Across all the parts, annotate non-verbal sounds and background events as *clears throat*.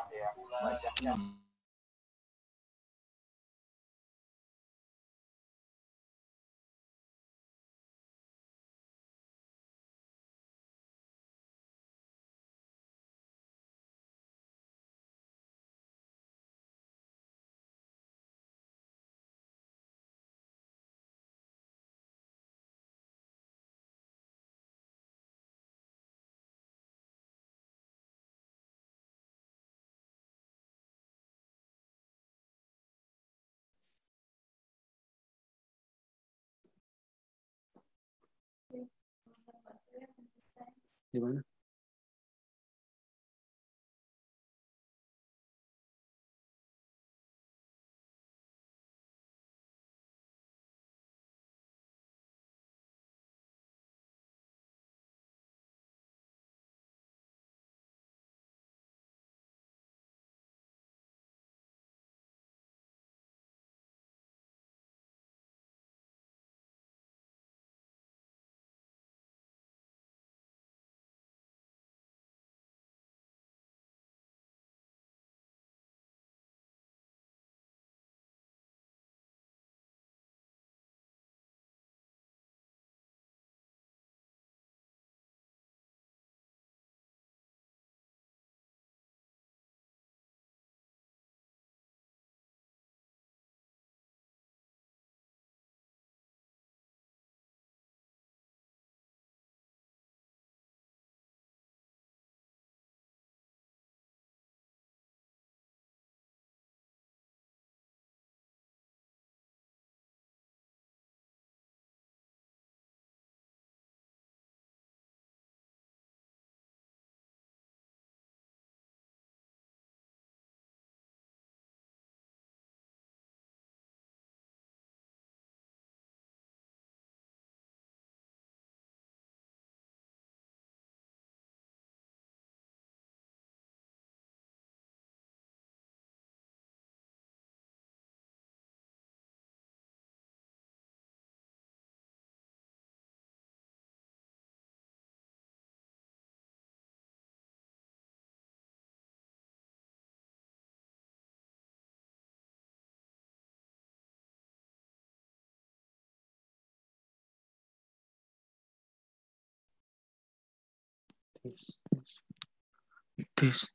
gitu ya wajahnya hmm. di mana this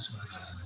suara.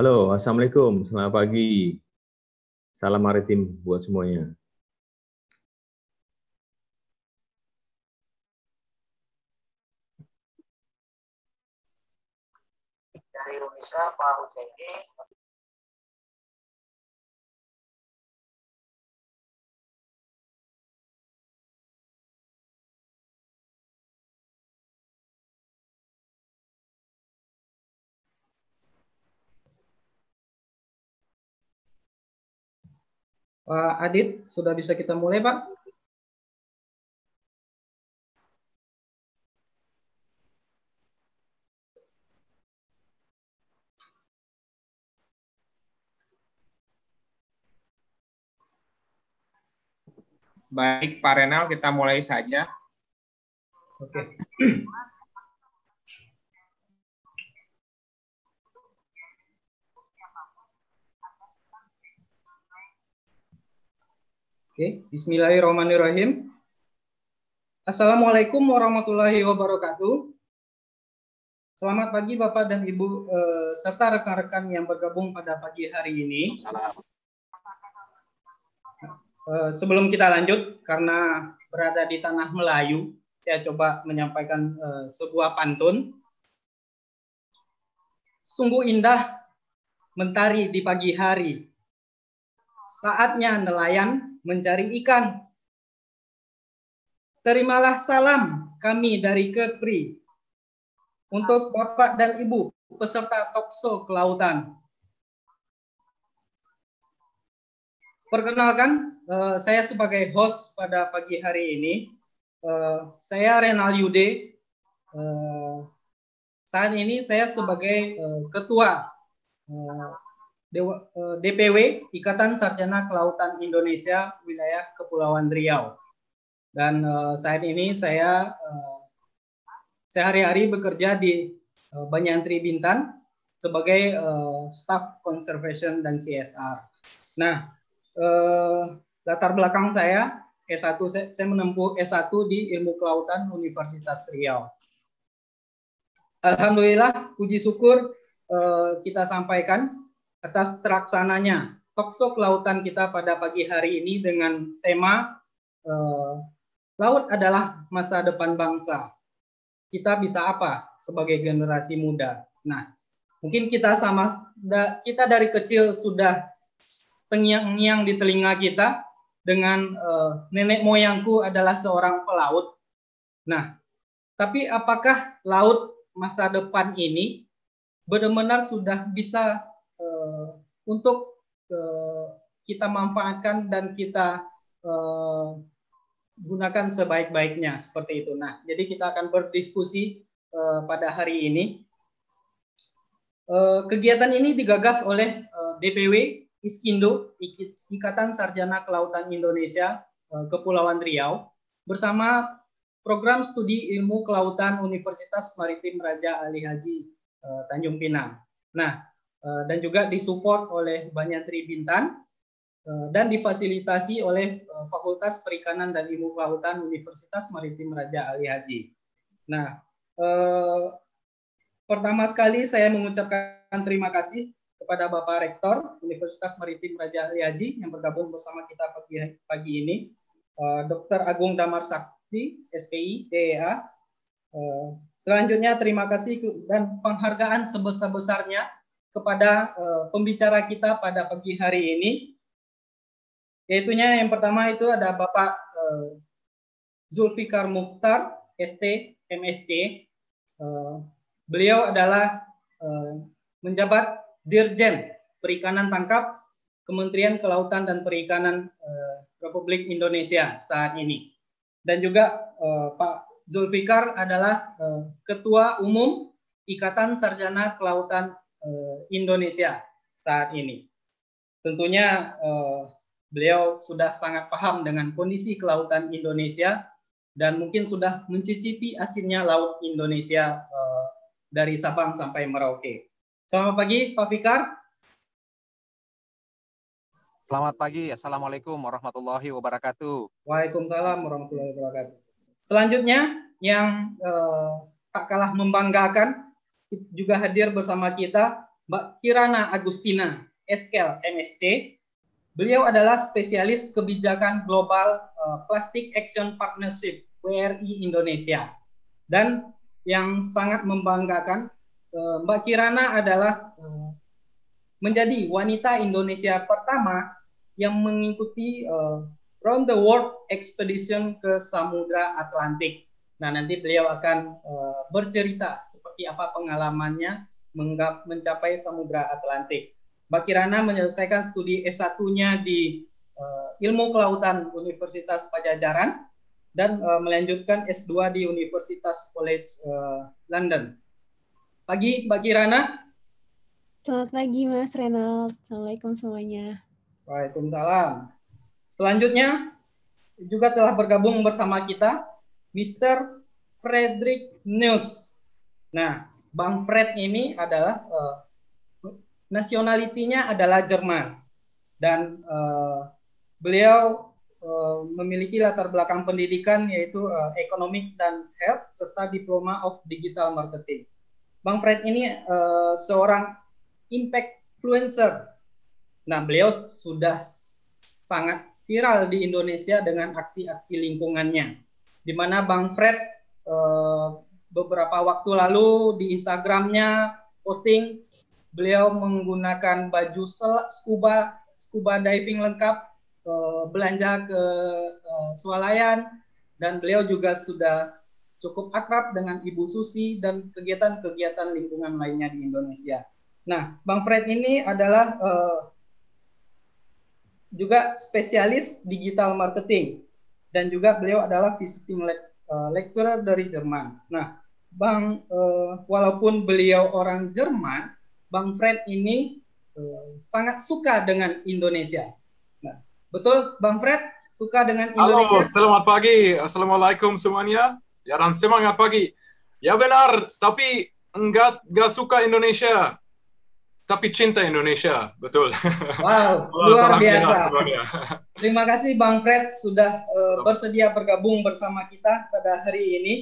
Halo, Assalamualaikum. Selamat pagi. Salam maritim buat semuanya. Dari Indonesia, Pak Hujaini, Pak Adit, sudah bisa kita mulai, Pak? Baik, Pak Renal, kita mulai saja. Oke. Okay. Oke, bismillahirrahmanirrahim. Assalamualaikum warahmatullahi wabarakatuh. Selamat pagi Bapak dan Ibu eh, serta rekan-rekan yang bergabung pada pagi hari ini. Eh, sebelum kita lanjut, karena berada di tanah Melayu, saya coba menyampaikan eh, sebuah pantun. Sungguh indah mentari di pagi hari. Saatnya nelayan mencari ikan. Terimalah salam kami dari Kepri untuk Bapak dan Ibu peserta Tokso Kelautan. Perkenalkan, eh, saya sebagai host pada pagi hari ini. Eh, saya Renal Yude. Eh, saat ini saya sebagai ketua DPW eh, Ikatan Sarjana Kelautan Indonesia wilayah Kepulauan Riau. Dan eh, saat ini saya eh, sehari-hari bekerja di Banyantri Bintan sebagai staff conservation dan CSR. Nah, latar belakang saya S1 saya, menempuh S1 di Ilmu Kelautan Universitas Riau. Alhamdulillah puji syukur kita sampaikan atas teraksananya Toksok Lautan kita pada pagi hari ini dengan tema eh, Laut adalah masa depan bangsa. Kita bisa apa sebagai generasi muda? Nah, mungkin kita sama kita dari kecil sudah tengiang ngiang di telinga kita dengan eh, nenek moyangku adalah seorang pelaut. Nah, tapi apakah laut masa depan ini benar-benar sudah bisa untuk eh, kita manfaatkan dan kita eh, gunakan sebaik-baiknya seperti itu. Nah, jadi kita akan berdiskusi eh, pada hari ini. Kegiatan ini digagas oleh DPW Iskindo Ikatan Sarjana Kelautan Indonesia Kepulauan Riau bersama program studi ilmu kelautan Universitas Maritim Raja Ali Haji Tanjung Pinang. Nah, Eh, dan juga disupport oleh banyak Tri eh, dan difasilitasi oleh eh, Fakultas Perikanan dan Ilmu Kelautan Universitas Maritim Raja Ali Haji. Nah, eh, pertama sekali saya mengucapkan terima kasih kepada Bapak Rektor Universitas Maritim Raja Ali Haji yang bergabung bersama kita pagi, pagi ini, eh, Dr. Agung Damar Sakti, SPI, DEA. Eh, selanjutnya terima kasih dan penghargaan sebesar-besarnya kepada uh, pembicara kita pada pagi hari ini. Yaitunya yang pertama itu ada Bapak uh, Zulfikar Mukhtar, ST, MSC. Uh, eh, beliau adalah uh, menjabat Dirjen Perikanan Tangkap Kementerian Kelautan dan Perikanan uh, Republik Indonesia saat ini. Dan juga uh, Pak Zulfikar adalah uh, Ketua Umum Ikatan Sarjana Kelautan Eh, Indonesia saat ini. Tentunya eh, beliau sudah sangat paham dengan kondisi kelautan Indonesia dan mungkin sudah mencicipi asinnya laut Indonesia eh, dari Sabang sampai Merauke. Selamat pagi, Pak Fikar. Selamat pagi. Assalamualaikum warahmatullahi wabarakatuh. Waalaikumsalam warahmatullahi wabarakatuh. Selanjutnya, yang eh, tak kalah membanggakan juga hadir bersama kita Mbak Kirana Agustina, SKL MSC. Beliau adalah spesialis kebijakan global eh, Plastic Action Partnership WRI Indonesia. Dan yang sangat membanggakan, eh, Mbak Kirana adalah eh, menjadi wanita Indonesia pertama yang mengikuti uh, Round the World Expedition ke Samudra Atlantik Nah, nanti beliau akan uh, bercerita seperti apa pengalamannya mencapai Samudra Atlantik. Mbak Kirana menyelesaikan studi S1-nya di uh, Ilmu Kelautan Universitas Pajajaran dan uh, melanjutkan S2 di Universitas College uh, London. Pagi, Mbak Kirana. Selamat pagi, Mas Renald. Assalamualaikum semuanya. Waalaikumsalam. Selanjutnya, juga telah bergabung bersama kita Mr. Frederick News. Nah, Bang Fred ini adalah uh, nasionalitinya adalah Jerman dan uh, beliau uh, memiliki latar belakang pendidikan yaitu uh, economic dan health serta diploma of digital marketing. Bang Fred ini uh, seorang impact influencer. Nah, beliau sudah sangat viral di Indonesia dengan aksi-aksi lingkungannya di mana Bang Fred uh, beberapa waktu lalu di Instagramnya posting beliau menggunakan baju scuba scuba diving lengkap uh, belanja ke uh, swalayan dan beliau juga sudah cukup akrab dengan Ibu Susi dan kegiatan-kegiatan lingkungan lainnya di Indonesia. Nah, Bang Fred ini adalah uh, juga spesialis digital marketing dan juga beliau adalah visiting le uh, eh, lecturer dari Jerman. Nah, Bang uh, walaupun beliau orang Jerman, Bang Fred ini uh, sangat suka dengan Indonesia. Nah, betul Bang Fred suka dengan Indonesia? Halo, selamat pagi. Assalamualaikum semuanya. Ya, dan semangat pagi. Ya benar, tapi enggak enggak suka Indonesia tapi cinta Indonesia, betul. Wow, luar *laughs* biasa. Terima kasih Bang Fred sudah uh, bersedia bergabung bersama kita pada hari ini.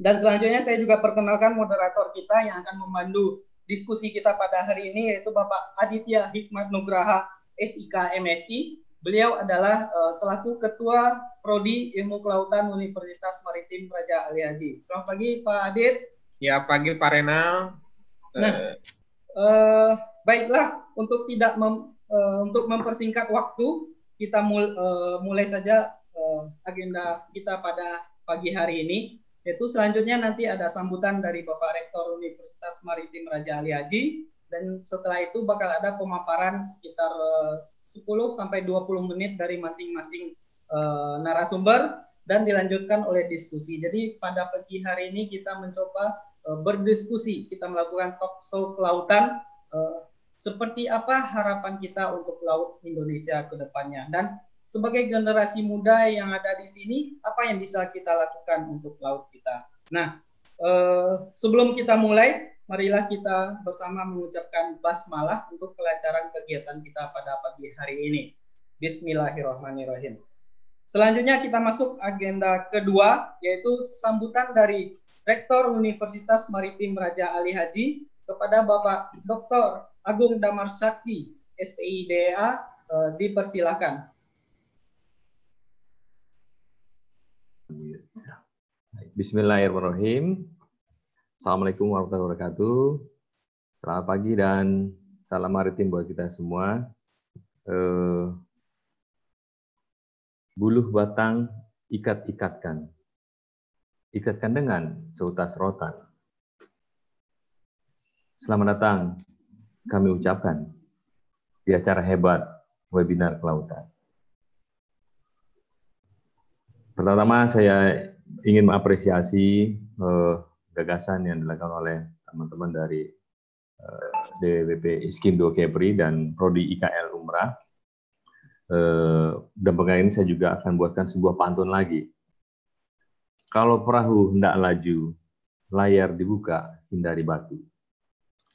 Dan selanjutnya saya juga perkenalkan moderator kita yang akan memandu diskusi kita pada hari ini yaitu Bapak Aditya Hikmat Nugraha SIK MSI. Beliau adalah uh, selaku Ketua Prodi Ilmu Kelautan Universitas Maritim Raja Ali Haji. Selamat pagi Pak Adit. Ya, pagi Pak Renal. Nah, eh, uh, baiklah untuk tidak mem, uh, untuk mempersingkat waktu kita mul, uh, mulai saja uh, agenda kita pada pagi hari ini yaitu selanjutnya nanti ada sambutan dari Bapak Rektor Universitas Maritim Raja Ali Haji dan setelah itu bakal ada pemaparan sekitar 10 sampai 20 menit dari masing-masing uh, narasumber dan dilanjutkan oleh diskusi. Jadi pada pagi hari ini kita mencoba Eh, berdiskusi, kita melakukan talkshow kelautan eh, seperti apa harapan kita untuk laut Indonesia ke depannya dan sebagai generasi muda yang ada di sini apa yang bisa kita lakukan untuk laut kita. Nah, eh, sebelum kita mulai, marilah kita bersama mengucapkan basmalah untuk kelancaran kegiatan kita pada pagi hari ini. Bismillahirrahmanirrahim. Selanjutnya kita masuk agenda kedua yaitu sambutan dari Rektor Universitas Maritim Raja Ali Haji, kepada Bapak Dr. Agung Damar Sakti, SPIDA, e eh, dipersilakan. Bismillahirrahmanirrahim. Assalamualaikum warahmatullahi wabarakatuh. Selamat pagi dan salam maritim buat kita semua. Eh, buluh batang ikat-ikatkan ikatkan dengan seutas rotan. Selamat datang, kami ucapkan di acara hebat webinar kelautan. Pertama, saya ingin mengapresiasi eh, gagasan yang dilakukan oleh teman-teman dari eh, DWP Iskindo Kepri dan Prodi IKL Umrah. Eh, dan pengen ini saya juga akan buatkan sebuah pantun lagi kalau perahu hendak laju, layar dibuka, hindari batu.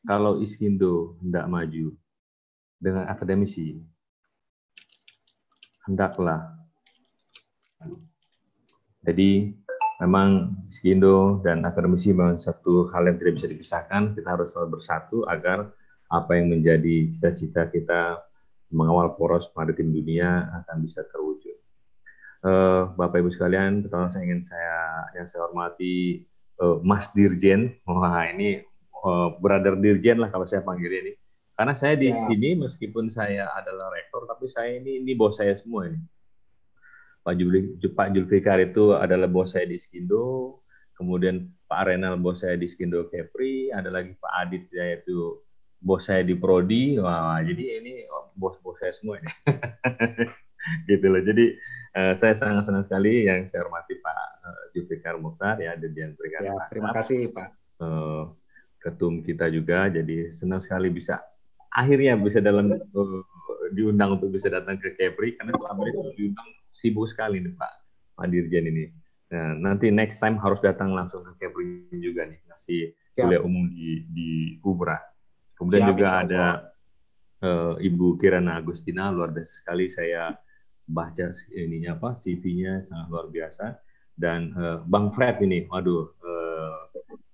Kalau Iskindo hendak maju dengan akademisi, hendaklah. Jadi memang Iskindo dan akademisi memang satu hal yang tidak bisa dipisahkan. Kita harus selalu bersatu agar apa yang menjadi cita-cita kita mengawal poros maritim dunia akan bisa terwujud uh, Bapak Ibu sekalian, pertama saya ingin saya yang saya hormati uh, Mas Dirjen. Wah, ini uh, brother Dirjen lah kalau saya panggil ini. Karena saya di ya. sini meskipun saya adalah rektor tapi saya ini ini bos saya semua ini. Pak, Juli, Pak Julfikar itu adalah bos saya di Skindo, kemudian Pak Renal bos saya di Skindo Kepri, ada lagi Pak Adit yaitu bos saya di Prodi, wah jadi ini oh, bos-bos saya semua ini. *laughs* gitu loh. Jadi Eh, saya sangat senang sekali yang saya hormati Pak uh, Jupiter Mukhtar ya, Dedian Brigadi. Ya, terima kasih Pak. Eh, ketum kita juga, jadi senang sekali bisa akhirnya bisa dalam diundang untuk bisa datang ke Kepri karena selama ini diundang sibuk sekali nih Pak Pak Dirjen ini. Nah, nanti next time harus datang langsung ke Kepri juga nih ngasih ya. kuliah umum di di Kubra. Kemudian Siap, juga ada uh, Ibu Kirana Agustina luar biasa sekali saya baca ininya apa CV-nya sangat luar biasa dan uh, Bang Fred ini, waduh, uh,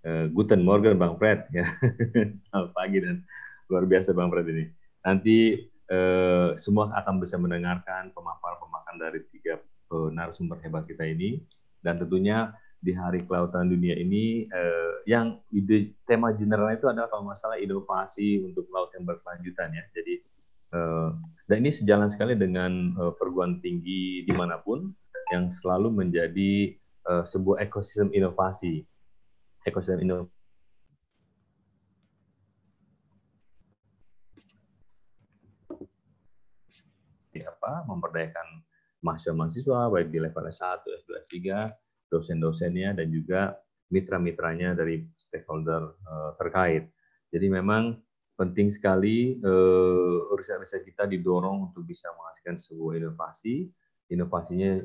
uh, Guten Morgen Bang Fred ya, *laughs* selamat pagi dan luar biasa Bang Fred ini. Nanti uh, semua akan bisa mendengarkan pemaparan-pemaparan dari tiga uh, narasumber hebat kita ini dan tentunya di Hari Kelautan Dunia ini eh, yang ide tema general itu adalah kalau masalah inovasi untuk laut yang berkelanjutan ya. Jadi eh, dan ini sejalan sekali dengan uh, perguruan tinggi dimanapun yang selalu menjadi uh, sebuah ekosistem inovasi. Ekosistem inovasi. apa memperdayakan mahasiswa-mahasiswa baik di level S1, S2, S3, dosen-dosennya dan juga mitra-mitranya dari stakeholder eh, terkait. Jadi memang penting sekali uh, eh, riset-riset kita didorong untuk bisa menghasilkan sebuah inovasi, inovasinya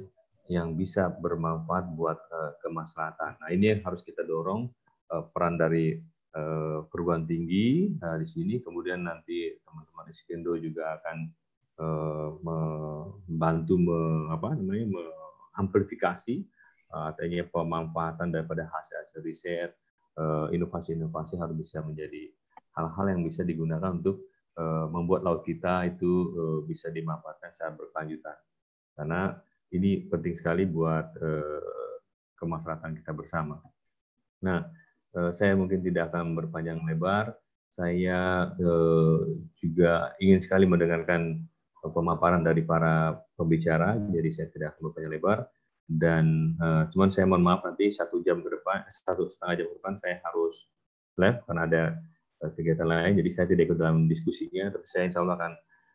yang bisa bermanfaat buat uh, kemaslahatan. Nah ini yang harus kita dorong uh, peran dari uh, perguruan tinggi uh, di sini, kemudian nanti teman-teman Iskendo juga akan uh, membantu me, apa namanya mengamplifikasi uh, pemanfaatan daripada hasil-hasil riset, uh, inovasi-inovasi harus bisa menjadi hal-hal yang bisa digunakan untuk eh, membuat laut kita itu eh, bisa dimanfaatkan secara berkelanjutan. Karena ini penting sekali buat eh, kemaslahatan kita bersama. Nah, saya mungkin tidak akan berpanjang lebar. Saya juga ingin sekali mendengarkan pemaparan dari para pembicara, jadi saya tidak akan berpanjang lebar. Dan cuman saya mohon maaf nanti satu jam ke depan, satu setengah jam ke depan saya harus live karena ada Eh, kegiatan lain, jadi saya tidak ikut dalam diskusinya, tapi saya insya Allah akan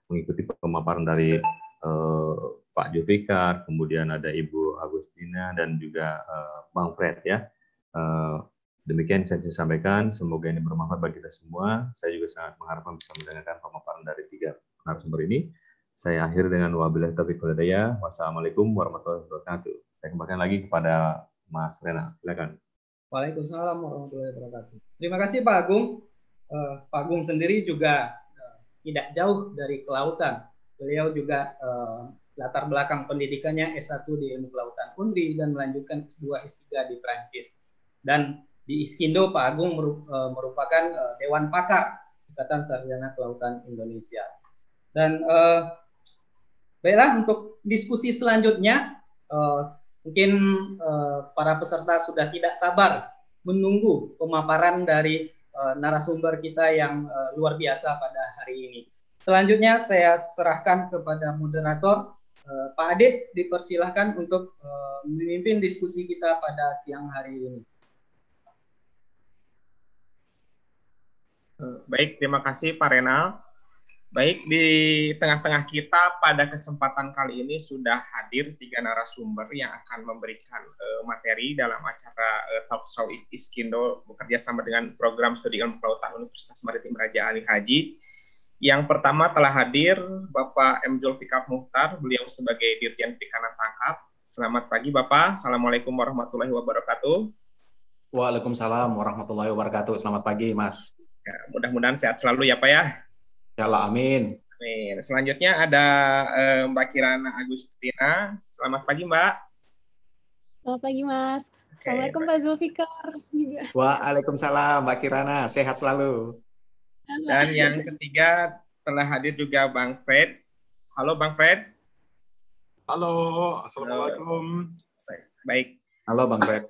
mengikuti pemaparan dari uh, Pak Jovikar, kemudian ada Ibu Agustina, dan juga uh, Bang Fred ya. Uh, demikian saya ingin sampaikan, semoga ini bermanfaat bagi kita semua. Saya juga sangat mengharapkan bisa mendengarkan pemaparan dari tiga narasumber ini. Saya akhir dengan wabillahi taufiq walhidayah. Wassalamualaikum warahmatullahi wabarakatuh. Saya kembalikan lagi kepada Mas Rena. Silakan. Waalaikumsalam warahmatullahi wabarakatuh. Terima kasih Pak Agung uh, Pak Gung sendiri juga uh, tidak jauh dari kelautan. Beliau juga uh, latar belakang pendidikannya S1 di Ilmu Kelautan Undri dan melanjutkan S2 S3 di Prancis. Dan di Iskindo Pak Agung merupakan uh, dewan pakar Ikatan Sarjana Kelautan Indonesia. Dan uh, baiklah untuk diskusi selanjutnya uh, mungkin uh, para peserta sudah tidak sabar menunggu pemaparan dari Eh, narasumber kita yang uh, luar biasa pada hari ini. Selanjutnya saya serahkan kepada moderator uh, Pak Adit dipersilahkan untuk uh, memimpin diskusi kita pada siang hari ini. Baik, terima kasih Pak Renal. Baik, di tengah-tengah kita pada kesempatan kali ini sudah hadir tiga narasumber yang akan memberikan uh, materi dalam acara uh, Talk Show Iskindo bekerja sama dengan program studi ilmu kelautan Universitas Maritim Raja Ali Haji. Yang pertama telah hadir Bapak M. Zulfikar Muhtar, beliau sebagai Dirjen Perikanan Tangkap. Selamat pagi Bapak, Assalamualaikum warahmatullahi wabarakatuh. Waalaikumsalam warahmatullahi wabarakatuh. Selamat pagi Mas. Ya, mudah-mudahan sehat selalu ya Pak ya. Insyaallah, amin. Amin. Selanjutnya ada eh, Mbak Kirana Agustina. Selamat pagi, Mbak. Selamat pagi, Mas. Assalamualaikum, Pak Zulfikar. Waalaikumsalam, Mbak Kirana. Sehat selalu. Dan yang ketiga telah hadir juga Bang Fred. Halo, Bang Fred. Halo, Assalamualaikum. Baik. Halo, Bang Fred.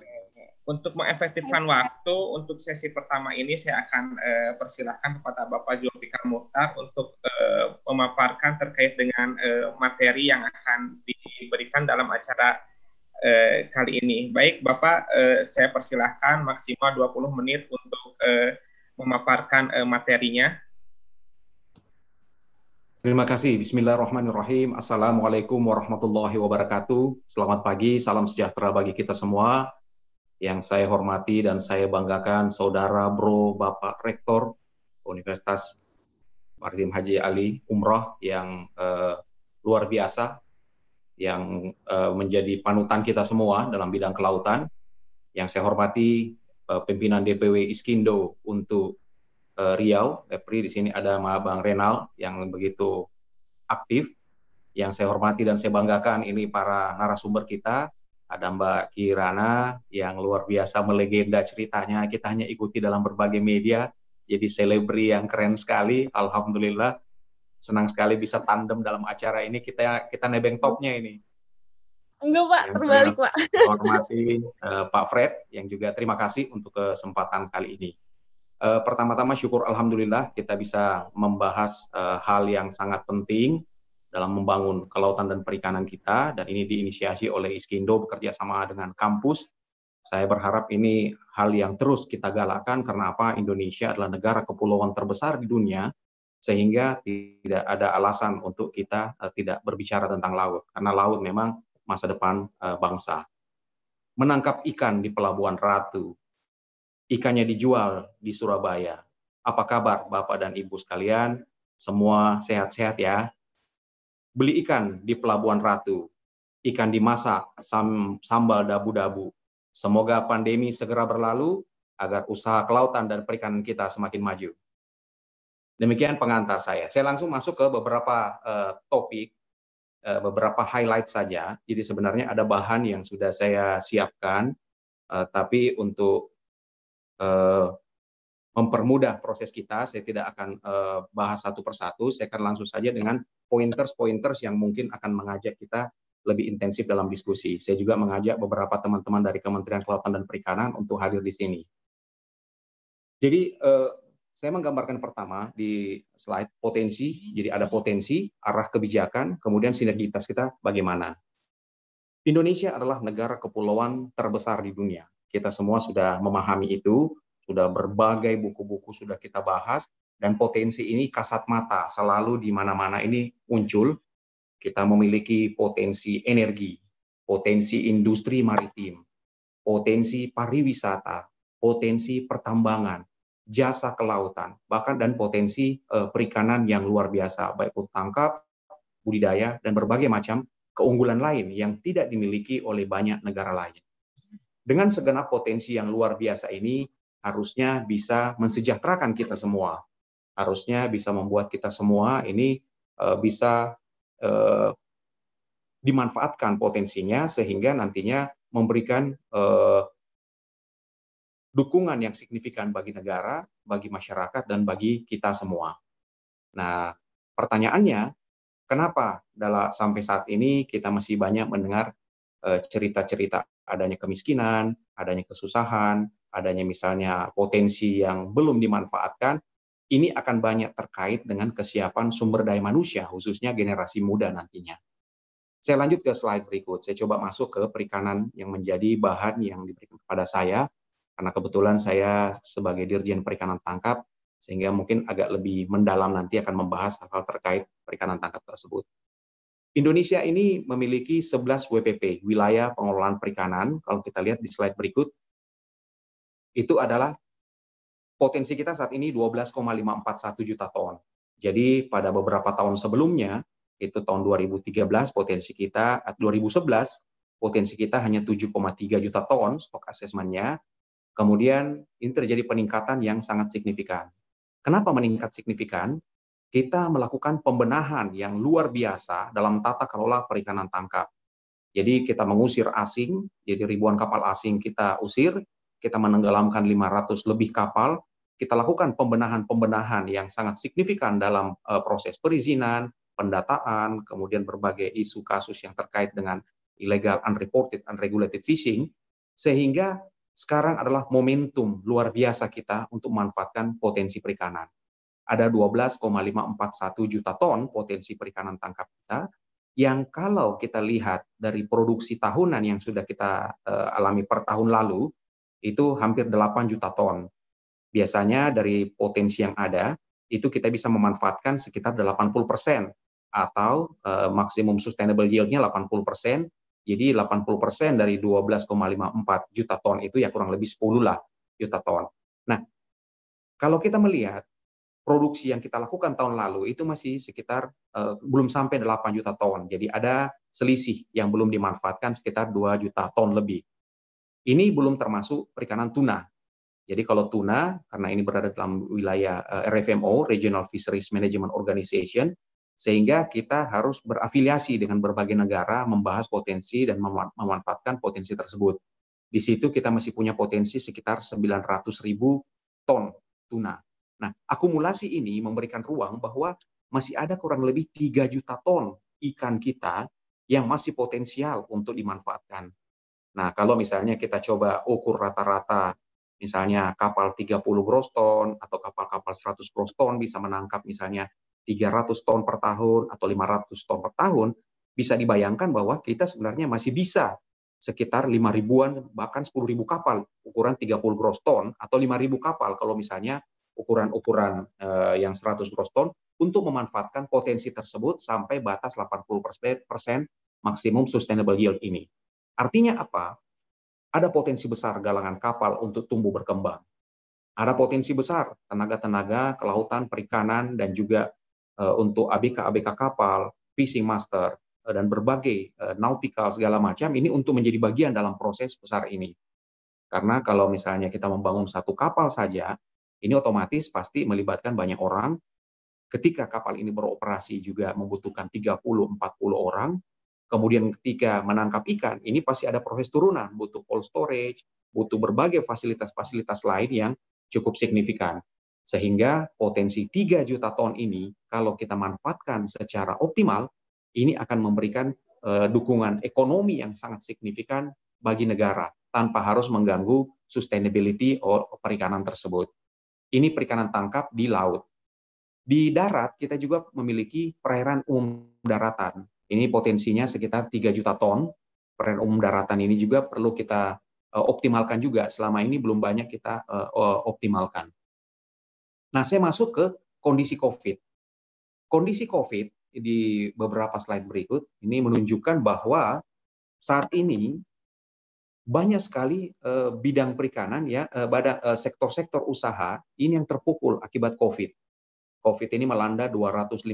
Untuk mengefektifkan waktu, waktu untuk sesi pertama ini saya akan eh, persilahkan kepada Bapak Zulfikar Muhtar untuk eh, memaparkan terkait dengan eh, materi yang akan diberikan dalam acara eh, kali ini. Baik Bapak, eh, saya persilahkan maksimal 20 menit untuk eh, memaparkan eh, materinya. Terima kasih. Bismillahirrahmanirrahim. Assalamualaikum warahmatullahi wabarakatuh. Selamat pagi, salam sejahtera bagi kita semua yang saya hormati dan saya banggakan saudara bro Bapak Rektor Universitas Maritim Haji Ali Umroh yang eh, luar biasa yang eh, menjadi panutan kita semua dalam bidang kelautan yang saya hormati eh, pimpinan DPW Iskindo untuk eh, Riau Epri di sini ada Bang Renal yang begitu aktif yang saya hormati dan saya banggakan ini para narasumber kita ada Mbak Kirana yang luar biasa melegenda ceritanya. Kita hanya ikuti dalam berbagai media. Jadi selebri yang keren sekali. Alhamdulillah senang sekali bisa tandem dalam acara ini. Kita kita nebeng topnya ini. Enggak Pak, yang terbalik Pak. *laughs* Hormati uh, Pak Fred yang juga terima kasih untuk kesempatan kali ini. Uh, pertama-tama syukur alhamdulillah kita bisa membahas uh, hal yang sangat penting dalam membangun kelautan dan perikanan kita dan ini diinisiasi oleh Iskindo bekerja sama dengan kampus. Saya berharap ini hal yang terus kita galakkan karena apa Indonesia adalah negara kepulauan terbesar di dunia sehingga tidak ada alasan untuk kita eh, tidak berbicara tentang laut karena laut memang masa depan eh, bangsa. Menangkap ikan di pelabuhan Ratu. Ikannya dijual di Surabaya. Apa kabar Bapak dan Ibu sekalian? Semua sehat-sehat ya beli ikan di Pelabuhan Ratu. Ikan dimasak, sambal dabu-dabu. Semoga pandemi segera berlalu agar usaha kelautan dan perikanan kita semakin maju. Demikian pengantar saya. Saya langsung masuk ke beberapa uh, topik, uh, beberapa highlight saja. Jadi sebenarnya ada bahan yang sudah saya siapkan, uh, tapi untuk uh, mempermudah proses kita, saya tidak akan uh, bahas satu persatu. Saya akan langsung saja dengan pointers-pointers yang mungkin akan mengajak kita lebih intensif dalam diskusi. Saya juga mengajak beberapa teman-teman dari Kementerian Kelautan dan Perikanan untuk hadir di sini. Jadi eh, saya menggambarkan pertama di slide potensi, jadi ada potensi, arah kebijakan, kemudian sinergitas kita bagaimana. Indonesia adalah negara kepulauan terbesar di dunia. Kita semua sudah memahami itu, sudah berbagai buku-buku sudah kita bahas, dan potensi ini kasat mata selalu di mana-mana ini muncul. Kita memiliki potensi energi, potensi industri maritim, potensi pariwisata, potensi pertambangan, jasa kelautan, bahkan dan potensi eh, perikanan yang luar biasa, baik untuk tangkap, budidaya, dan berbagai macam keunggulan lain yang tidak dimiliki oleh banyak negara lain. Dengan segenap potensi yang luar biasa ini, harusnya bisa mensejahterakan kita semua, harusnya bisa membuat kita semua ini eh, bisa eh, dimanfaatkan potensinya sehingga nantinya memberikan eh, dukungan yang signifikan bagi negara, bagi masyarakat, dan bagi kita semua. Nah, pertanyaannya, kenapa dalam sampai saat ini kita masih banyak mendengar cerita-cerita adanya kemiskinan, adanya kesusahan, adanya misalnya potensi yang belum dimanfaatkan, ini akan banyak terkait dengan kesiapan sumber daya manusia, khususnya generasi muda nantinya. Saya lanjut ke slide berikut. Saya coba masuk ke perikanan yang menjadi bahan yang diberikan kepada saya, karena kebetulan saya sebagai Dirjen Perikanan Tangkap, sehingga mungkin agak lebih mendalam nanti akan membahas hal-hal terkait perikanan tangkap tersebut. Indonesia ini memiliki 11 WPP, wilayah pengelolaan perikanan. Kalau kita lihat di slide berikut, itu adalah potensi kita saat ini 12,541 juta ton. Jadi pada beberapa tahun sebelumnya, itu tahun 2013 potensi kita, 2011 eh, potensi kita hanya 7,3 juta ton stok asesmennya. Kemudian ini terjadi peningkatan yang sangat signifikan. Kenapa meningkat signifikan? Kita melakukan pembenahan yang luar biasa dalam tata kelola perikanan tangkap. Jadi kita mengusir asing, jadi ribuan kapal asing kita usir, kita menenggelamkan 500 lebih kapal kita lakukan pembenahan-pembenahan yang sangat signifikan dalam e, proses perizinan, pendataan, kemudian berbagai isu kasus yang terkait dengan illegal, unreported, unregulated fishing, sehingga sekarang adalah momentum luar biasa kita untuk memanfaatkan potensi perikanan. Ada 12,541 juta ton potensi perikanan tangkap kita, yang kalau kita lihat dari produksi tahunan yang sudah kita e, alami per tahun lalu, itu hampir 8 juta ton. Biasanya dari potensi yang ada, itu kita bisa memanfaatkan sekitar 80% persen atau uh, maksimum sustainable yield-nya 80%. Jadi 80% persen dari 12,54 juta ton itu ya kurang lebih 10 lah juta ton. Nah, kalau kita melihat produksi yang kita lakukan tahun lalu itu masih sekitar uh, belum sampai 8 juta ton. Jadi ada selisih yang belum dimanfaatkan sekitar 2 juta ton lebih. Ini belum termasuk perikanan tuna jadi kalau tuna, karena ini berada dalam wilayah eh, RFMO, Regional Fisheries Management Organization, sehingga kita harus berafiliasi dengan berbagai negara membahas potensi dan memanfaatkan potensi tersebut. Di situ kita masih punya potensi sekitar 900 ribu ton tuna. Nah, akumulasi ini memberikan ruang bahwa masih ada kurang lebih 3 juta ton ikan kita yang masih potensial untuk dimanfaatkan. Nah, kalau misalnya kita coba ukur rata-rata misalnya kapal 30 gross ton atau kapal-kapal 100 gross ton bisa menangkap misalnya 300 ton per tahun atau 500 ton per tahun, bisa dibayangkan bahwa kita sebenarnya masih bisa sekitar 5 ribuan bahkan 10 ribu kapal ukuran 30 gross ton atau 5 ribu kapal kalau misalnya ukuran-ukuran eh, yang 100 gross ton untuk memanfaatkan potensi tersebut sampai batas 80% maksimum sustainable yield ini. Artinya apa? ada potensi besar galangan kapal untuk tumbuh berkembang. Ada potensi besar tenaga-tenaga kelautan, perikanan, dan juga eh, untuk ABK-ABK kapal, fishing master, eh, dan berbagai eh, nautical segala macam ini untuk menjadi bagian dalam proses besar ini. Karena kalau misalnya kita membangun satu kapal saja, ini otomatis pasti melibatkan banyak orang. Ketika kapal ini beroperasi juga membutuhkan 30-40 orang, Kemudian ketika menangkap ikan, ini pasti ada proses turunan, butuh cold storage, butuh berbagai fasilitas-fasilitas lain yang cukup signifikan. Sehingga potensi 3 juta ton ini, kalau kita manfaatkan secara optimal, ini akan memberikan uh, dukungan ekonomi yang sangat signifikan bagi negara, tanpa harus mengganggu sustainability perikanan tersebut. Ini perikanan tangkap di laut. Di darat, kita juga memiliki perairan umum daratan. Ini potensinya sekitar 3 juta ton. Peran umum daratan ini juga perlu kita eh, optimalkan juga. Selama ini belum banyak kita eh, optimalkan. Nah, saya masuk ke kondisi COVID. Kondisi COVID di beberapa slide berikut ini menunjukkan bahwa saat ini banyak sekali eh, bidang perikanan ya pada sektor-sektor usaha ini yang terpukul akibat Covid. Covid ini melanda 215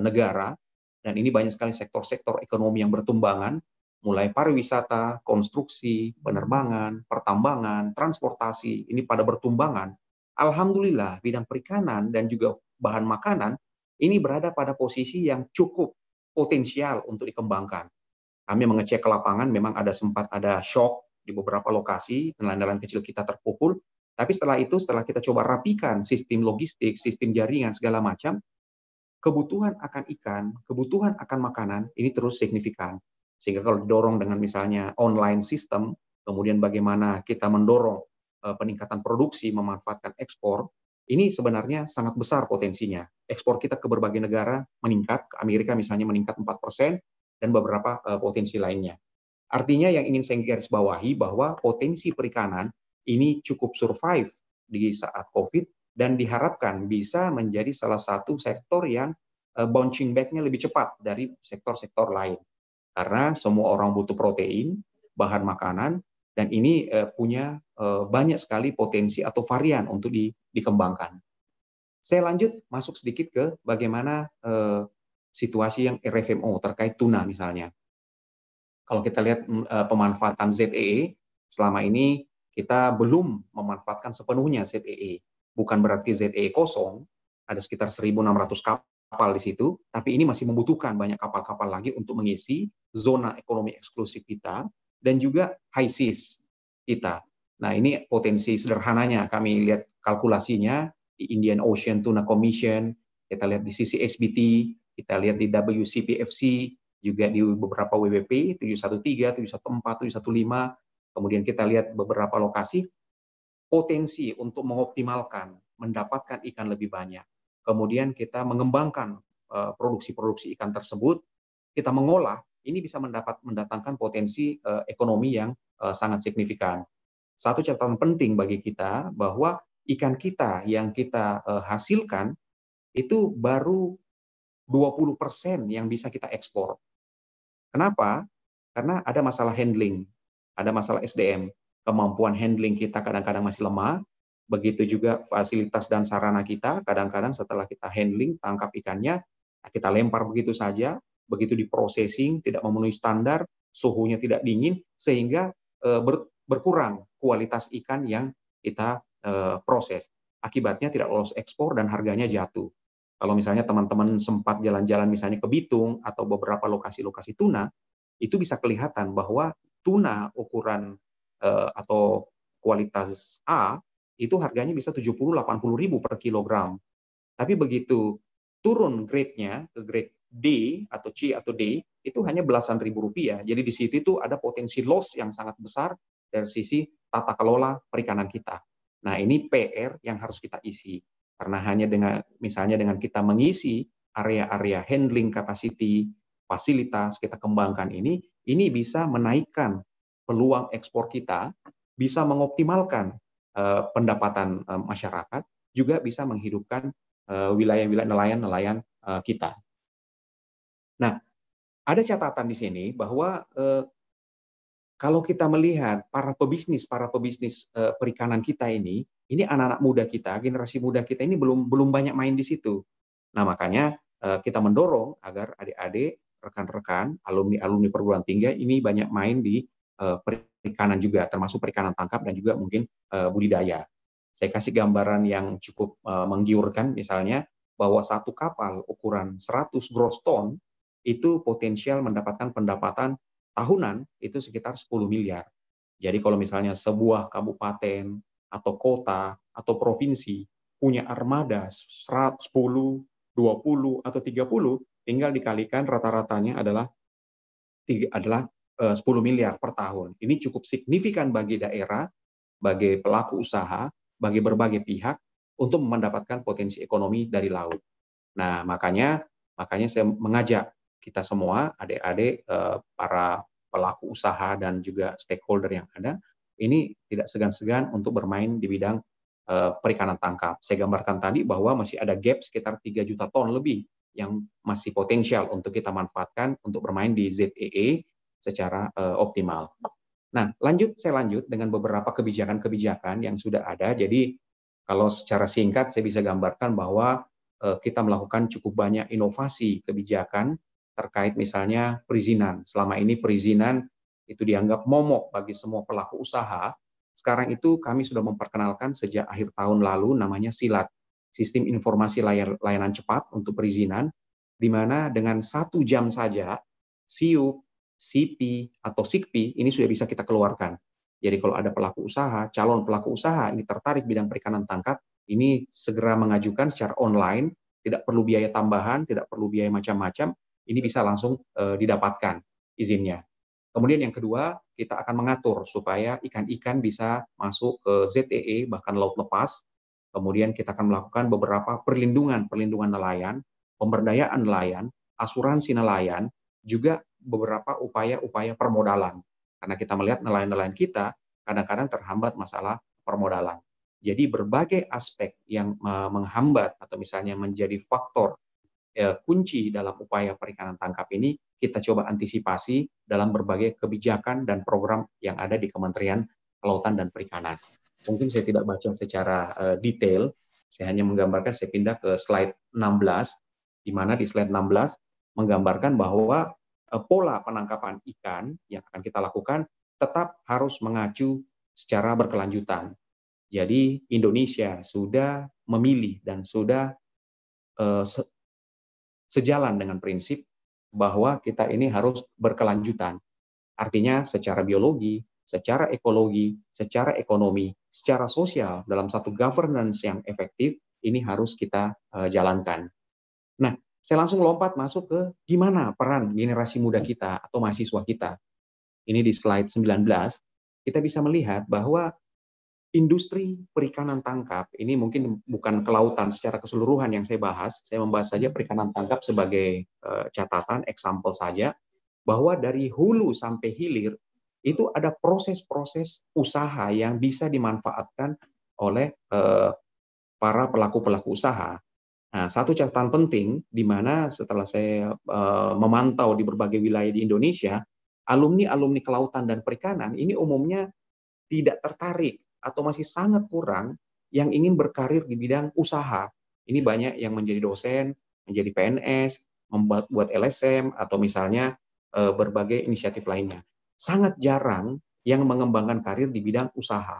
negara dan ini banyak sekali sektor-sektor ekonomi yang bertumbangan, mulai pariwisata, konstruksi, penerbangan, pertambangan, transportasi, ini pada bertumbangan. Alhamdulillah, bidang perikanan dan juga bahan makanan ini berada pada posisi yang cukup potensial untuk dikembangkan. Kami mengecek ke lapangan, memang ada sempat ada shock di beberapa lokasi, nelayan-nelayan kecil kita terpukul, tapi setelah itu, setelah kita coba rapikan sistem logistik, sistem jaringan, segala macam, kebutuhan akan ikan, kebutuhan akan makanan ini terus signifikan. Sehingga kalau didorong dengan misalnya online system, kemudian bagaimana kita mendorong eh, peningkatan produksi memanfaatkan ekspor, ini sebenarnya sangat besar potensinya. Ekspor kita ke berbagai negara meningkat, ke Amerika misalnya meningkat 4%, dan beberapa eh, potensi lainnya. Artinya yang ingin saya garis bawahi bahwa potensi perikanan ini cukup survive di saat COVID, dan diharapkan bisa menjadi salah satu sektor yang eh, bouncing back-nya lebih cepat dari sektor-sektor lain. Karena semua orang butuh protein, bahan makanan, dan ini eh, punya eh, banyak sekali potensi atau varian untuk di, dikembangkan. Saya lanjut masuk sedikit ke bagaimana eh, situasi yang RFMO terkait tuna misalnya. Kalau kita lihat mm, eh, pemanfaatan ZEE, e, selama ini kita belum memanfaatkan sepenuhnya ZEE. E bukan berarti ZE kosong, ada sekitar 1.600 kapal di situ, tapi ini masih membutuhkan banyak kapal-kapal lagi untuk mengisi zona ekonomi eksklusif kita dan juga high seas kita. Nah, ini potensi sederhananya kami lihat kalkulasinya di Indian Ocean Tuna Commission, kita lihat di sisi SBT, kita lihat di WCPFC, juga di beberapa WWP 713, 714, 715, kemudian kita lihat beberapa lokasi potensi untuk mengoptimalkan, mendapatkan ikan lebih banyak. Kemudian kita mengembangkan eh, produksi-produksi ikan tersebut, kita mengolah, ini bisa mendapat mendatangkan potensi eh, ekonomi yang eh, sangat signifikan. Satu catatan penting bagi kita bahwa ikan kita yang kita hasilkan itu baru 20% yang bisa kita ekspor. Kenapa? Karena ada masalah handling, ada masalah SDM kemampuan handling kita kadang-kadang masih lemah, begitu juga fasilitas dan sarana kita kadang-kadang setelah kita handling tangkap ikannya kita lempar begitu saja, begitu diprosesing, tidak memenuhi standar, suhunya tidak dingin sehingga eh, berkurang kualitas ikan yang kita eh, proses. Akibatnya tidak lolos ekspor dan harganya jatuh. Kalau misalnya teman-teman sempat jalan-jalan misalnya ke Bitung atau beberapa lokasi-lokasi tuna, itu bisa kelihatan bahwa tuna ukuran Eh, atau kualitas A itu harganya bisa 70-80 ribu per kilogram. Tapi begitu turun grade-nya ke grade D atau C atau D itu hanya belasan ribu rupiah. Jadi di situ itu ada potensi loss yang sangat besar dari sisi tata kelola perikanan kita. Nah ini PR yang harus kita isi karena hanya dengan misalnya dengan kita mengisi area-area handling capacity, fasilitas kita kembangkan ini, ini bisa menaikkan peluang ekspor kita, bisa mengoptimalkan eh, pendapatan eh, masyarakat, juga bisa menghidupkan eh, wilayah-wilayah nelayan-nelayan kita. Nah, ada catatan di sini bahwa kalau kita melihat para pebisnis, para pebisnis perikanan kita ini, ini anak-anak muda kita, generasi muda kita ini belum belum banyak main di situ. Nah, makanya kita mendorong agar adik-adik, rekan-rekan, alumni-alumni perguruan tinggi ini banyak main di Eh, perikanan juga, termasuk perikanan tangkap dan juga mungkin eh, budidaya. Saya kasih gambaran yang cukup eh, menggiurkan misalnya bahwa satu kapal ukuran 100 gross ton itu potensial mendapatkan pendapatan tahunan itu sekitar 10 miliar. Jadi kalau misalnya sebuah kabupaten atau kota atau provinsi punya armada 110, 20 atau 30, tinggal dikalikan rata-ratanya adalah adalah 10 eh, miliar per tahun. Ini cukup signifikan bagi daerah, bagi pelaku usaha, bagi berbagai pihak untuk mendapatkan potensi ekonomi dari laut. Nah, makanya makanya saya mengajak kita semua, adik-adik eh, para pelaku usaha dan juga stakeholder yang ada, ini tidak segan-segan untuk bermain di bidang eh, perikanan tangkap. Saya gambarkan tadi bahwa masih ada gap sekitar 3 juta ton lebih yang masih potensial untuk kita manfaatkan untuk bermain di ZEE e secara eh, optimal. Nah, lanjut saya lanjut dengan beberapa kebijakan-kebijakan yang sudah ada. Jadi kalau secara singkat saya bisa gambarkan bahwa eh, kita melakukan cukup banyak inovasi kebijakan terkait misalnya perizinan. Selama ini perizinan itu dianggap momok bagi semua pelaku usaha. Sekarang itu kami sudah memperkenalkan sejak akhir tahun lalu namanya silat, sistem informasi layar, layanan cepat untuk perizinan, di mana dengan satu jam saja SIUP, CP atau SIGP ini sudah bisa kita keluarkan. Jadi kalau ada pelaku usaha, calon pelaku usaha ini tertarik bidang perikanan tangkap, ini segera mengajukan secara online, tidak perlu biaya tambahan, tidak perlu biaya macam-macam, ini bisa langsung eh, didapatkan izinnya. Kemudian yang kedua, kita akan mengatur supaya ikan-ikan bisa masuk ke ZTE e, bahkan laut lepas. Kemudian kita akan melakukan beberapa perlindungan, perlindungan nelayan, pemberdayaan nelayan, asuransi nelayan, juga beberapa upaya-upaya permodalan. Karena kita melihat nelayan-nelayan kita kadang-kadang terhambat masalah permodalan. Jadi berbagai aspek yang menghambat atau misalnya menjadi faktor e, kunci dalam upaya perikanan tangkap ini kita coba antisipasi dalam berbagai kebijakan dan program yang ada di Kementerian Kelautan dan Perikanan. Mungkin saya tidak baca secara e, detail, saya hanya menggambarkan saya pindah ke slide 16 di mana di slide 16 menggambarkan bahwa Eh, pola penangkapan ikan yang akan kita lakukan tetap harus mengacu secara berkelanjutan. Jadi Indonesia sudah memilih dan sudah eh, sejalan dengan prinsip bahwa kita ini harus berkelanjutan. Artinya secara biologi, secara ekologi, secara ekonomi, secara sosial dalam satu governance yang efektif ini harus kita eh, jalankan. Nah, saya langsung lompat masuk ke gimana peran generasi muda kita atau mahasiswa kita. Ini di slide 19, kita bisa melihat bahwa industri perikanan tangkap ini mungkin bukan kelautan secara keseluruhan yang saya bahas, saya membahas saja perikanan tangkap sebagai eh, catatan, example saja, bahwa dari hulu sampai hilir itu ada proses-proses usaha yang bisa dimanfaatkan oleh eh, para pelaku-pelaku usaha. Nah, satu catatan penting di mana setelah saya uh, memantau di berbagai wilayah di Indonesia, alumni-alumni kelautan dan perikanan ini umumnya tidak tertarik atau masih sangat kurang yang ingin berkarir di bidang usaha. Ini ya. banyak yang menjadi dosen, menjadi PNS, membuat buat LSM atau misalnya uh, berbagai inisiatif lainnya. Sangat jarang yang mengembangkan karir di bidang usaha.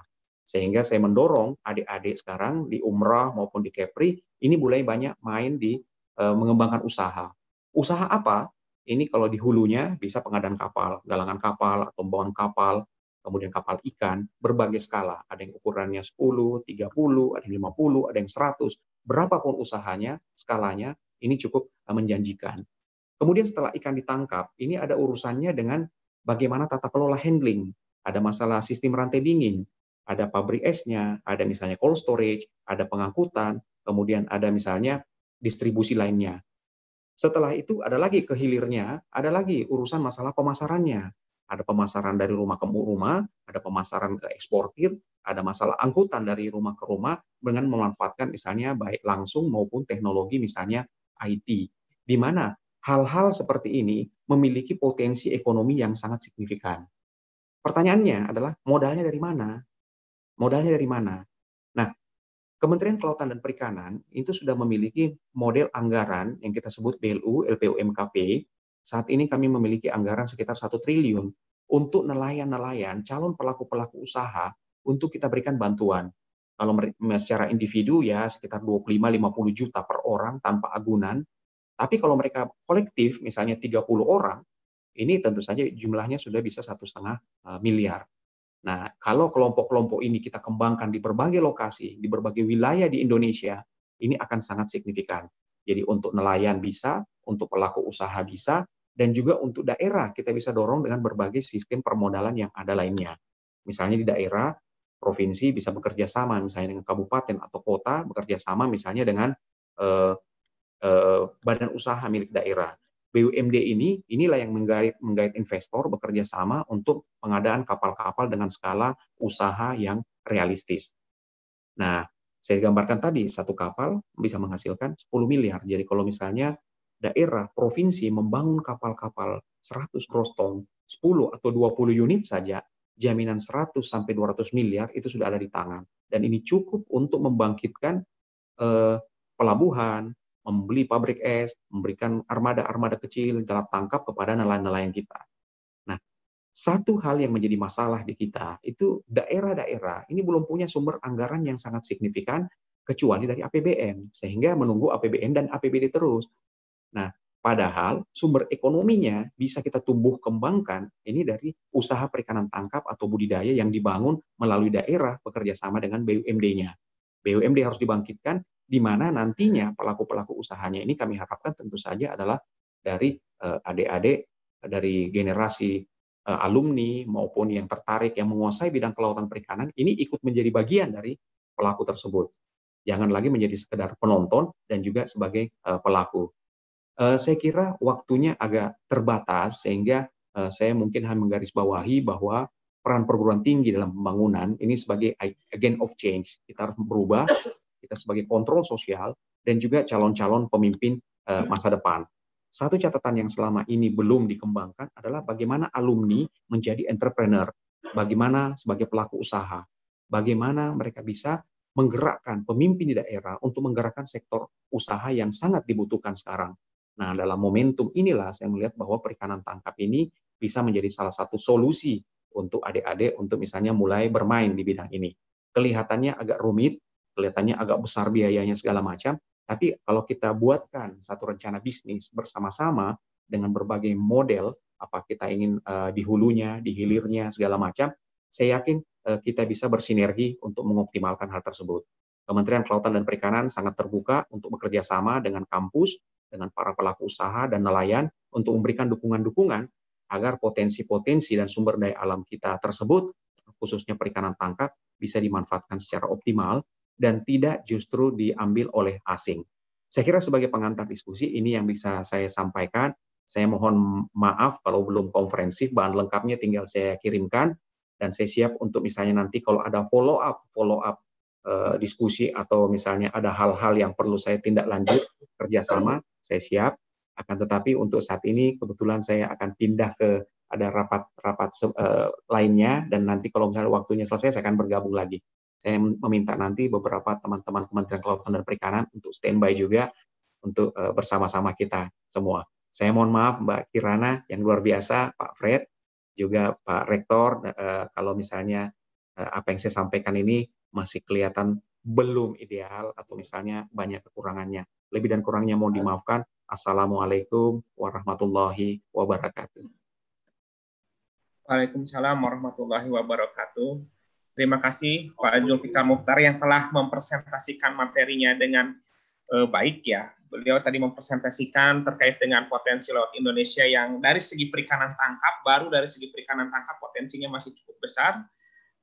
Sehingga saya mendorong adik-adik sekarang di Umrah maupun di Kepri, ini mulai banyak main di uh, mengembangkan usaha. Usaha apa? Ini kalau di hulunya bisa pengadaan kapal, galangan kapal, atau pembangunan kapal, kemudian kapal ikan, berbagai skala. Ada yang ukurannya 10, 30, ada yang 50, ada yang 100. Berapapun usahanya, skalanya, ini cukup eh, menjanjikan. Kemudian setelah ikan ditangkap, ini ada urusannya dengan bagaimana tata kelola handling. Ada masalah sistem rantai dingin, ada pabrik esnya, ada misalnya cold storage, ada pengangkutan, kemudian ada misalnya distribusi lainnya. Setelah itu ada lagi kehilirnya, ada lagi urusan masalah pemasarannya. Ada pemasaran dari rumah ke rumah, ada pemasaran ke eksportir, ada masalah angkutan dari rumah ke rumah dengan memanfaatkan misalnya baik langsung maupun teknologi misalnya IT. Di mana hal-hal seperti ini memiliki potensi ekonomi yang sangat signifikan. Pertanyaannya adalah modalnya dari mana? Modalnya dari mana? Nah, Kementerian Kelautan dan Perikanan itu sudah memiliki model anggaran yang kita sebut BLU, LPUMKP. Saat ini kami memiliki anggaran sekitar satu triliun untuk nelayan-nelayan, calon pelaku-pelaku usaha untuk kita berikan bantuan. Kalau secara individu ya sekitar 25-50 juta per orang tanpa agunan. Tapi kalau mereka kolektif misalnya 30 orang, ini tentu saja jumlahnya sudah bisa satu setengah eh, miliar. Nah, kalau kelompok-kelompok ini kita kembangkan di berbagai lokasi, di berbagai wilayah di Indonesia, ini akan sangat signifikan. Jadi untuk nelayan bisa, untuk pelaku usaha bisa, dan juga untuk daerah kita bisa dorong dengan berbagai sistem permodalan yang ada lainnya. Misalnya di daerah, provinsi bisa bekerja sama misalnya dengan kabupaten atau kota, bekerja sama misalnya dengan eh, eh, badan usaha milik daerah. BUMD ini, inilah yang menggait, menggait investor bekerja sama untuk pengadaan kapal-kapal dengan skala usaha yang realistis. Nah, saya gambarkan tadi, satu kapal bisa menghasilkan 10 miliar. Jadi kalau misalnya daerah, provinsi membangun kapal-kapal 100 gross ton, 10 atau 20 unit saja, jaminan 100 sampai 200 miliar itu sudah ada di tangan. Dan ini cukup untuk membangkitkan eh, pelabuhan, membeli pabrik es, memberikan armada-armada kecil dalam tangkap kepada nelayan-nelayan kita. Nah, satu hal yang menjadi masalah di kita itu daerah-daerah ini belum punya sumber anggaran yang sangat signifikan kecuali dari APBN, sehingga menunggu APBN dan APBD terus. Nah, padahal sumber ekonominya bisa kita tumbuh kembangkan ini dari usaha perikanan tangkap atau budidaya yang dibangun melalui daerah bekerja sama dengan BUMD-nya. BUMD harus dibangkitkan di mana nantinya pelaku-pelaku usahanya ini kami harapkan tentu saja adalah dari eh, adik-adik dari generasi eh, alumni maupun yang tertarik yang menguasai bidang kelautan perikanan ini ikut menjadi bagian dari pelaku tersebut. Jangan lagi menjadi sekedar penonton dan juga sebagai eh, pelaku. Saya kira waktunya agak terbatas sehingga saya mungkin hanya menggarisbawahi bahwa peran perguruan tinggi dalam pembangunan ini sebagai agent of change. Kita harus berubah kita sebagai kontrol sosial dan juga calon-calon pemimpin uh, masa depan. Satu catatan yang selama ini belum dikembangkan adalah bagaimana alumni menjadi entrepreneur, bagaimana sebagai pelaku usaha, bagaimana mereka bisa menggerakkan pemimpin di daerah untuk menggerakkan sektor usaha yang sangat dibutuhkan sekarang. Nah, dalam momentum inilah saya melihat bahwa perikanan tangkap ini bisa menjadi salah satu solusi untuk adik-adik untuk misalnya mulai bermain di bidang ini. Kelihatannya agak rumit, kelihatannya agak besar biayanya segala macam, tapi kalau kita buatkan satu rencana bisnis bersama-sama dengan berbagai model, apa kita ingin uh, di hulunya, di hilirnya, segala macam, saya yakin uh, kita bisa bersinergi untuk mengoptimalkan hal tersebut. Kementerian Kelautan dan Perikanan sangat terbuka untuk bekerja sama dengan kampus, dengan para pelaku usaha dan nelayan untuk memberikan dukungan-dukungan agar potensi-potensi dan sumber daya alam kita tersebut, khususnya perikanan tangkap, bisa dimanfaatkan secara optimal dan tidak justru diambil oleh asing. Saya kira sebagai pengantar diskusi ini yang bisa saya sampaikan. Saya mohon maaf kalau belum konferensif, bahan lengkapnya tinggal saya kirimkan dan saya siap untuk misalnya nanti kalau ada follow up, follow up e, eh, diskusi atau misalnya ada hal-hal yang perlu saya tindak lanjut kerjasama, saya siap. Akan tetapi untuk saat ini kebetulan saya akan pindah ke ada rapat-rapat uh, lainnya dan nanti kalau misalnya waktunya selesai saya akan bergabung lagi saya meminta nanti beberapa teman-teman Kementerian Kelautan dan Perikanan untuk standby juga untuk eh, bersama-sama kita semua. Saya mohon maaf Mbak Kirana yang luar biasa, Pak Fred, juga Pak Rektor, eh, kalau misalnya eh, apa yang saya sampaikan ini masih kelihatan belum ideal atau misalnya banyak kekurangannya. Lebih dan kurangnya mohon dimaafkan. Assalamualaikum warahmatullahi wabarakatuh. Waalaikumsalam warahmatullahi wabarakatuh. Terima kasih Pak Zulfikar Muhtar yang telah mempresentasikan materinya dengan uh, baik ya. Beliau tadi mempresentasikan terkait dengan potensi laut Indonesia yang dari segi perikanan tangkap, baru dari segi perikanan tangkap potensinya masih cukup besar.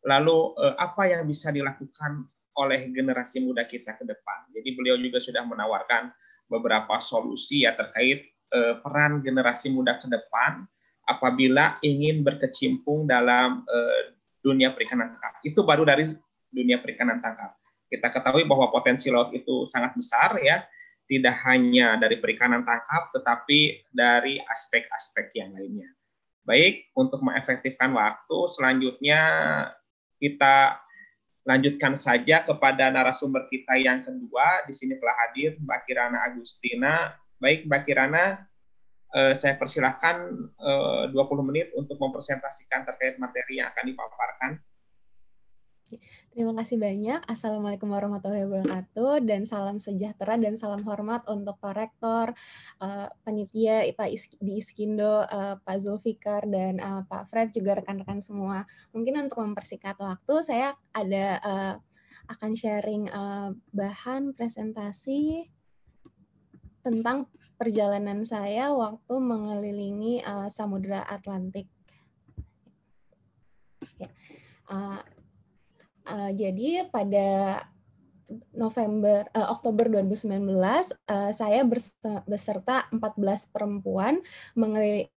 Lalu uh, apa yang bisa dilakukan oleh generasi muda kita ke depan. Jadi beliau juga sudah menawarkan beberapa solusi ya terkait uh, peran generasi muda ke depan apabila ingin berkecimpung dalam uh, dunia perikanan tangkap. Itu baru dari dunia perikanan tangkap. Kita ketahui bahwa potensi laut itu sangat besar ya, tidak hanya dari perikanan tangkap tetapi dari aspek-aspek yang lainnya. Baik, untuk mengefektifkan waktu, selanjutnya kita lanjutkan saja kepada narasumber kita yang kedua. Di sini telah hadir Mbak Kirana Agustina. Baik, Mbak Kirana, eh, saya persilahkan eh, 20 menit untuk mempresentasikan terkait materi yang akan dipaparkan. Terima kasih banyak. Assalamualaikum warahmatullahi wabarakatuh dan salam sejahtera dan salam hormat untuk Pak Rektor, uh, panitia Pak di Iskindo, uh, eh, Pak Zulfikar dan uh, Pak Fred juga rekan-rekan semua. Mungkin untuk mempersingkat waktu saya ada uh, akan sharing uh, bahan presentasi tentang perjalanan saya waktu mengelilingi uh, Samudra Atlantik. Ya. Uh, uh, jadi pada November uh, Oktober 2019 uh, saya beserta 14 perempuan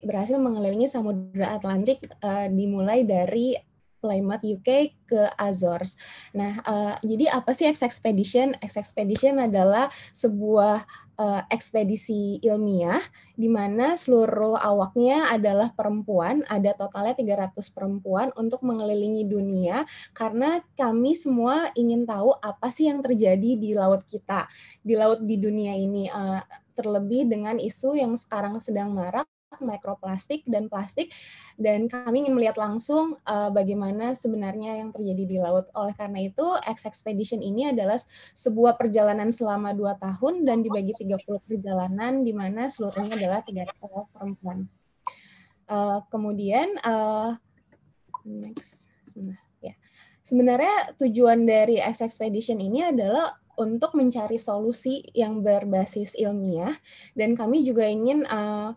berhasil mengelilingi Samudra Atlantik uh, dimulai dari Plymouth UK ke Azores. Nah, uh, jadi apa sih X Expedition? X Expedition adalah sebuah uh, ekspedisi ilmiah di mana seluruh awaknya adalah perempuan, ada totalnya 300 perempuan untuk mengelilingi dunia karena kami semua ingin tahu apa sih yang terjadi di laut kita, di laut di dunia ini uh, terlebih dengan isu yang sekarang sedang marak mikroplastik dan plastik dan kami ingin melihat langsung uh, bagaimana sebenarnya yang terjadi di laut. Oleh karena itu, X Expedition ini adalah sebuah perjalanan selama dua tahun dan dibagi 30 perjalanan di mana seluruhnya adalah 300 perempuan. Uh, kemudian uh, next ya. Sebenarnya tujuan dari X Expedition ini adalah untuk mencari solusi yang berbasis ilmiah dan kami juga ingin uh,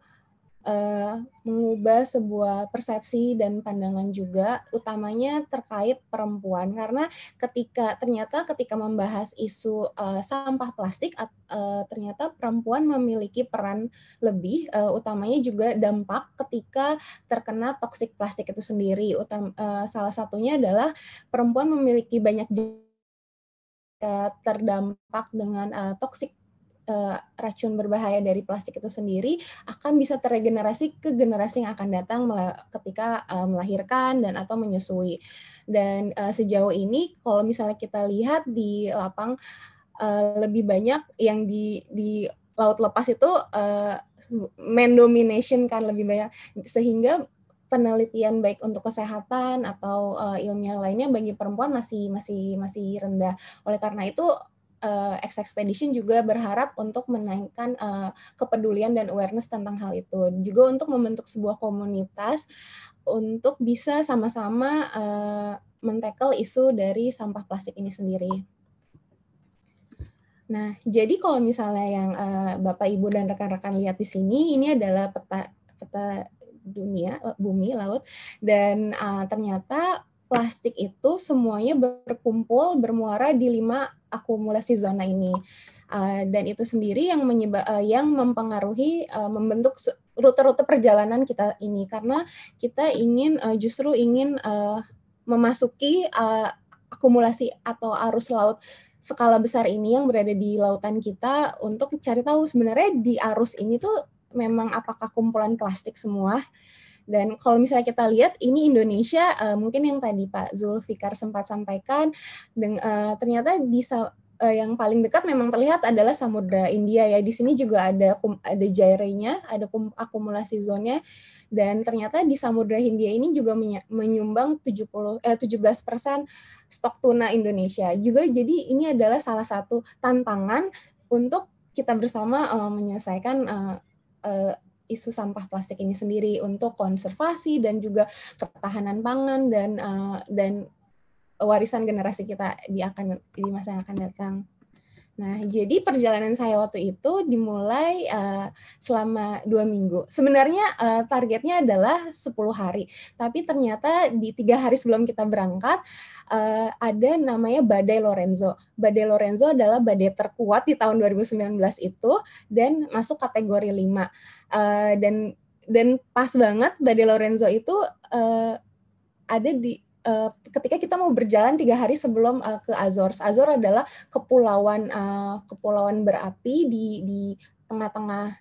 uh, mengubah sebuah persepsi dan pandangan juga, utamanya terkait perempuan. Karena ketika ternyata ketika membahas isu uh, sampah plastik, uh, ternyata perempuan memiliki peran lebih, uh, utamanya juga dampak ketika terkena toksik plastik itu sendiri. Utam, uh, salah satunya adalah perempuan memiliki banyak terdampak dengan uh, toksik Eh, racun berbahaya dari plastik itu sendiri akan bisa terregenerasi ke generasi yang akan datang ketika eh, melahirkan dan atau menyusui. Dan eh, sejauh ini kalau misalnya kita lihat di lapang lebih banyak yang di di laut lepas itu mendominasikan domination kan lebih banyak sehingga penelitian baik untuk kesehatan atau uh, ilmiah lainnya bagi perempuan masih masih masih rendah. Oleh karena itu uh, eh, X Expedition juga berharap untuk menaikkan uh, kepedulian dan awareness tentang hal itu. Juga untuk membentuk sebuah komunitas untuk bisa sama-sama uh, isu dari sampah plastik ini sendiri. Nah, jadi kalau misalnya yang uh, Bapak Ibu dan rekan-rekan lihat di sini, ini adalah peta peta dunia, bumi, laut, dan uh, ternyata plastik itu semuanya berkumpul bermuara di lima akumulasi zona ini. Uh, dan itu sendiri yang menyebab uh, eh, yang mempengaruhi uh, membentuk rute-rute perjalanan kita ini karena kita ingin uh, justru ingin uh, memasuki uh, akumulasi atau arus laut skala besar ini yang berada di lautan kita untuk cari tahu sebenarnya di arus ini tuh memang apakah kumpulan plastik semua dan kalau misalnya kita lihat ini Indonesia uh, mungkin yang tadi Pak Zulfikar sempat sampaikan deng, uh, ternyata di uh, yang paling dekat memang terlihat adalah Samudra India ya. Di sini juga ada ada gyrenya, ada akumulasi zonnya dan ternyata di Samudra Hindia ini juga menyumbang 70 eh 17% stok tuna Indonesia. Juga jadi ini adalah salah satu tantangan untuk kita bersama uh, menyelesaikan uh, uh, isu sampah plastik ini sendiri untuk konservasi dan juga ketahanan pangan dan uh, dan warisan generasi kita di akan di masa yang akan datang. Nah, jadi perjalanan saya waktu itu dimulai uh, selama dua minggu. Sebenarnya uh, targetnya adalah 10 hari, tapi ternyata di tiga hari sebelum kita berangkat uh, ada namanya Badai Lorenzo. Badai Lorenzo adalah badai terkuat di tahun 2019 itu dan masuk kategori 5 uh, dan dan pas banget Bade Lorenzo itu uh, ada di uh, ketika kita mau berjalan tiga hari sebelum uh, ke Azores. Azores adalah kepulauan uh, kepulauan berapi di di tengah-tengah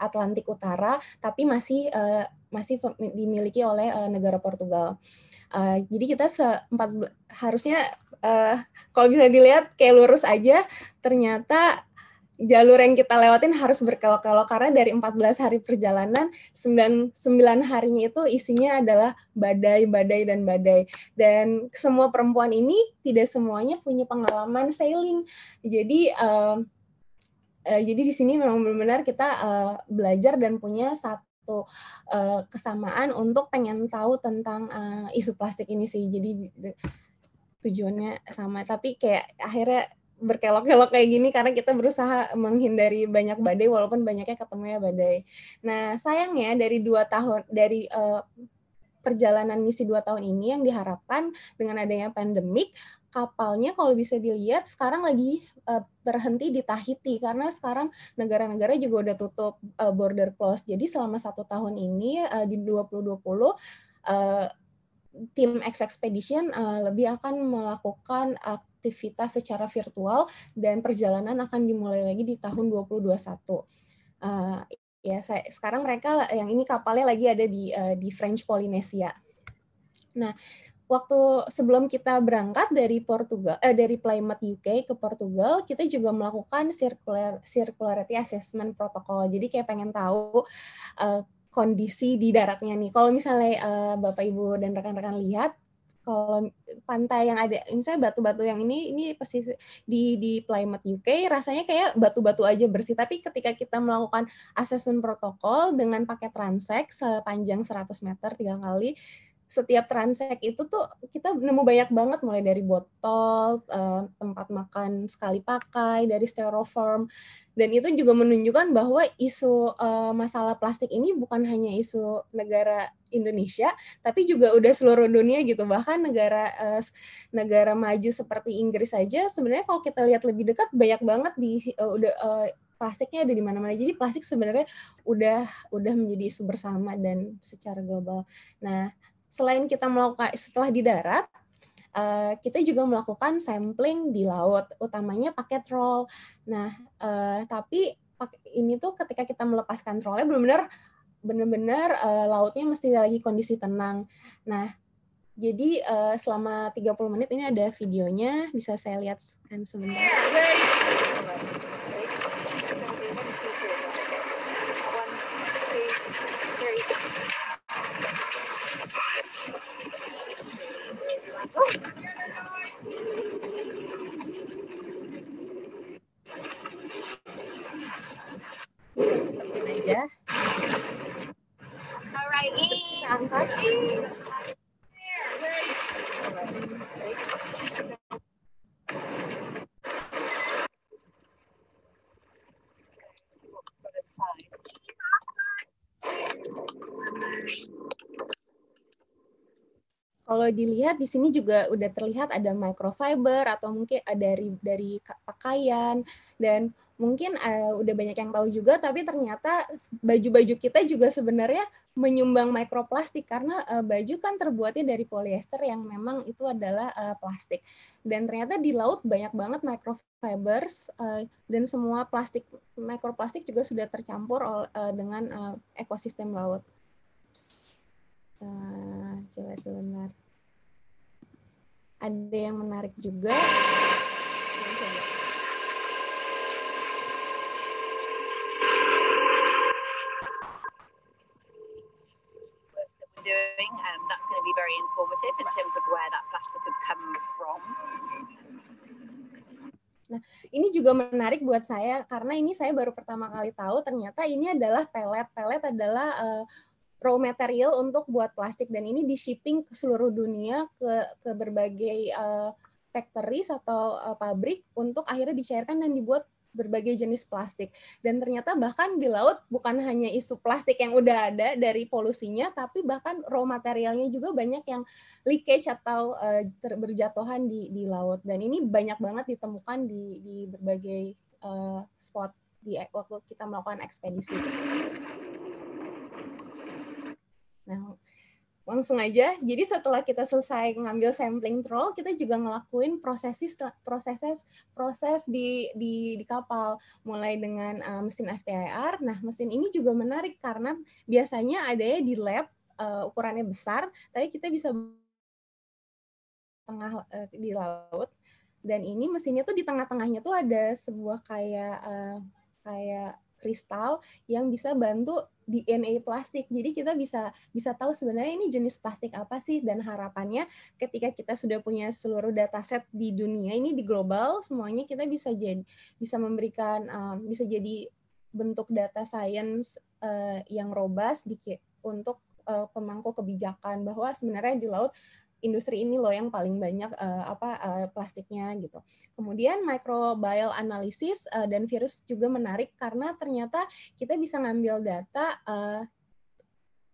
Atlantik Utara, tapi masih uh, masih dimiliki oleh uh, negara Portugal. Uh, jadi kita seempat harusnya uh, kalau bisa dilihat kayak lurus aja, ternyata jalur yang kita lewatin harus berkelok-kelok karena dari 14 hari perjalanan 9, 9 harinya itu isinya adalah badai, badai dan badai. Dan semua perempuan ini tidak semuanya punya pengalaman sailing. Jadi uh, uh, jadi di sini memang benar-benar kita uh, belajar dan punya satu uh, kesamaan untuk pengen tahu tentang uh, isu plastik ini sih. Jadi tujuannya sama, tapi kayak akhirnya berkelok-kelok kayak gini karena kita berusaha menghindari banyak badai walaupun banyaknya ketemunya badai. Nah sayangnya dari dua tahun dari uh, perjalanan misi dua tahun ini yang diharapkan dengan adanya pandemik kapalnya kalau bisa dilihat sekarang lagi uh, berhenti di Tahiti karena sekarang negara-negara juga udah tutup uh, border close. Jadi selama satu tahun ini uh, di 2020 uh, tim X Expedition uh, eh, lebih akan melakukan aktivitas secara virtual dan perjalanan akan dimulai lagi di tahun 2021. Uh, eh, ya saya, sekarang mereka yang ini kapalnya lagi ada di uh, di French Polynesia. Nah, waktu sebelum kita berangkat dari Portugal eh, dari Plymouth UK ke Portugal kita juga melakukan circular circularity assessment protocol jadi kayak pengen tahu uh, kondisi di daratnya nih. Kalau misalnya uh, Bapak Ibu dan rekan-rekan lihat kalau pantai yang ada misalnya batu-batu yang ini ini pasti di di Plymouth UK rasanya kayak batu-batu aja bersih tapi ketika kita melakukan asesmen protokol dengan pakai transek sepanjang 100 meter tiga kali setiap transek itu tuh kita nemu banyak banget mulai dari botol, eh, tempat makan sekali pakai, dari styrofoam dan itu juga menunjukkan bahwa isu eh, masalah plastik ini bukan hanya isu negara Indonesia tapi juga udah seluruh dunia gitu bahkan negara eh, negara maju seperti Inggris saja sebenarnya kalau kita lihat lebih dekat banyak banget di udah plastiknya ada di mana-mana. Jadi plastik sebenarnya udah udah menjadi isu bersama dan secara global. Nah, selain kita melakukan setelah di darat, eh, kita juga melakukan sampling di laut, utamanya pakai troll. Nah, eh, tapi ini tuh ketika kita melepaskan trollnya benar-benar benar-benar uh, eh, lautnya mesti lagi kondisi tenang. Nah, jadi uh, selama 30 menit ini ada videonya, bisa saya lihat kan Yeah. kalau dilihat di sini juga udah terlihat ada microfiber atau mungkin eh, dari dari pakaian dan mungkin uh, udah banyak yang tahu juga tapi ternyata baju-baju kita juga sebenarnya menyumbang mikroplastik karena uh, baju kan terbuatnya dari polyester yang memang itu adalah uh, plastik dan ternyata di laut banyak banget microfibers uh, dan semua plastik mikroplastik juga sudah tercampur uh, dengan uh, ekosistem laut. Uh, coba sebentar ada yang menarik juga. Nah, ini juga menarik buat saya karena ini saya baru pertama kali tahu ternyata ini adalah pelet. Pelet adalah uh, raw material untuk buat plastik dan ini di shipping ke seluruh dunia ke ke berbagai uh, factories atau uh, pabrik untuk akhirnya dicairkan dan dibuat berbagai jenis plastik. Dan ternyata bahkan di laut bukan hanya isu plastik yang udah ada dari polusinya, tapi bahkan raw materialnya juga banyak yang leakage atau uh, berjatuhan di, di laut. Dan ini banyak banget ditemukan di, di berbagai uh, spot di waktu kita melakukan ekspedisi. Nah, langsung aja. Jadi setelah kita selesai ngambil sampling troll, kita juga ngelakuin prosesis, proses proses di, di di kapal, mulai dengan uh, mesin FTIR. Nah, mesin ini juga menarik karena biasanya ada di lab uh, ukurannya besar, tapi kita bisa tengah uh, di laut. Dan ini mesinnya tuh di tengah-tengahnya tuh ada sebuah kayak uh, kayak kristal yang bisa bantu DNA plastik. Jadi kita bisa bisa tahu sebenarnya ini jenis plastik apa sih dan harapannya ketika kita sudah punya seluruh dataset di dunia ini di global semuanya kita bisa jadi bisa memberikan um, bisa jadi bentuk data science uh, yang robust di, untuk uh, pemangku kebijakan bahwa sebenarnya di laut industri ini loh yang paling banyak uh, apa uh, plastiknya gitu. Kemudian microbial analysis uh, dan virus juga menarik karena ternyata kita bisa ngambil data uh,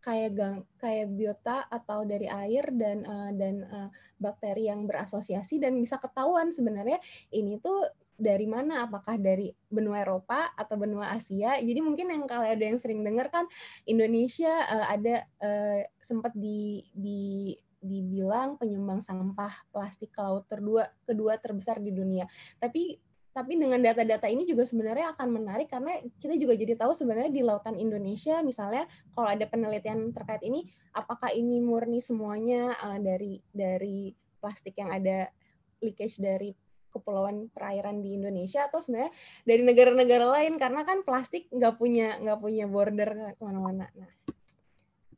kayak gang, kayak biota atau dari air dan uh, dan uh, bakteri yang berasosiasi dan bisa ketahuan sebenarnya ini tuh dari mana? Apakah dari benua Eropa atau benua Asia? Jadi mungkin yang kalian ada yang sering dengar kan Indonesia uh, ada uh, sempat di di dibilang penyumbang sampah plastik ke laut terdua kedua terbesar di dunia. Tapi tapi dengan data-data ini juga sebenarnya akan menarik karena kita juga jadi tahu sebenarnya di lautan Indonesia misalnya kalau ada penelitian terkait ini apakah ini murni semuanya eh, dari dari plastik yang ada leakage dari kepulauan perairan di Indonesia atau sebenarnya dari negara-negara lain karena kan plastik nggak punya nggak punya border kemana-mana. Nah,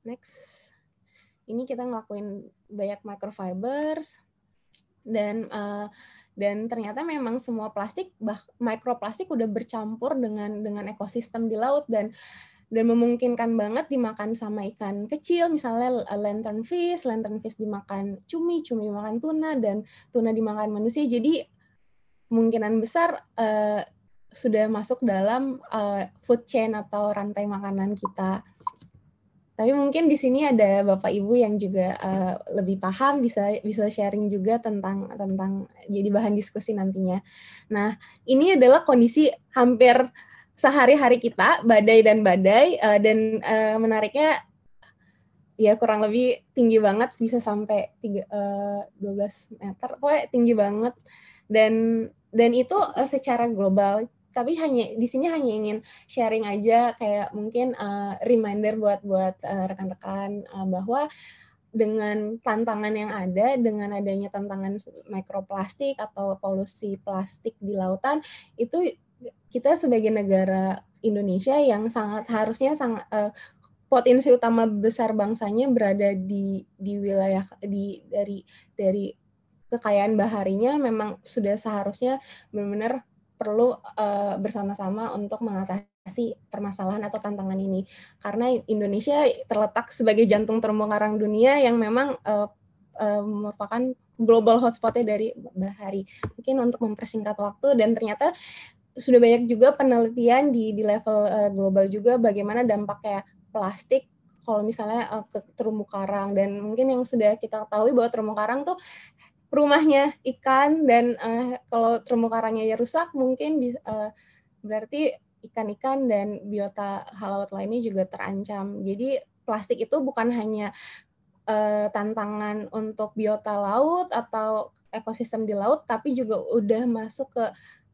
next ini kita ngelakuin banyak microfibers dan uh, dan ternyata memang semua plastik bah, mikroplastik udah bercampur dengan dengan ekosistem di laut dan dan memungkinkan banget dimakan sama ikan kecil misalnya eh, lantern fish lantern fish dimakan cumi cumi dimakan tuna dan tuna dimakan manusia jadi kemungkinan besar uh, sudah masuk dalam uh, food chain atau rantai makanan kita tapi mungkin di sini ada Bapak Ibu yang juga uh, lebih paham bisa bisa sharing juga tentang tentang jadi bahan diskusi nantinya. Nah, ini adalah kondisi hampir sehari-hari kita badai dan badai uh, dan uh, menariknya ya kurang lebih tinggi banget bisa sampai dua uh, 12 meter pokoknya tinggi banget dan dan itu uh, secara global tapi hanya di sini hanya ingin sharing aja kayak mungkin uh, reminder buat buat uh, rekan-rekan uh, bahwa dengan tantangan yang ada, dengan adanya tantangan mikroplastik atau polusi plastik di lautan, itu kita sebagai negara Indonesia yang sangat harusnya sangat uh, potensi utama besar bangsanya berada di di wilayah di dari dari kekayaan baharinya memang sudah seharusnya benar-benar perlu uh, bersama-sama untuk mengatasi permasalahan atau tantangan ini karena Indonesia terletak sebagai jantung terumbu karang dunia yang memang uh, uh, merupakan global hotspotnya dari Bahari mungkin untuk mempersingkat waktu dan ternyata sudah banyak juga penelitian di di level uh, global juga bagaimana dampaknya plastik kalau misalnya uh, ke terumbu karang dan mungkin yang sudah kita ketahui bahwa terumbu karang tuh rumahnya ikan dan uh, kalau terumbu karangnya ya rusak mungkin uh, berarti ikan-ikan dan biota hal laut lainnya juga terancam. Jadi plastik itu bukan hanya uh, tantangan untuk biota laut atau ekosistem di laut, tapi juga udah masuk ke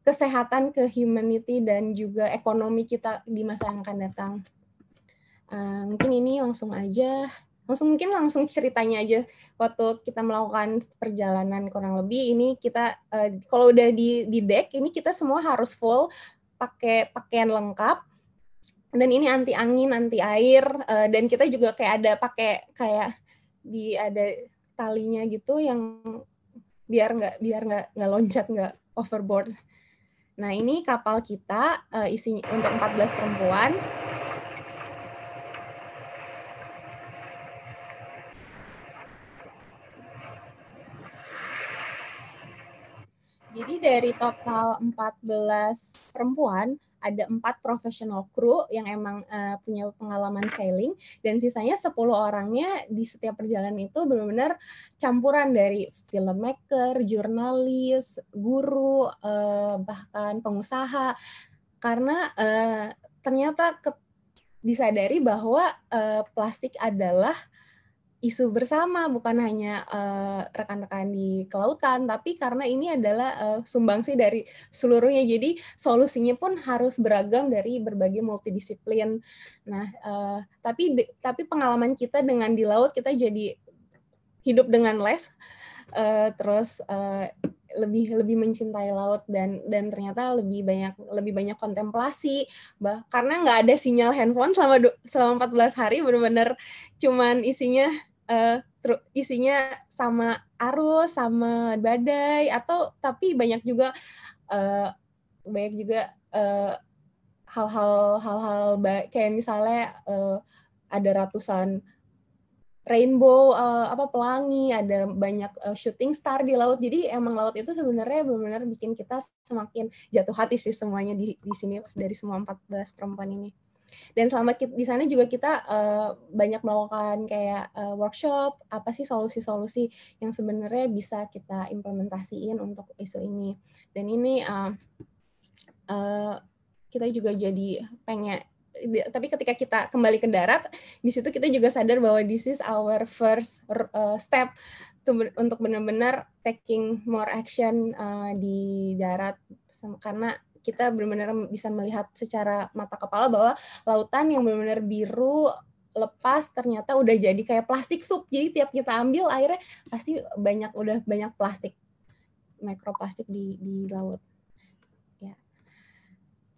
kesehatan, ke humanity dan juga ekonomi kita di masa yang akan datang. Uh, mungkin ini langsung aja langsung mungkin langsung ceritanya aja waktu kita melakukan perjalanan kurang lebih ini kita uh, kalau udah di di deck ini kita semua harus full pakai pakaian lengkap dan ini anti angin anti air uh, dan kita juga kayak ada pakai kayak di ada talinya gitu yang biar nggak biar nggak nggak loncat nggak overboard. Nah ini kapal kita uh, isinya untuk 14 perempuan Jadi dari total 14 perempuan ada empat profesional kru yang emang uh, punya pengalaman sailing dan sisanya 10 orangnya di setiap perjalanan itu benar-benar campuran dari filmmaker, jurnalis, guru, uh, bahkan pengusaha karena uh, ternyata disadari bahwa uh, plastik adalah isu bersama bukan hanya eh, rekan-rekan uh, di kelautan tapi karena ini adalah uh, eh, sumbangsi dari seluruhnya jadi solusinya pun harus beragam dari berbagai multidisiplin nah uh, tapi de, tapi pengalaman kita dengan di laut kita jadi hidup dengan les uh, terus uh, lebih lebih mencintai laut dan dan ternyata lebih banyak lebih banyak kontemplasi bah karena nggak ada sinyal handphone selama selama 14 hari benar-benar cuman isinya uh, isinya sama arus, sama badai atau tapi banyak juga uh, banyak juga hal eh, hal-hal hal-hal baik kayak misalnya uh, ada ratusan rainbow uh, apa pelangi ada banyak uh, shooting star di laut jadi emang laut itu sebenarnya benar-benar bikin kita semakin jatuh hati sih semuanya di di sini dari semua 14 perempuan ini. Dan selama di sana juga kita uh, banyak melakukan kayak uh, workshop apa sih solusi-solusi yang sebenarnya bisa kita implementasiin untuk isu ini. Dan ini uh, uh, kita juga jadi pengen tapi ketika kita kembali ke darat di situ kita juga sadar bahwa this is our first uh, step to, untuk benar-benar taking more action uh, di darat karena kita benar-benar bisa melihat secara mata kepala bahwa lautan yang benar-benar biru lepas ternyata udah jadi kayak plastik sup. Jadi tiap kita ambil airnya pasti banyak udah banyak plastik mikroplastik di di laut. Ya.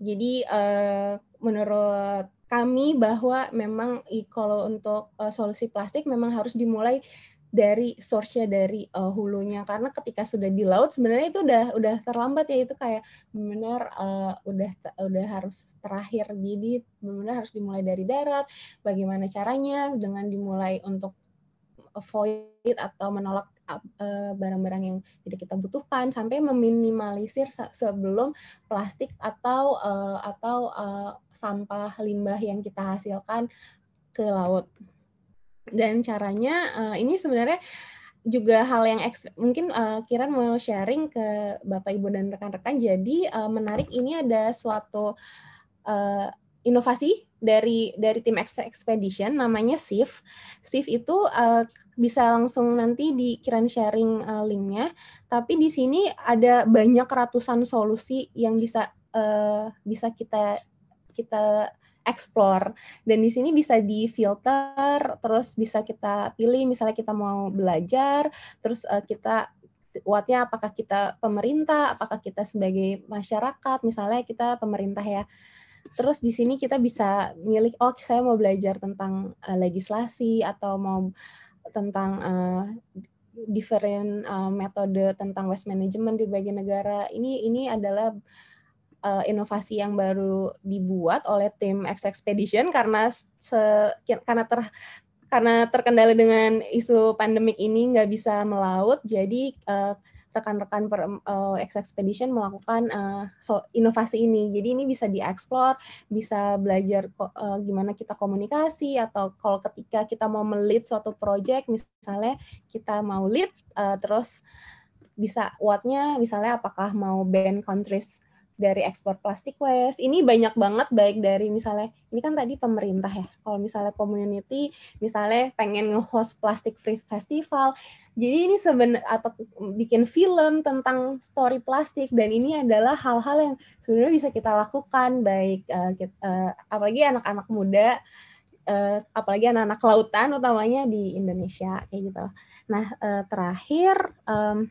Jadi uh, menurut kami bahwa memang kalau untuk uh, solusi plastik memang harus dimulai dari source-nya dari uh, hulunya karena ketika sudah di laut sebenarnya itu udah udah terlambat ya itu kayak benar uh, eh, udah udah harus terakhir jadi benar harus dimulai dari darat bagaimana caranya dengan dimulai untuk avoid atau menolak eh, barang-barang uh, yang tidak kita butuhkan sampai meminimalisir sebelum plastik atau uh, atau uh, sampah limbah yang kita hasilkan ke laut dan caranya uh, ini sebenarnya juga hal yang mungkin uh, Kiran mau sharing ke Bapak Ibu dan rekan-rekan. Jadi uh, menarik ini ada suatu uh, inovasi dari dari tim expedition namanya SIF. SIF itu uh, bisa langsung nanti di Kiran sharing uh, linknya. Tapi di sini ada banyak ratusan solusi yang bisa uh, bisa kita kita explore dan di sini bisa di filter terus bisa kita pilih misalnya kita mau belajar terus uh, kita kuatnya apakah kita pemerintah apakah kita sebagai masyarakat misalnya kita pemerintah ya terus di sini kita bisa milik oh saya mau belajar tentang uh, legislasi atau mau tentang uh, different uh, metode tentang waste management di bagian negara ini ini adalah uh, inovasi yang baru dibuat oleh tim X Expedition karena se ya, karena ter karena terkendala dengan isu pandemik ini nggak bisa melaut, jadi eh, rekan-rekan per uh, X Expedition melakukan uh, so, inovasi ini. Jadi ini bisa dieksplor, bisa belajar uh, gimana kita komunikasi atau kalau ketika kita mau melit suatu proyek misalnya kita mau lead, uh, terus bisa kuatnya misalnya apakah mau band countries dari ekspor plastik waste. Ini banyak banget baik dari misalnya ini kan tadi pemerintah ya. Kalau misalnya community misalnya pengen nge-host plastic free festival. Jadi ini sebenarnya atau bikin film tentang story plastik dan ini adalah hal-hal yang sebenarnya bisa kita lakukan baik uh, eh, kita, uh, eh, apalagi anak-anak muda uh, apalagi anak-anak lautan utamanya di Indonesia kayak gitu. Nah, uh, terakhir um,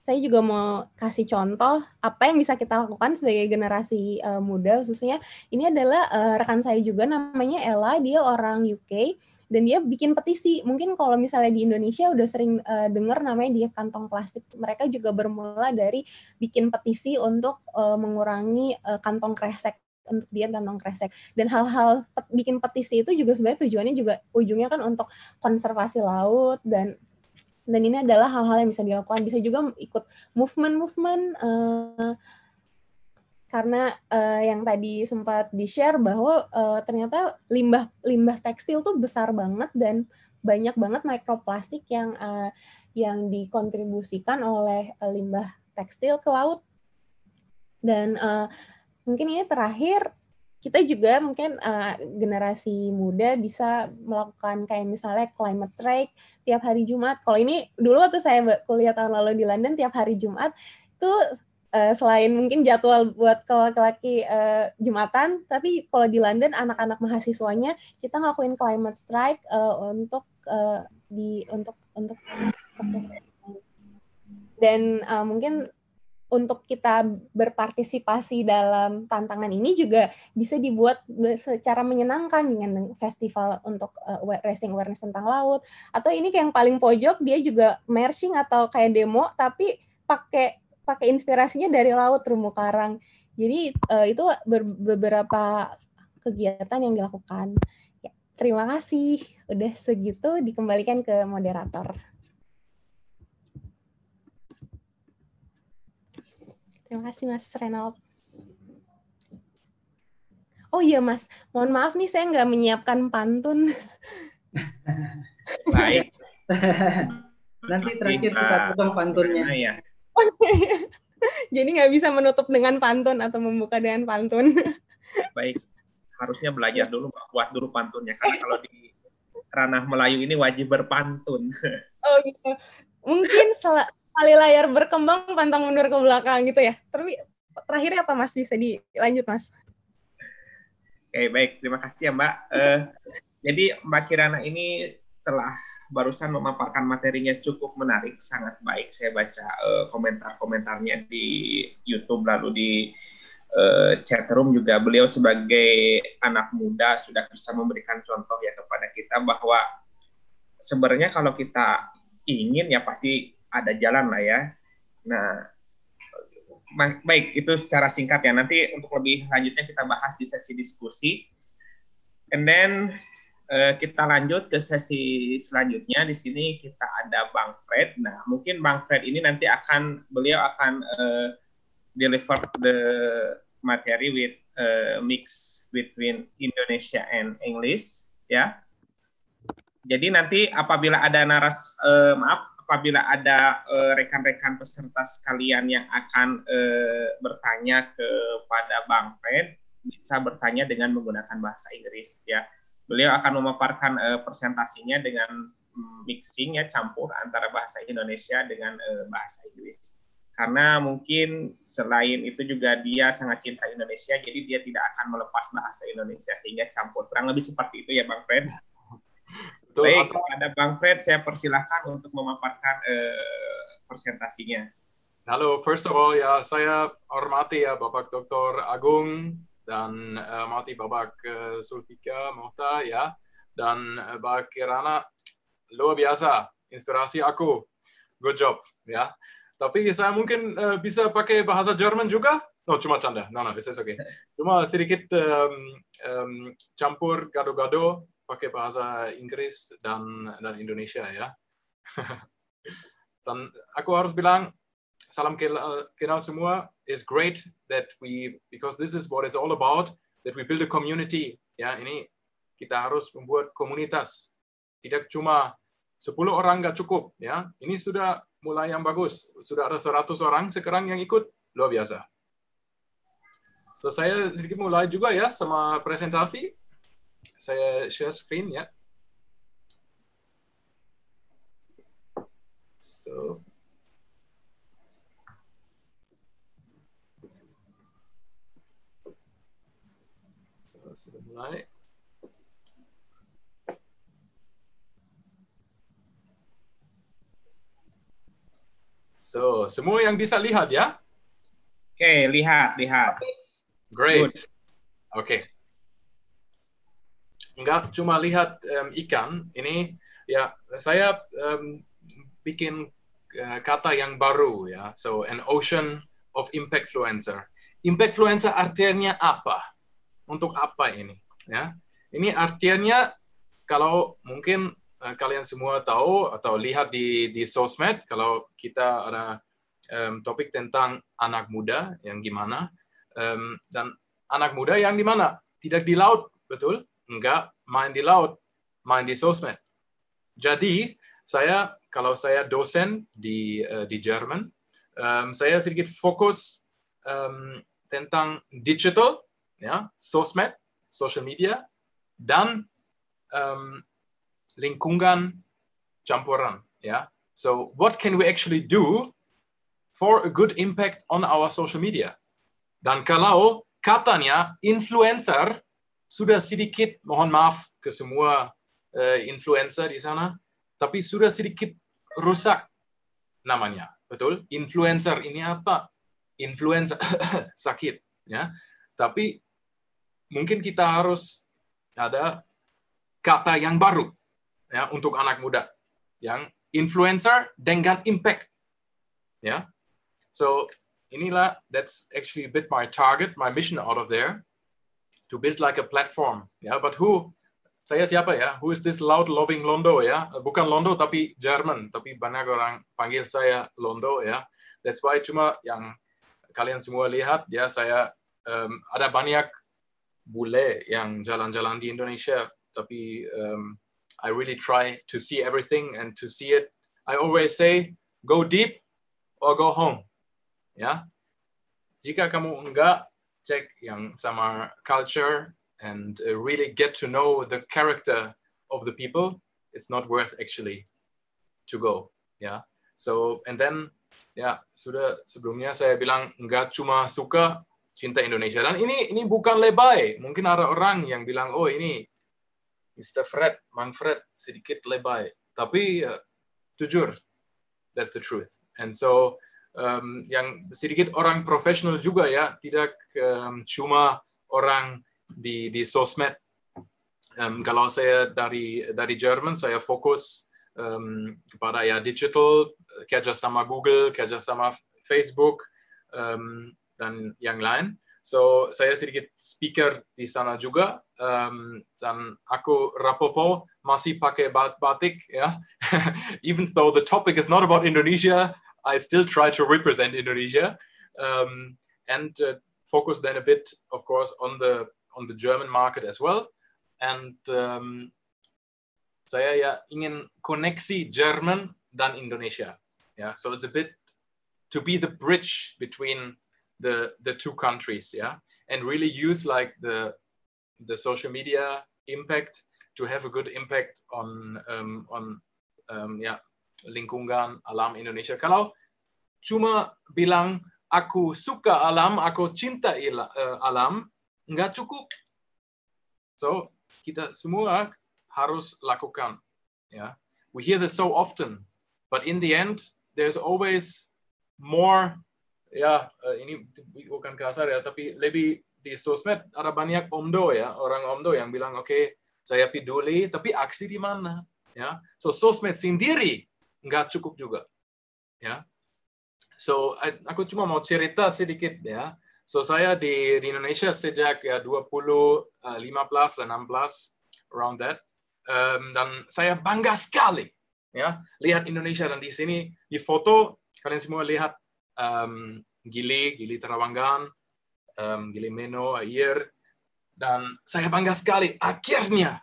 saya juga mau kasih contoh apa yang bisa kita lakukan sebagai generasi uh, muda khususnya ini adalah uh, rekan saya juga namanya Ella dia orang UK dan dia bikin petisi mungkin kalau misalnya di Indonesia udah sering uh, dengar namanya dia kantong plastik mereka juga bermula dari bikin petisi untuk uh, mengurangi uh, kantong kresek untuk dia kantong kresek dan hal-hal pet, bikin petisi itu juga sebenarnya tujuannya juga ujungnya kan untuk konservasi laut dan dan ini adalah hal-hal yang bisa dilakukan bisa juga ikut movement movement uh, karena uh, yang tadi sempat di share bahwa uh, ternyata limbah limbah tekstil tuh besar banget dan banyak banget mikroplastik yang uh, yang dikontribusikan oleh limbah tekstil ke laut dan uh, mungkin ini terakhir kita juga mungkin uh, generasi muda bisa melakukan kayak misalnya climate strike tiap hari Jumat. Kalau ini dulu waktu saya kuliah tahun lalu di London tiap hari Jumat itu uh, selain mungkin jadwal buat kalau laki-laki uh, eh, jumatan, tapi kalau di London anak-anak mahasiswanya kita ngakuin climate strike uh, untuk uh, di untuk untuk dan uh, mungkin untuk kita berpartisipasi dalam tantangan ini juga bisa dibuat secara menyenangkan dengan festival untuk uh, eh, racing awareness tentang laut atau ini kayak yang paling pojok dia juga marching atau kayak demo tapi pakai pakai inspirasinya dari laut terumbu karang. Jadi uh, itu beberapa kegiatan yang dilakukan. Ya, terima kasih. Udah segitu dikembalikan ke moderator. Terima kasih Mas Renald. Oh iya Mas, mohon maaf nih saya nggak menyiapkan pantun. *laughs* Baik. *laughs* Nanti terakhir kita potong pantunnya. Ya. *laughs* Jadi nggak bisa menutup dengan pantun atau membuka dengan pantun. Baik, harusnya belajar dulu, buat dulu pantunnya. Karena kalau di ranah Melayu ini wajib berpantun. Oh gitu. Mungkin kali layar berkembang pantang mundur ke belakang gitu ya. Tapi terakhirnya apa Mas bisa dilanjut Mas? Oke, okay, baik. Terima kasih ya Mbak. Uh, *laughs* jadi Mbak Kirana ini telah barusan memaparkan materinya cukup menarik, sangat baik. Saya baca uh, komentar-komentarnya di YouTube lalu di uh, room juga. Beliau sebagai anak muda sudah bisa memberikan contoh ya kepada kita bahwa sebenarnya kalau kita ingin ya pasti ada jalan lah ya. Nah, baik itu secara singkat ya. Nanti untuk lebih lanjutnya kita bahas di sesi diskusi. And then uh, kita lanjut ke sesi selanjutnya. Di sini kita ada Bang Fred. Nah, mungkin Bang Fred ini nanti akan beliau akan uh, deliver the materi with uh, mix between Indonesia and English ya. Jadi nanti apabila ada naras uh, maaf apabila ada eh, rekan-rekan peserta sekalian yang akan eh, bertanya kepada Bang Fred, bisa bertanya dengan menggunakan bahasa Inggris ya. Beliau akan memaparkan eh, presentasinya dengan mm, mixing ya campur antara bahasa Indonesia dengan bahasa Inggris karena mungkin selain itu juga dia sangat cinta Indonesia, jadi dia tidak akan melepas bahasa Indonesia sehingga campur. Kurang lebih seperti itu ya Bang Fred itu Baik, atau... ada Bang Fred saya persilahkan untuk memaparkan uh, eh, presentasinya. Halo, first of all ya saya hormati ya Bapak Dr. Agung dan uh, eh, mati Bapak uh, eh, Sulfika Mohta ya dan uh, Bapak Kirana luar biasa inspirasi aku good job ya tapi saya mungkin uh, bisa pakai bahasa Jerman juga no cuma canda no no it's okay cuma sedikit um, um, campur gado-gado pakai bahasa Inggris dan dan Indonesia ya. dan aku harus bilang salam kenal semua It's great that we because this is what it's all about that we build a community ya ini kita harus membuat komunitas tidak cuma 10 orang nggak cukup ya ini sudah mulai yang bagus sudah ada 100 orang sekarang yang ikut luar biasa so, saya sedikit mulai juga ya sama presentasi saya share screen ya. So, sudah mulai. So, semua yang bisa lihat ya? Oke, okay, lihat, lihat. Great. Oke. Okay nggak cuma lihat um, ikan ini ya saya um, bikin uh, kata yang baru ya so an ocean of impact influencer impact influencer artinya apa untuk apa ini ya ini artinya kalau mungkin uh, kalian semua tahu atau lihat di di sosmed kalau kita ada um, topik tentang anak muda yang gimana um, dan anak muda yang di tidak di laut betul enggak main di laut, main di sosmed. Jadi saya kalau saya dosen di uh, di Jerman, um, saya sedikit fokus um, tentang digital, ya, sosmed, social media, dan um, lingkungan campuran. ya So what can we actually do for a good impact on our social media? Dan kalau katanya influencer sudah sedikit, mohon maaf ke semua uh, influencer di sana, tapi sudah sedikit rusak namanya, betul? Influencer ini apa? Influencer *coughs* sakit, ya. Tapi mungkin kita harus ada kata yang baru ya untuk anak muda yang influencer dengan impact, ya. So inilah that's actually a bit my target, my mission out of there to build like a platform. Ya, yeah? but who? Saya siapa ya? Who is this loud loving Londo ya? Bukan Londo tapi German, tapi banyak orang panggil saya Londo ya. That's why cuma yang kalian semua lihat ya saya um, ada banyak bule yang jalan-jalan di Indonesia, tapi um, I really try to see everything and to see it. I always say go deep or go home. Ya. Jika kamu enggak tech, yang sama culture, and uh, really get to know the character of the people, it's not worth actually to go. Yeah. So and then ya sudah sebelumnya saya bilang nggak cuma suka cinta Indonesia dan ini ini bukan lebay. Mungkin ada orang yang bilang oh ini Mr. Fred, Mang Fred sedikit lebay. Tapi uh, jujur, that's the truth. And so um, yang sedikit orang profesional juga ya, tidak um, cuma orang di di sosmed. Um, kalau saya dari dari Jerman, saya fokus um, kepada ya digital, kerjasama Google, kerjasama Facebook um, dan yang lain. So saya sedikit speaker di sana juga um, dan aku rapopo masih pakai batik ya. *laughs* Even though the topic is not about Indonesia, I still try to represent Indonesia um, and uh, focus then a bit, of course, on the on the German market as well. And um, saya ya ingin koneksi German dan Indonesia. Yeah, so it's a bit to be the bridge between the the two countries. Yeah, and really use like the the social media impact to have a good impact on um, on um, yeah lingkungan alam Indonesia. Kalau cuma bilang aku suka alam, aku cinta eh, alam, nggak cukup. So kita semua harus lakukan. Yeah, we hear this so often, but in the end there's always more. Ya, yeah, ini bukan kasar ya, tapi lebih di sosmed ada banyak omdo ya, orang omdo yang bilang oke okay, saya peduli, tapi aksi di mana? Ya, so sosmed sendiri nggak cukup juga. Ya, so aku cuma mau cerita sedikit ya. So saya di, di Indonesia sejak ya, 20, 15, 16, around that. Um, dan saya bangga sekali ya lihat Indonesia dan di sini di foto kalian semua lihat um, Gili, Gili Terawangan, um, Gili Meno, Air. dan saya bangga sekali akhirnya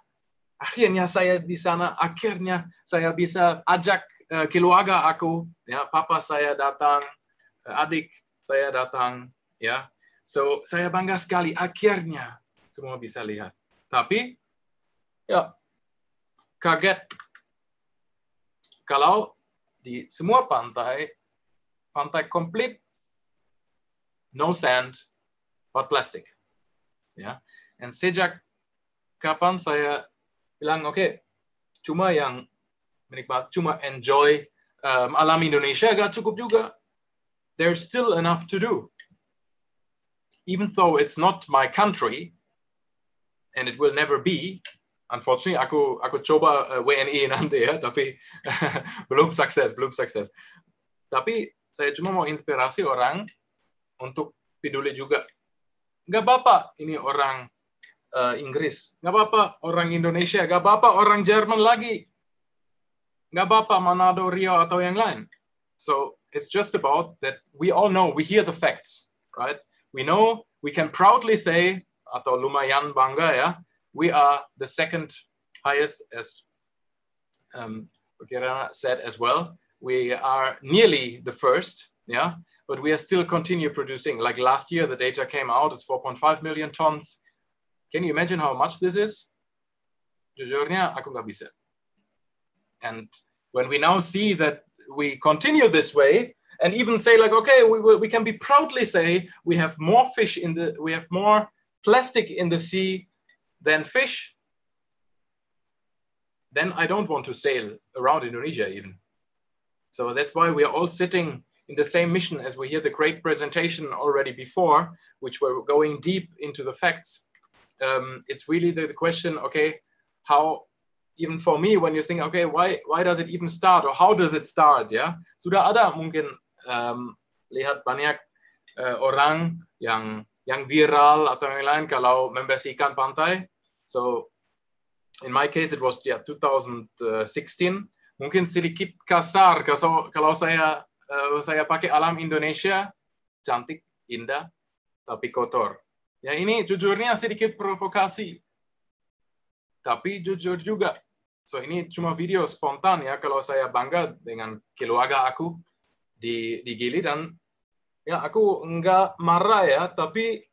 akhirnya saya di sana akhirnya saya bisa ajak Eh, keluarga aku, ya papa saya datang, eh, adik saya datang, ya. So saya bangga sekali akhirnya semua bisa lihat. Tapi ya kaget kalau di semua pantai pantai komplit no sand but plastic. Ya. Dan sejak kapan saya bilang oke okay, cuma yang menikmati cuma enjoy um, alam Indonesia gak cukup juga there's still enough to do even though it's not my country and it will never be unfortunately aku aku coba uh, WNI nanti ya tapi *laughs* belum sukses belum sukses tapi saya cuma mau inspirasi orang untuk peduli juga Gak apa-apa ini orang uh, Inggris gak apa-apa orang Indonesia gak apa-apa orang Jerman lagi nggak Manado, Rio, atau yang lain. So it's just about that we all know, we hear the facts, right? We know, we can proudly say, ato lumayan bangga we are the second highest as um, said as well. We are nearly the first, yeah, but we are still continue producing. Like last year, the data came out, it's 4.5 million tons. Can you imagine how much this is? Jujurnya, aku nggak bisa. And when we now see that we continue this way, and even say like, okay, we, we can be proudly say we have more fish in the, we have more plastic in the sea than fish, then I don't want to sail around Indonesia even. So that's why we are all sitting in the same mission as we hear the great presentation already before, which were going deep into the facts. Um, it's really the, the question, okay, how even for me when you think okay why why does it even start or how does it start ya sudah ada mungkin um, lihat banyak uh, orang yang yang viral atau yang lain kalau membersihkan pantai so in my case it was yeah 2016 mungkin sedikit kasar kalau kalau saya uh, saya pakai alam Indonesia cantik indah tapi kotor ya ini jujurnya sedikit provokasi tapi jujur juga So ini cuma video spontan ya kalau saya bangga dengan keluarga aku di di Gili dan ya aku enggak marah ya tapi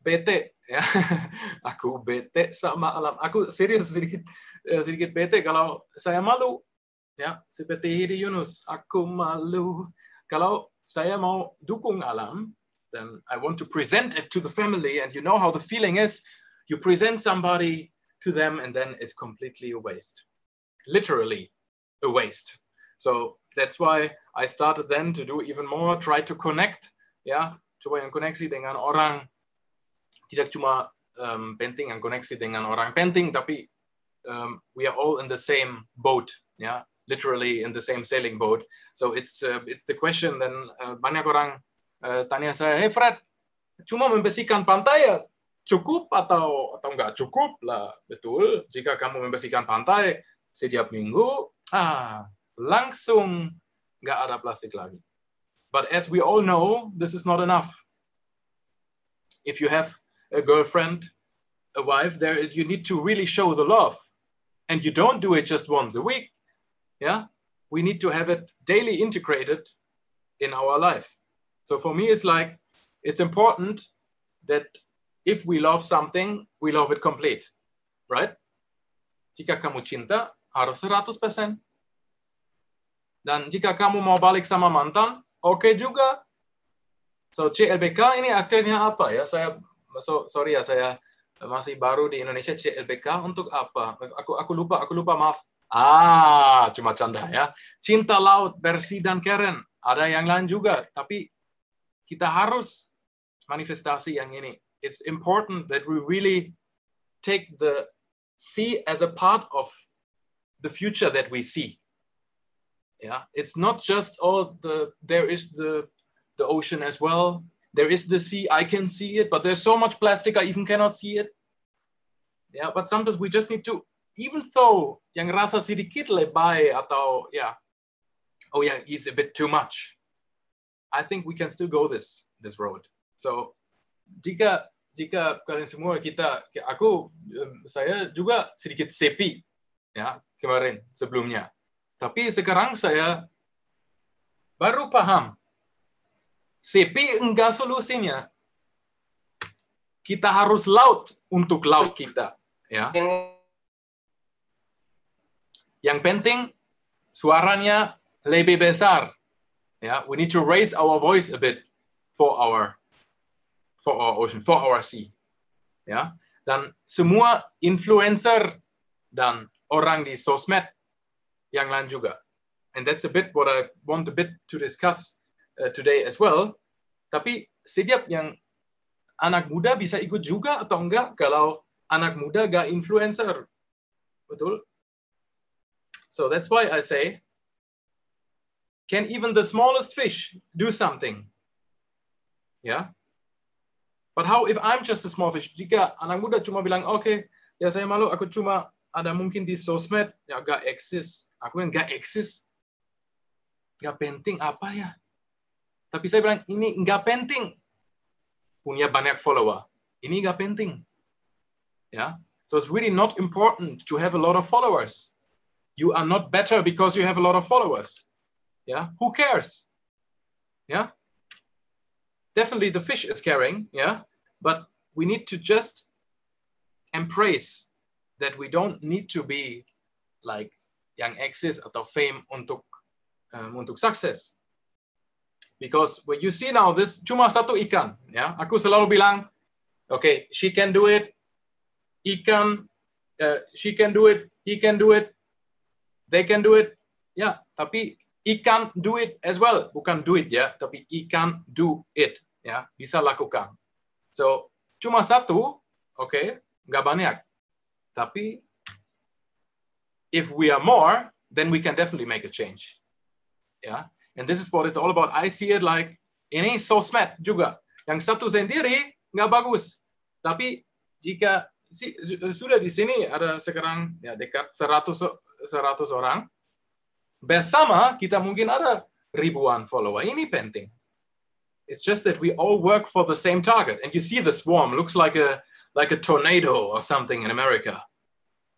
bete ya *laughs* aku bete sama alam aku serius sedikit eh, sedikit bete kalau saya malu ya seperti Hiri Yunus aku malu kalau saya mau dukung alam then I want to present it to the family and you know how the feeling is you present somebody to them and then it's completely a waste, literally a waste. So that's why I started then to do even more, try to connect, Yeah, coba yang koneksi dengan orang, tidak cuma um, penting yang koneksi dengan orang painting tapi um, we are all in the same boat, Yeah, literally in the same sailing boat. So it's uh, it's the question. Then uh, banyak orang uh, tanya saya, hey Fred, cuma membersihkan pantai ya cukup atau atau nggak cukup lah betul jika kamu membersihkan pantai setiap minggu ah langsung nggak ada plastik lagi but as we all know this is not enough if you have a girlfriend a wife there is, you need to really show the love and you don't do it just once a week yeah we need to have it daily integrated in our life so for me it's like it's important that if we love something, we love it complete, right? Jika kamu cinta, harus 100%. Dan jika kamu mau balik sama mantan, oke okay juga. So, CLBK ini akhirnya apa ya? Saya, so, sorry ya, saya masih baru di Indonesia CLBK untuk apa? Aku aku lupa, aku lupa, maaf. Ah, cuma canda ya. Cinta laut, versi dan Karen. Ada yang lain juga, tapi kita harus manifestasi yang ini. it's important that we really take the sea as a part of the future that we see. Yeah, it's not just oh the there is the the ocean as well. There is the sea. I can see it, but there's so much plastic I even cannot see it. Yeah, but sometimes we just need to, even though yang rasa sedikit lebay atau yeah, oh yeah, is a bit too much. I think we can still go this this road. So jika jika kalian semua kita aku saya juga sedikit sepi ya kemarin sebelumnya tapi sekarang saya baru paham sepi enggak solusinya kita harus laut untuk laut kita ya yang penting suaranya lebih besar ya we need to raise our voice a bit for our for our ocean, for our sea. Ya, dan semua influencer dan orang di sosmed yang lain juga. And that's a bit what I want a bit to discuss uh, today as well. Tapi setiap yang anak muda bisa ikut juga atau enggak kalau anak muda gak influencer. Betul? So that's why I say, can even the smallest fish do something? Yeah? But how if I'm just a small fish? Jika anak muda cuma bilang, oke, okay, ya saya malu, aku cuma ada mungkin di sosmed, ya gak eksis. Aku yang gak eksis. Gak penting apa ya? Tapi saya bilang, ini gak penting. Punya banyak follower. Ini gak penting. Ya, So it's really not important to have a lot of followers. You are not better because you have a lot of followers. Yeah, who cares? Yeah, definitely the fish is caring. Yeah, But we need to just embrace that we don't need to be like young exes atau fame untuk um, untuk sukses. Because when you see now this cuma satu ikan, ya. Aku selalu bilang, oke, okay, she can do it. Ikan, uh, she can do it. He can do it. They can do it. Ya, yeah, tapi ikan do it as well, bukan do it ya, tapi ikan do it ya, bisa lakukan. So, cuma satu, oke, okay, nggak banyak. Tapi, if we are more, then we can definitely make a change. Yeah, and this is what it's all about. I see it like, ini sosmed juga. Yang satu sendiri nggak bagus. Tapi, jika si, sudah di sini ada sekarang ya dekat 100 100 orang bersama kita mungkin ada ribuan follower. Ini penting. It's just that we all work for the same target. And you see the swarm looks like a like a tornado or something in America.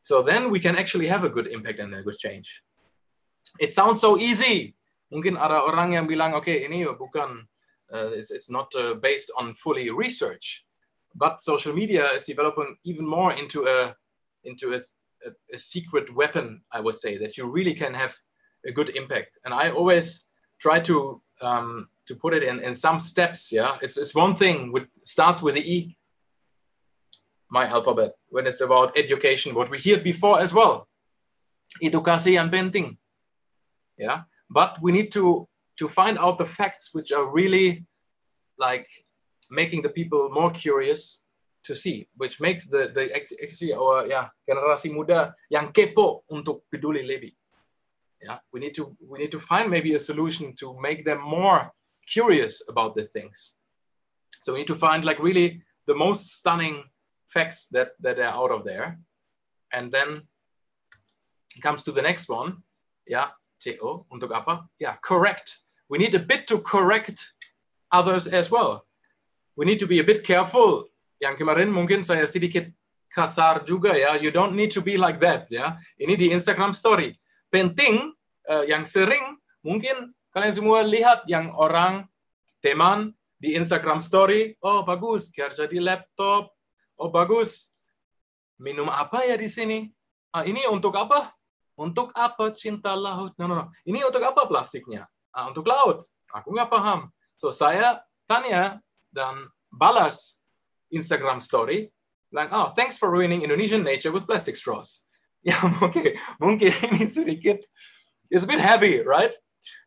So then we can actually have a good impact and a good change. It sounds so easy. Mungkin ada orang yang bilang, okay, ini bukan, uh, it's, it's not uh, based on fully research. But social media is developing even more into a into a, a, a secret weapon, I would say, that you really can have a good impact. And I always try to um, to put it in, in some steps. Yeah, it's, it's one thing which starts with the E, my alphabet, when it's about education, what we heard before as well, educasi painting. Yeah, but we need to to find out the facts which are really like making the people more curious to see, which makes the the actually our yeah generasi muda yang kepo untuk peduli lebih. Yeah, we need to we need to find maybe a solution to make them more curious about the things. So we need to find like really the most stunning facts that, that are out of there. And then it comes to the next one. Yeah, T-O, Untuk apa? Yeah, correct. We need a bit to correct others as well. We need to be a bit careful. Yang kemarin mungkin saya sedikit kasar juga ya. You don't need to be like that ya. Ini di Instagram story. Penting uh, yang sering mungkin Kalian semua lihat yang orang teman di Instagram Story, oh bagus, kerja di laptop, oh bagus, minum apa ya di sini? Ah, ini untuk apa? Untuk apa cinta laut? No, no, no. Ini untuk apa plastiknya? Ah, untuk laut. Aku nggak paham. So saya tanya dan balas Instagram Story, like, oh, thanks for ruining Indonesian nature with plastic straws. *laughs* Ya, yeah, oke, okay. mungkin ini sedikit, it's a bit heavy, right?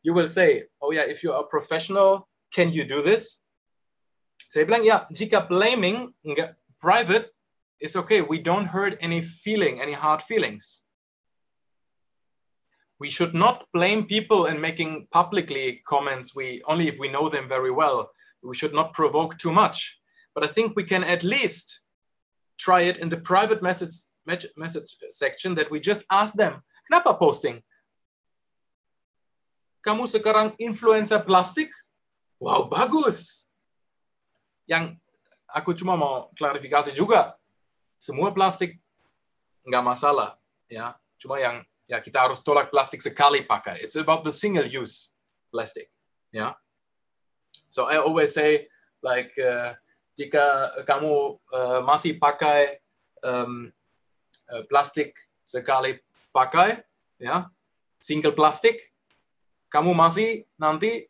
you will say, oh yeah, if you're a professional, can you do this? Say blank. Yeah, jika blaming, private, it's okay. We don't hurt any feeling, any hard feelings. We should not blame people in making publicly comments. We only if we know them very well. We should not provoke too much. But I think we can at least try it in the private message message section that we just ask them, "Napa posting? kamu sekarang influencer plastik, wow bagus. Yang aku cuma mau klarifikasi juga, semua plastik nggak masalah, ya. Cuma yang ya kita harus tolak plastik sekali pakai. It's about the single use plastic, ya. So I always say like uh, jika kamu uh, masih pakai um, uh, plastik sekali pakai, ya, single plastik, kamu masih nanti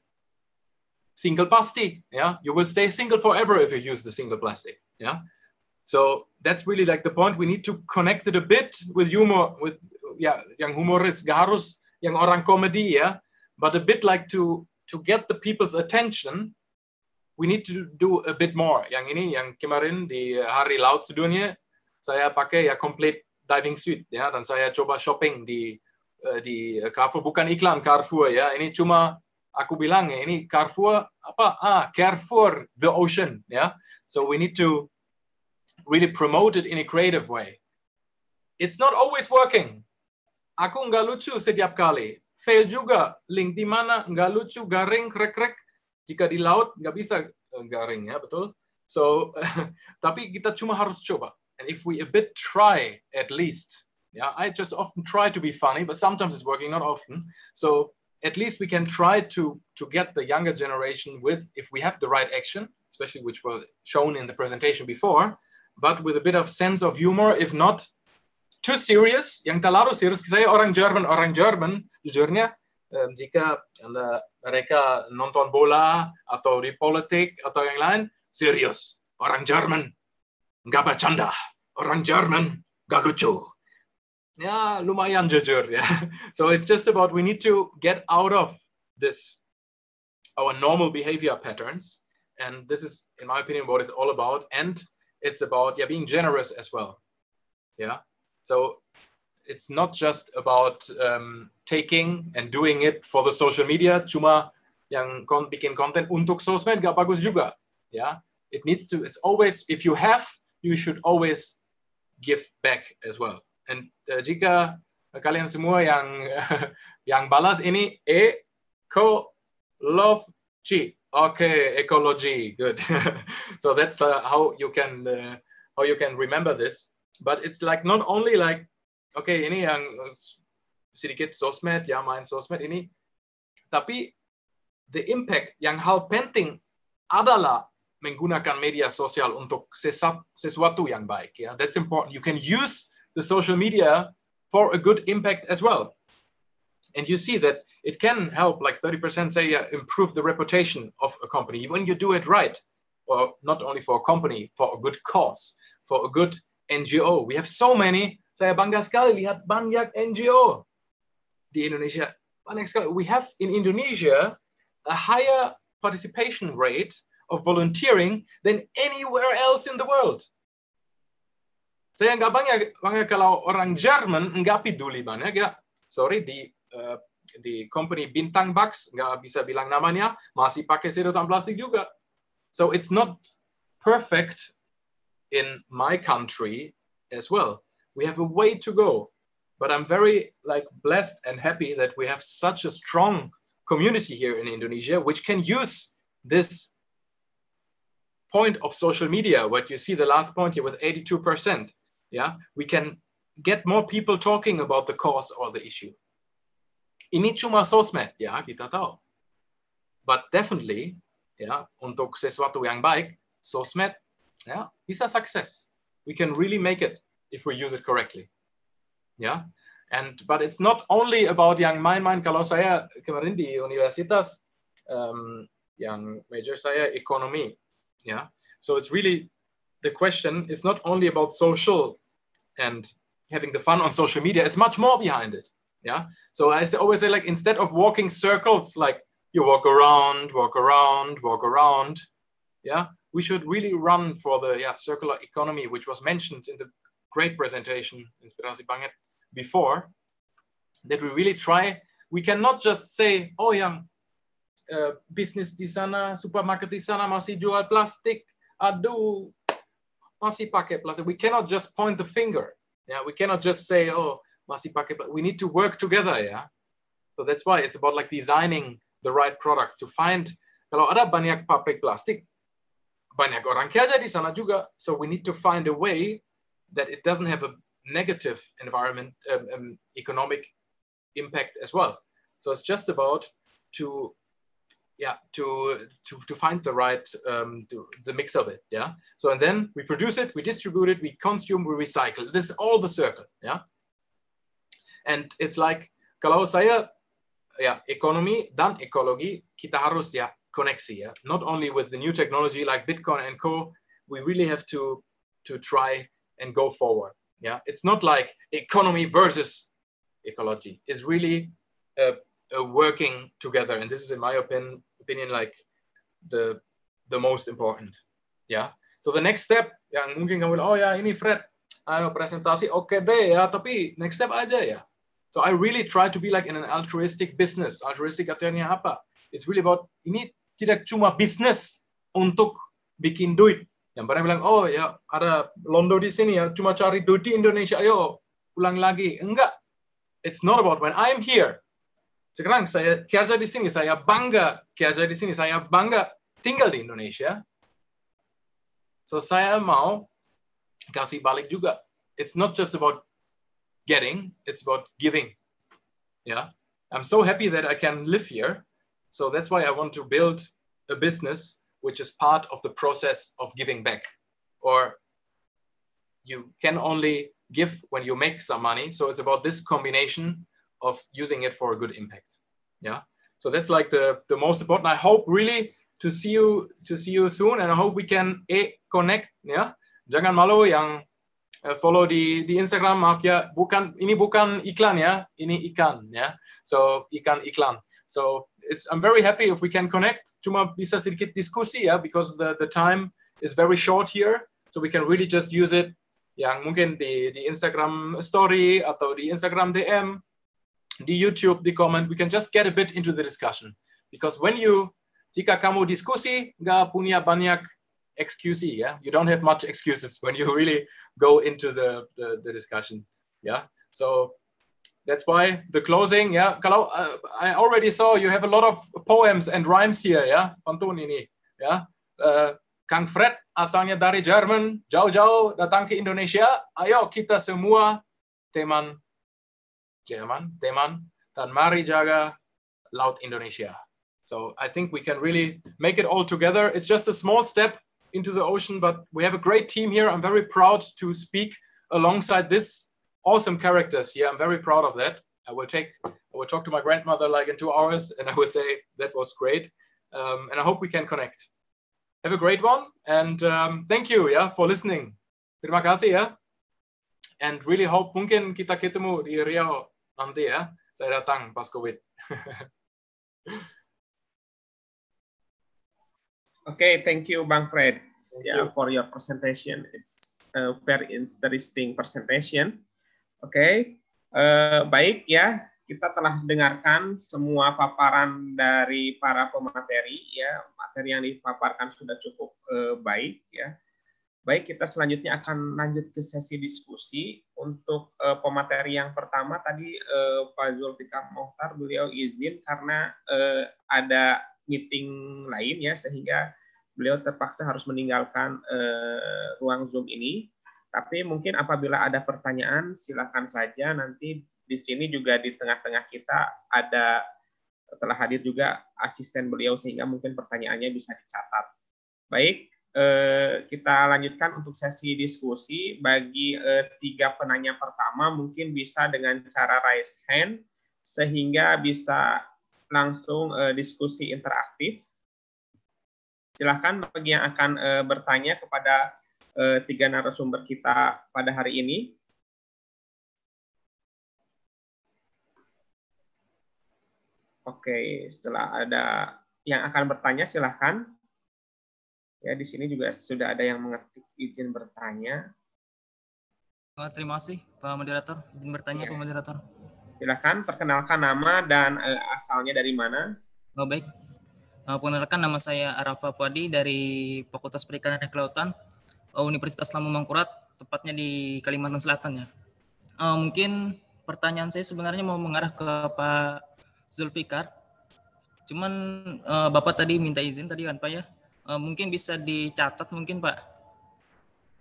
single pasti, Yeah, you will stay single forever if you use the single plastic. Yeah, so that's really like the point. We need to connect it a bit with humor, with yeah, yang humoris, garus, yang orang komedi, yeah, but a bit like to to get the people's attention. We need to do a bit more. Yang ini, yang kemarin di hari laut sedunia, saya pakai ya complete diving suit, ya, dan saya coba shopping di Eh, di eh, Carrefour bukan iklan Carrefour ya ini cuma aku bilang ya ini Carrefour apa ah Carrefour the ocean ya so we need to really promote it in a creative way it's not always working aku nggak lucu setiap kali fail juga link di mana nggak lucu garing krek krek jika di laut nggak bisa eh, garing ya betul so *laughs* tapi kita cuma harus coba and if we a bit try at least Yeah, I just often try to be funny, but sometimes it's working, not often. So at least we can try to to get the younger generation with if we have the right action, especially which were shown in the presentation before, but with a bit of sense of humor. If not too serious, yang terlalu serius. Saya orang German, orang German, jujurnya um, jika anda, uh, mereka nonton bola atau di politik atau yang lain, serius. Orang German nggak bercanda. Orang German nggak lucu yeah, lumayan jujur. Yeah. *laughs* So it's just about we need to get out of this our normal behavior patterns, and this is, in my opinion, what it's all about. And it's about yeah being generous as well. Yeah. So it's not just about um, taking and doing it for the social media. Cuma yang bikin content untuk sosmed gak bagus juga. Yeah. It needs to. It's always if you have, you should always give back as well. And uh, jika kalian semua yang *laughs* yang balas ini g. Okay, ecology. Good. *laughs* so that's uh, how you can uh, how you can remember this. But it's like not only like okay ini yang uh, sedikit sosmed ya main sosmed ini, tapi the impact yang hal penting adalah menggunakan media sosial untuk sesuatu yang baik. Ya, yeah? that's important. You can use the social media for a good impact as well. And you see that it can help, like 30% say, uh, improve the reputation of a company when you do it right. Or not only for a company, for a good cause, for a good NGO. We have so many. Saya bangga sekali lihat banyak NGO di Indonesia. We have in Indonesia a higher participation rate of volunteering than anywhere else in the world. Saya nggak banyak, banyak kalau orang Jerman nggak peduli banyak ya. Sorry di uh, di company bintang box nggak bisa bilang namanya masih pakai sedotan plastik juga. So it's not perfect in my country as well. We have a way to go, but I'm very like blessed and happy that we have such a strong community here in Indonesia which can use this point of social media, what you see the last point here with 82% yeah, we can get more people talking about the cause or the issue. Inichuma met, yeah, kita tau. But definitely, yeah, untuk sesuatu yang baik, sosmed, yeah, is a success. We can really make it if we use it correctly. Yeah, and but it's not only about yang main-main. Kalau saya kemarin di universitas, um, yang major saya ekonomi, yeah. So it's really the question is not only about social and having the fun on social media, it's much more behind it. Yeah. So I always say, like, instead of walking circles, like you walk around, walk around, walk around. Yeah. We should really run for the yeah, circular economy, which was mentioned in the great presentation in Spirasi Banget before, that we really try. We cannot just say, oh, yeah, uh, business di sana, supermarket di sana masih jual plastik, aduh, masih pakai We cannot just point the finger. Yeah, we cannot just say, oh, masih pakai We need to work together, yeah. So that's why it's about like designing the right products to find kalau ada banyak pabrik plastik, banyak orang kerja di sana juga. So we need to find a way that it doesn't have a negative environment um, um, economic impact as well. So it's just about to yeah to to, to find the right um, to, the mix of it yeah so and then we produce it we distribute it we consume we recycle this is all the circle yeah and it's like kalau saya yeah economy dan ekologi kita harus ya koneksi ya not only with the new technology like bitcoin and co we really have to to try and go forward yeah it's not like economy versus ecology it's really uh, uh, working together and this is in my opinion opinion like the the most important yeah. so the next step yang mungkin kamu bilang oh ya ini Fred ayo presentasi oke okay deh ya tapi next step aja ya so I really try to be like in an altruistic business altruistic artinya apa it's really about ini tidak cuma bisnis untuk bikin duit yang pernah bilang oh ya ada londo di sini ya cuma cari duit di Indonesia ayo pulang lagi enggak it's not about when I'm here Sekarang saya kerja di sini, saya bangga kerja di sini, saya bangga tinggal di Indonesia. So saya mau kasih balik juga. It's not just about getting, it's about giving. Yeah. I'm so happy that I can live here. So that's why I want to build a business which is part of the process of giving back. Or you can only give when you make some money. So it's about this combination of using it for a good impact. Yeah. So that's like the, the most important. I hope really to see you to see you soon, and I hope we can eh, connect. Yeah, jangan malu yang uh, follow di di Instagram Mafia. Bukan ini bukan iklan ya, ini ikan ya. So ikan iklan. So it's I'm very happy if we can connect. Cuma bisa sedikit diskusi ya, because the the time is very short here, so we can really just use it yang mungkin di di Instagram story atau di Instagram DM the YouTube, the comment, we can just get a bit into the discussion. Because when you jika kamu diskusi ga punya banyak XQC, yeah, you don't have much excuses *laughs* when you really go into the, the, the discussion, yeah. So that's why the closing, yeah. Kalau uh, I already saw you have a lot of poems and rhymes here, yeah. Pantun ini, yeah. Uh, Kang Fred asalnya dari Jerman, jauh-jauh datang ke Indonesia. Ayo kita semua teman Jerman, Teman, dan mari jaga laut Indonesia. So I think we can really make it all together. It's just a small step into the ocean, but we have a great team here. I'm very proud to speak alongside this awesome characters here. I'm very proud of that. I will take, I will talk to my grandmother like in two hours and I will say that was great. Um, and I hope we can connect. Have a great one. And um, thank you yeah, for listening. Terima kasih ya. And really hope mungkin kita ketemu di Riau Nanti ya, saya datang pas COVID. *laughs* okay, thank you Bang Fred thank yeah, you. for your presentation. It's a very interesting presentation. Oke, okay. uh, baik ya. Kita telah dengarkan semua paparan dari para pemateri ya. Materi yang dipaparkan sudah cukup uh, baik ya Baik, kita selanjutnya akan lanjut ke sesi diskusi. Untuk uh, pemateri yang pertama tadi uh, Pak Zulfikar Mohtar beliau izin karena uh, ada meeting lain ya sehingga beliau terpaksa harus meninggalkan uh, ruang Zoom ini. Tapi mungkin apabila ada pertanyaan silakan saja nanti di sini juga di tengah-tengah kita ada telah hadir juga asisten beliau sehingga mungkin pertanyaannya bisa dicatat. Baik, Eh, kita lanjutkan untuk sesi diskusi. Bagi eh, tiga penanya pertama mungkin bisa dengan cara raise hand sehingga bisa langsung eh, diskusi interaktif. Silahkan bagi yang akan bertanya kepada tiga narasumber kita pada hari ini. Oke, setelah ada yang akan bertanya silahkan. Ya, di sini juga sudah ada yang mengetik izin bertanya. Eh, terima kasih, Pak Moderator. Izin bertanya, ya. Pak Moderator. Silakan perkenalkan nama dan eh, asalnya dari mana. Oh, baik. Eh, perkenalkan nama saya Arafa Puadi dari Fakultas Perikanan dan Kelautan Universitas Lama Mangkurat, tepatnya di Kalimantan Selatan ya. Uh, mungkin pertanyaan saya sebenarnya mau mengarah ke Pak Zulfikar. Cuman uh, Bapak tadi minta izin tadi kan Pak ya Eh, mungkin bisa dicatat mungkin Pak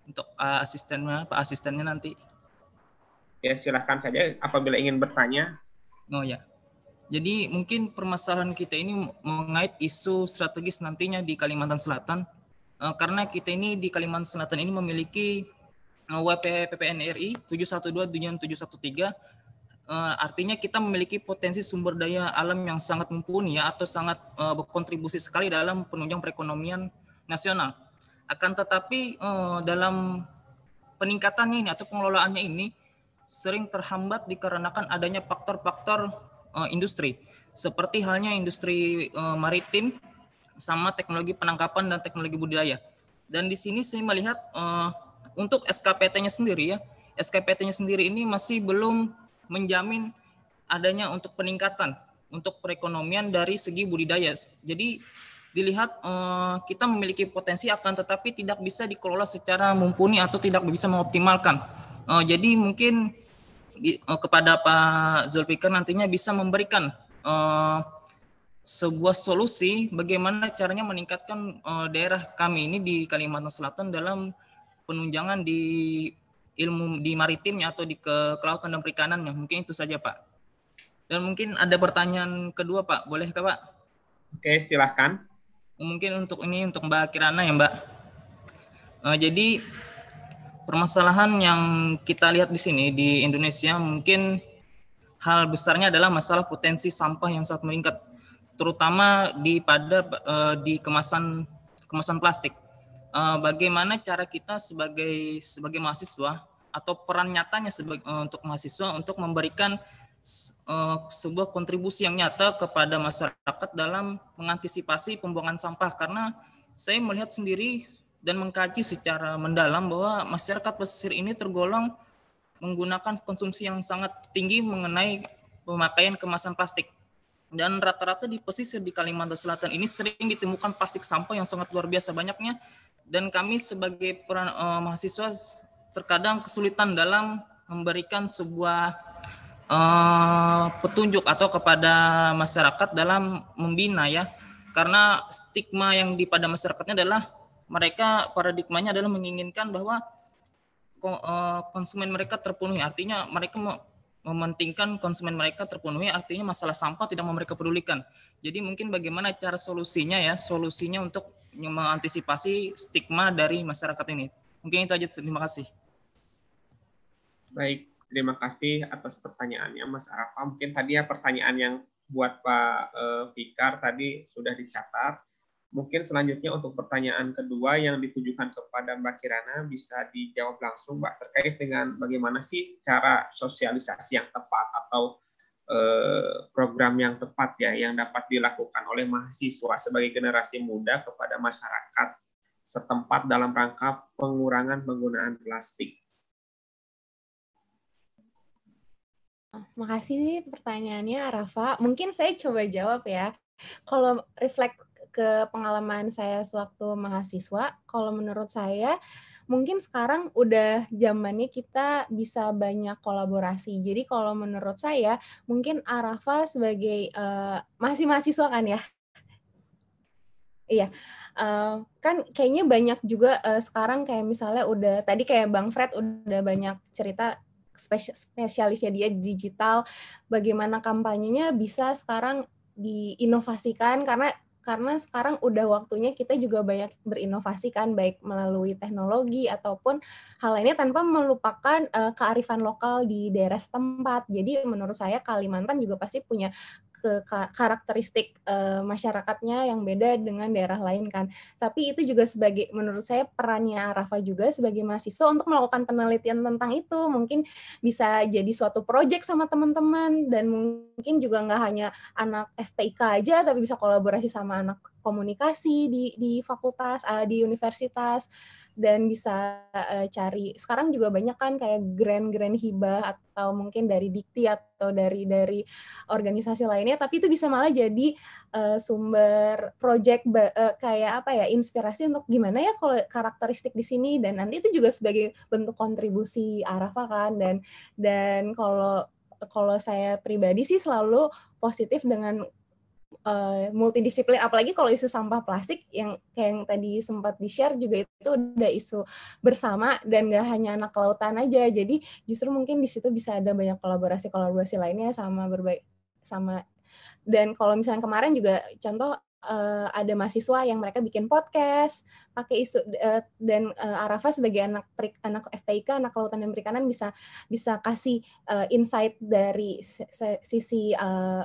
untuk uh, asistennya Pak asistennya nanti. Ya silahkan saja apabila ingin bertanya. Oh ya. Jadi mungkin permasalahan kita ini mengait isu strategis nantinya di Kalimantan Selatan uh, karena kita ini di Kalimantan Selatan ini memiliki WPPPNRI 712 tujuh 713 uh, artinya kita memiliki potensi sumber daya alam yang sangat mumpuni ya atau sangat uh, berkontribusi sekali dalam penunjang perekonomian nasional. Akan tetapi uh, dalam peningkatan ini atau pengelolaannya ini sering terhambat dikarenakan adanya faktor-faktor uh, industri seperti halnya industri uh, maritim sama teknologi penangkapan dan teknologi budidaya. Dan di sini saya melihat uh, untuk SKPT-nya sendiri ya, SKPT-nya sendiri ini masih belum menjamin adanya untuk peningkatan untuk perekonomian dari segi budidaya. Jadi dilihat eh, kita memiliki potensi akan tetapi tidak bisa dikelola secara mumpuni atau tidak bisa mengoptimalkan. Eh, jadi mungkin eh, kepada Pak Zulfikar nantinya bisa memberikan sebuah solusi bagaimana caranya meningkatkan daerah kami ini di Kalimantan Selatan dalam penunjangan di ilmu di maritimnya atau di ke kelautan dan perikanannya. Mungkin itu saja, Pak. Dan mungkin ada pertanyaan kedua, Pak. Boleh ke, Pak? Oke, silahkan. Mungkin untuk ini untuk Mbak Kirana ya, Mbak. Nah, jadi permasalahan yang kita lihat di sini di Indonesia mungkin hal besarnya adalah masalah potensi sampah yang sangat meningkat terutama di pada eh, di kemasan kemasan plastik Eh, bagaimana cara kita sebagai sebagai mahasiswa atau peran nyatanya sebagai, uh, eh, untuk mahasiswa untuk memberikan uh, sebuah kontribusi yang nyata kepada masyarakat dalam mengantisipasi pembuangan sampah karena saya melihat sendiri dan mengkaji secara mendalam bahwa masyarakat pesisir ini tergolong menggunakan konsumsi yang sangat tinggi mengenai pemakaian kemasan plastik. Dan rata-rata di pesisir di Kalimantan Selatan ini sering ditemukan plastik sampah yang sangat luar biasa banyaknya dan kami sebagai peran, uh, mahasiswa terkadang kesulitan dalam memberikan sebuah uh, petunjuk atau kepada masyarakat dalam membina ya karena stigma yang di pada masyarakatnya adalah mereka paradigmanya adalah menginginkan bahwa eh, konsumen mereka terpenuhi artinya mereka mementingkan konsumen mereka terpenuhi artinya masalah sampah tidak mereka pedulikan. Jadi mungkin bagaimana cara solusinya ya, solusinya untuk mengantisipasi stigma dari masyarakat ini. Mungkin itu aja terima kasih. Baik, terima kasih atas pertanyaannya Mas Arafa. Mungkin tadi ya pertanyaan yang buat Pak eh, Fikar tadi sudah dicatat Mungkin selanjutnya untuk pertanyaan kedua yang ditujukan kepada Mbak Kirana bisa dijawab langsung Mbak terkait dengan bagaimana sih cara sosialisasi yang tepat atau eh, program yang tepat ya yang dapat dilakukan oleh mahasiswa sebagai generasi muda kepada masyarakat setempat dalam rangka pengurangan penggunaan plastik. Makasih pertanyaannya Rafa. Mungkin saya coba jawab ya. Kalau refleks ke pengalaman saya sewaktu mahasiswa, kalau menurut saya mungkin sekarang udah zamannya kita bisa banyak kolaborasi. Jadi kalau menurut saya mungkin Arafa sebagai uh, masih mahasiswa kan ya. Iya, uh, kan kayaknya banyak juga uh, sekarang kayak misalnya udah tadi kayak Bang Fred udah banyak cerita spesialisnya dia digital, bagaimana kampanyenya bisa sekarang diinovasikan karena karena sekarang udah waktunya kita juga banyak berinovasi kan baik melalui teknologi ataupun hal lainnya tanpa melupakan uh, kearifan lokal di daerah setempat. Jadi menurut saya Kalimantan juga pasti punya ke karakteristik uh, masyarakatnya yang beda dengan daerah lain kan. Tapi itu juga sebagai menurut saya perannya Rafa juga sebagai mahasiswa untuk melakukan penelitian tentang itu mungkin bisa jadi suatu proyek sama teman-teman dan mungkin juga nggak hanya anak FPIK aja tapi bisa kolaborasi sama anak komunikasi di di fakultas uh, di universitas dan bisa uh, cari sekarang juga banyak kan kayak grand-grand hibah atau mungkin dari dikti atau dari dari organisasi lainnya tapi itu bisa malah jadi uh, sumber project uh, kayak apa ya inspirasi untuk gimana ya kalau karakteristik di sini dan nanti itu juga sebagai bentuk kontribusi Arafa kan dan dan kalau kalau saya pribadi sih selalu positif dengan uh, multidisiplin apalagi kalau isu sampah plastik yang kayak yang tadi sempat di share juga itu udah isu bersama dan gak hanya anak kelautan aja jadi justru mungkin di situ bisa ada banyak kolaborasi kolaborasi lainnya sama berbagai sama dan kalau misalnya kemarin juga contoh uh, ada mahasiswa yang mereka bikin podcast pakai isu uh, dan uh, Arafa sebagai anak perik, anak FPIK anak kelautan dan perikanan bisa bisa kasih uh, insight dari sisi uh,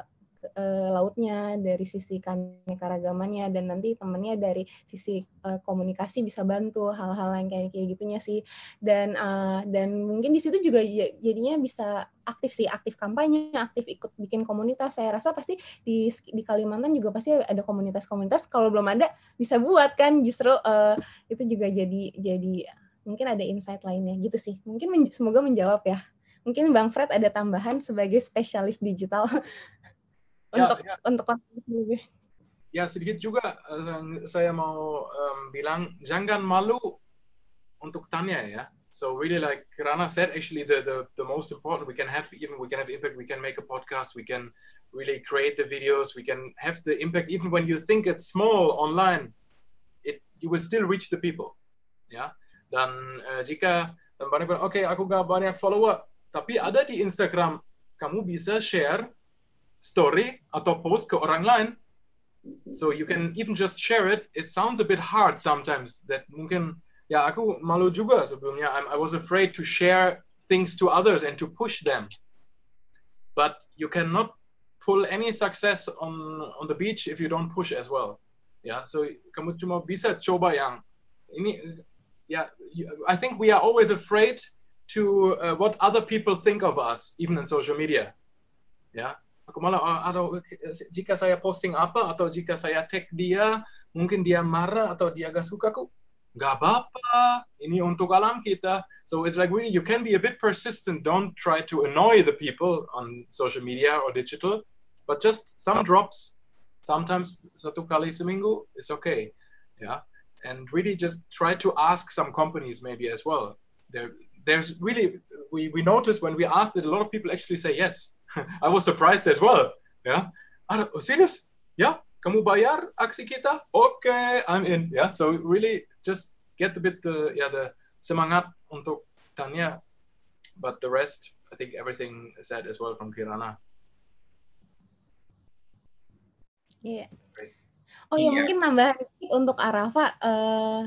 uh, lautnya, dari sisi keanekaragamannya, dan nanti temennya dari sisi uh, komunikasi bisa bantu hal-hal yang kayak kayak gitunya sih. Dan uh, dan mungkin di situ juga ya, jadinya bisa aktif sih, aktif kampanye, aktif ikut bikin komunitas. Saya rasa pasti di di Kalimantan juga pasti ada komunitas-komunitas. Kalau belum ada bisa buat kan, justru uh, itu juga jadi jadi mungkin ada insight lainnya gitu sih. Mungkin men semoga menjawab ya. Mungkin Bang Fred ada tambahan sebagai spesialis digital. *laughs* Ya, untuk ya. untuk lebih. Ya sedikit juga eh, saya mau um, bilang jangan malu untuk tanya ya. So really like Rana said, actually the, the the most important we can have even we can have impact, we can make a podcast, we can really create the videos, we can have the impact even when you think it's small online, it you will still reach the people, ya. Dan uh, jika dan banyak oke okay, aku gak banyak follower, tapi ada di Instagram kamu bisa share story atau post ke orang lain. So you can even just share it. It sounds a bit hard sometimes that mungkin ya aku malu juga sebelumnya. I, I was afraid to share things to others and to push them. But you cannot pull any success on on the beach if you don't push as well. Yeah, so kamu cuma bisa coba yang ini. Yeah, I think we are always afraid to uh, what other people think of us, even in social media. Yeah, Ah, atau jika saya posting apa atau jika saya tag dia mungkin dia marah atau dia gak suka apa-apa ini untuk alam kita so it's like really you can be a bit persistent don't try to annoy the people on social media or digital but just some drops sometimes satu kali seminggu is okay yeah and really just try to ask some companies maybe as well there there's really we, we notice when we asked that a lot of people actually say yes *laughs* I was surprised as well. Yeah. are oh, serious? Yeah. Kamu bayar aksi kita? Okay, I'm in. Yeah. So really just get a bit the yeah the semangat untuk Tanya, but the rest I think everything said as well from Kirana. Yeah. Great. Oh iya, iya. mungkin nambah untuk Arafa, uh,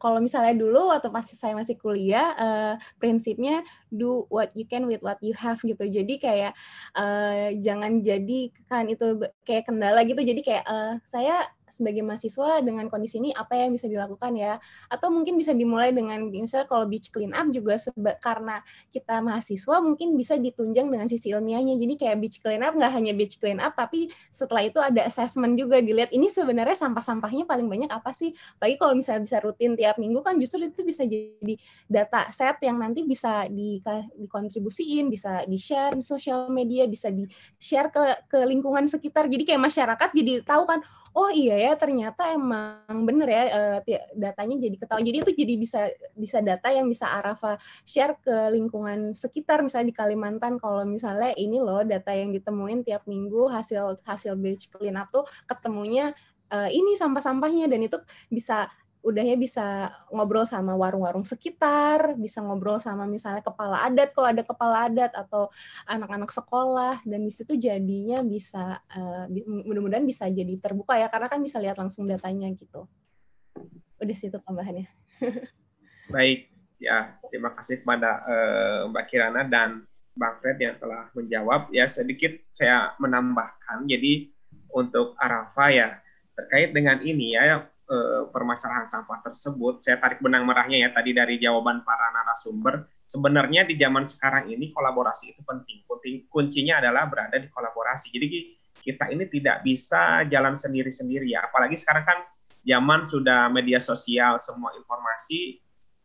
kalau misalnya dulu atau pas saya masih kuliah, uh, prinsipnya do what you can with what you have gitu. Jadi kayak uh, jangan jadikan itu kayak kendala gitu. Jadi kayak uh, saya sebagai mahasiswa dengan kondisi ini apa yang bisa dilakukan ya atau mungkin bisa dimulai dengan misalnya kalau beach clean up juga seba, karena kita mahasiswa mungkin bisa ditunjang dengan sisi ilmiahnya jadi kayak beach clean up nggak hanya beach clean up tapi setelah itu ada assessment juga dilihat ini sebenarnya sampah-sampahnya paling banyak apa sih lagi kalau misalnya bisa rutin tiap minggu kan justru itu bisa jadi data set yang nanti bisa di, dikontribusiin bisa di share di sosial media bisa di share ke ke lingkungan sekitar jadi kayak masyarakat jadi tahu kan oh iya ya ternyata emang bener ya eh, datanya jadi ketahuan jadi itu jadi bisa bisa data yang bisa Arafa share ke lingkungan sekitar misalnya di Kalimantan kalau misalnya ini loh data yang ditemuin tiap minggu hasil hasil beach cleanup tuh ketemunya eh, ini sampah-sampahnya dan itu bisa udahnya bisa ngobrol sama warung-warung sekitar, bisa ngobrol sama misalnya kepala adat kalau ada kepala adat atau anak-anak sekolah dan di situ jadinya bisa uh, mudah-mudahan bisa jadi terbuka ya karena kan bisa lihat langsung datanya gitu. Udah situ tambahannya. *laughs* Baik, ya terima kasih kepada uh, Mbak Kirana dan Bang Fred yang telah menjawab. Ya sedikit saya menambahkan. Jadi untuk Arafa ya terkait dengan ini ya eh, permasalahan sampah tersebut, saya tarik benang merahnya ya tadi dari jawaban para narasumber. Sebenarnya di zaman sekarang ini kolaborasi itu penting. kuncinya adalah berada di kolaborasi. Jadi kita ini tidak bisa jalan sendiri-sendiri ya. Apalagi sekarang kan zaman sudah media sosial, semua informasi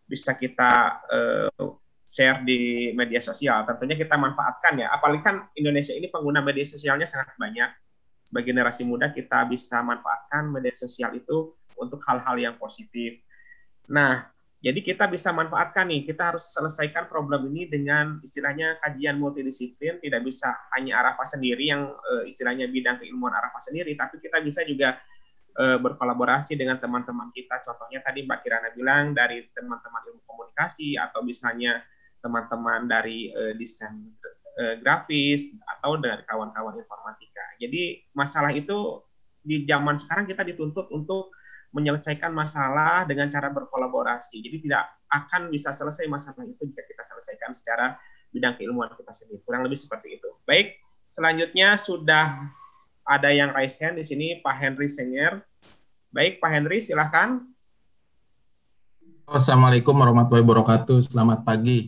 bisa kita eh, share di media sosial. Tentunya kita manfaatkan ya. Apalagi kan Indonesia ini pengguna media sosialnya sangat banyak. Bagi generasi muda kita bisa manfaatkan media sosial itu untuk hal-hal yang positif. Nah, jadi kita bisa manfaatkan nih, kita harus selesaikan problem ini dengan istilahnya kajian multidisiplin, tidak bisa hanya Arafah sendiri yang eh, istilahnya bidang keilmuan Arafah sendiri, tapi kita bisa juga eh, berkolaborasi dengan teman-teman kita. Contohnya tadi Mbak Kirana bilang dari teman-teman ilmu komunikasi atau misalnya teman-teman dari eh, desain grafis atau dari kawan-kawan informatika. Jadi masalah itu di zaman sekarang kita dituntut untuk menyelesaikan masalah dengan cara berkolaborasi. Jadi tidak akan bisa selesai masalah itu jika kita selesaikan secara bidang keilmuan kita sendiri. Kurang lebih seperti itu. Baik, selanjutnya sudah ada yang raise hand di sini Pak Henry Senior. Baik, Pak Henry silahkan. Assalamualaikum warahmatullahi wabarakatuh. Selamat pagi.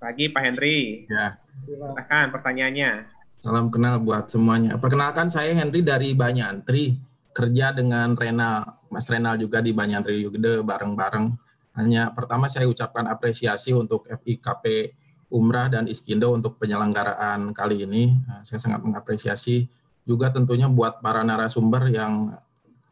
Pagi Pak Henry. Ya. Silahkan pertanyaannya. Salam kenal buat semuanya. Perkenalkan saya Henry dari Banyantri kerja dengan Renal, Mas Renal juga di Banyan Riu Gede bareng-bareng. Hanya pertama saya ucapkan apresiasi untuk FIKP Umrah dan Iskindo untuk penyelenggaraan kali ini. Nah, saya sangat mengapresiasi juga tentunya buat para narasumber yang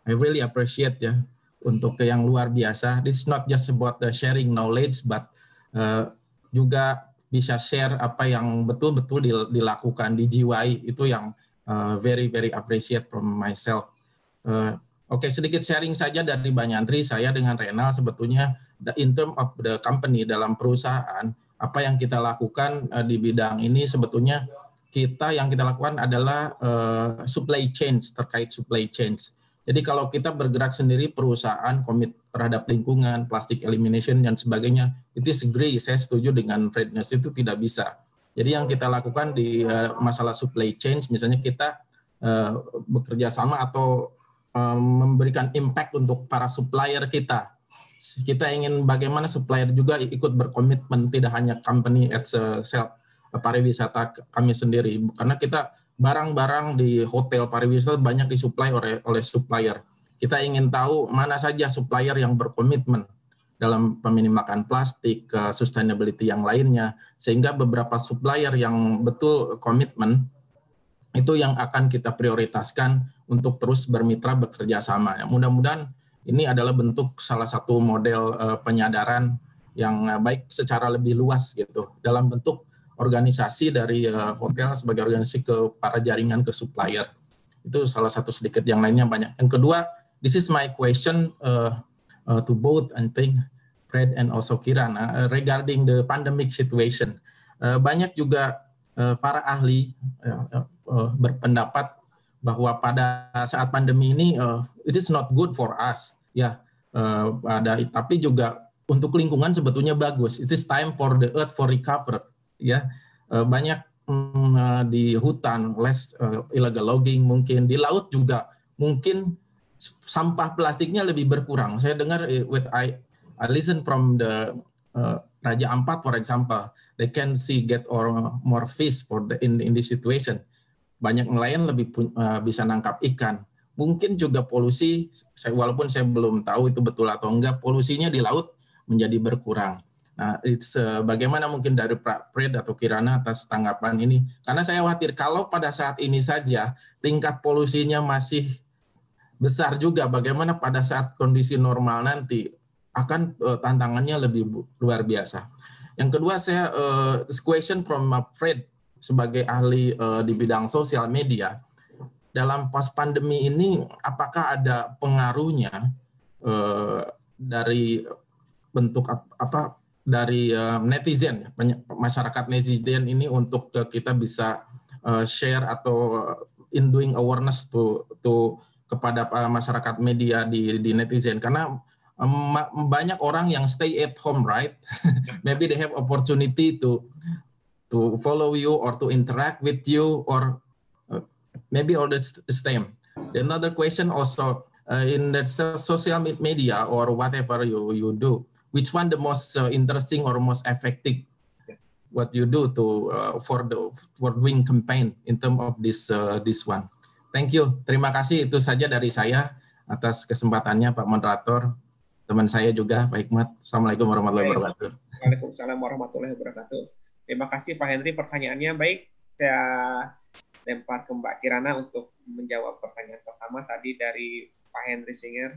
I really appreciate ya untuk yang luar biasa. This is not just about the sharing knowledge but uh, juga bisa share apa yang betul-betul dilakukan di GY itu yang uh, very very appreciate from myself. Eh, oke, okay, sedikit sharing saja dari Banyantri, saya dengan Renal sebetulnya in term of the company dalam perusahaan, apa yang kita lakukan uh, di bidang ini sebetulnya kita yang kita lakukan adalah uh, supply chain terkait supply chain. Jadi kalau kita bergerak sendiri perusahaan komit terhadap lingkungan, plastik elimination dan sebagainya, itu agree. Saya setuju dengan Fredness itu tidak bisa. Jadi yang kita lakukan di uh, masalah supply chain, misalnya kita uh, bekerja sama atau Eh, memberikan impact untuk para supplier kita. Kita ingin bagaimana supplier juga ikut berkomitmen tidak hanya company at self pariwisata kami sendiri karena kita barang-barang di hotel pariwisata banyak disuplai oleh oleh supplier. Kita ingin tahu mana saja supplier yang berkomitmen dalam meminimalkan plastik, ke sustainability yang lainnya sehingga beberapa supplier yang betul komitmen itu yang akan kita prioritaskan untuk terus bermitra bekerja sama. Ya. mudah-mudahan ini adalah bentuk salah satu model eh, penyadaran yang eh, baik secara lebih luas gitu dalam bentuk organisasi dari eh, hotel sebagai organisasi ke para jaringan ke supplier itu salah satu sedikit yang lainnya banyak yang kedua this is my question uh, uh, to both and think Fred and also Kiran uh, regarding the pandemic situation uh, banyak juga uh, para ahli uh, uh, berpendapat bahwa pada saat pandemi ini uh, it is not good for us ya uh, ada tapi juga untuk lingkungan sebetulnya bagus it is time for the earth for recover ya uh, banyak um, uh, di hutan less uh, illegal logging mungkin di laut juga mungkin sampah plastiknya lebih berkurang saya dengar with I, I listen from the uh, Raja Ampat for example they can see get or more fish for the in in this situation banyak nelayan lebih uh, bisa nangkap ikan. Mungkin juga polusi, saya, walaupun saya belum tahu itu betul atau enggak, polusinya di laut menjadi berkurang. Nah, it's, uh, bagaimana mungkin dari Pred atau Kirana atas tanggapan ini? Karena saya khawatir kalau pada saat ini saja tingkat polusinya masih besar juga, bagaimana pada saat kondisi normal nanti akan uh, tantangannya lebih luar biasa. Yang kedua saya uh, this question from Fred sebagai ahli uh, di bidang sosial media, dalam pas pandemi ini apakah ada pengaruhnya uh, dari bentuk apa dari uh, netizen masyarakat netizen ini untuk uh, kita bisa uh, share atau in doing awareness to to kepada masyarakat media di di netizen karena um, banyak orang yang stay at home right *laughs* maybe they have opportunity to to follow you or to interact with you or uh, maybe all the same. Another question also uh, in that social media or whatever you, you do, which one the most uh, interesting or most effective what you do to uh, for the for doing campaign in term of this uh, this one. Thank you. Terima kasih itu saja dari saya atas kesempatannya Pak moderator, teman saya juga Pak Hikmat. Assalamualaikum warahmatullahi wabarakatuh. Waalaikumsalam warahmatullahi wabarakatuh. Terima kasih Pak Henry pertanyaannya. Baik, saya lempar ke Mbak Kirana untuk menjawab pertanyaan pertama tadi dari Pak Henry Singer.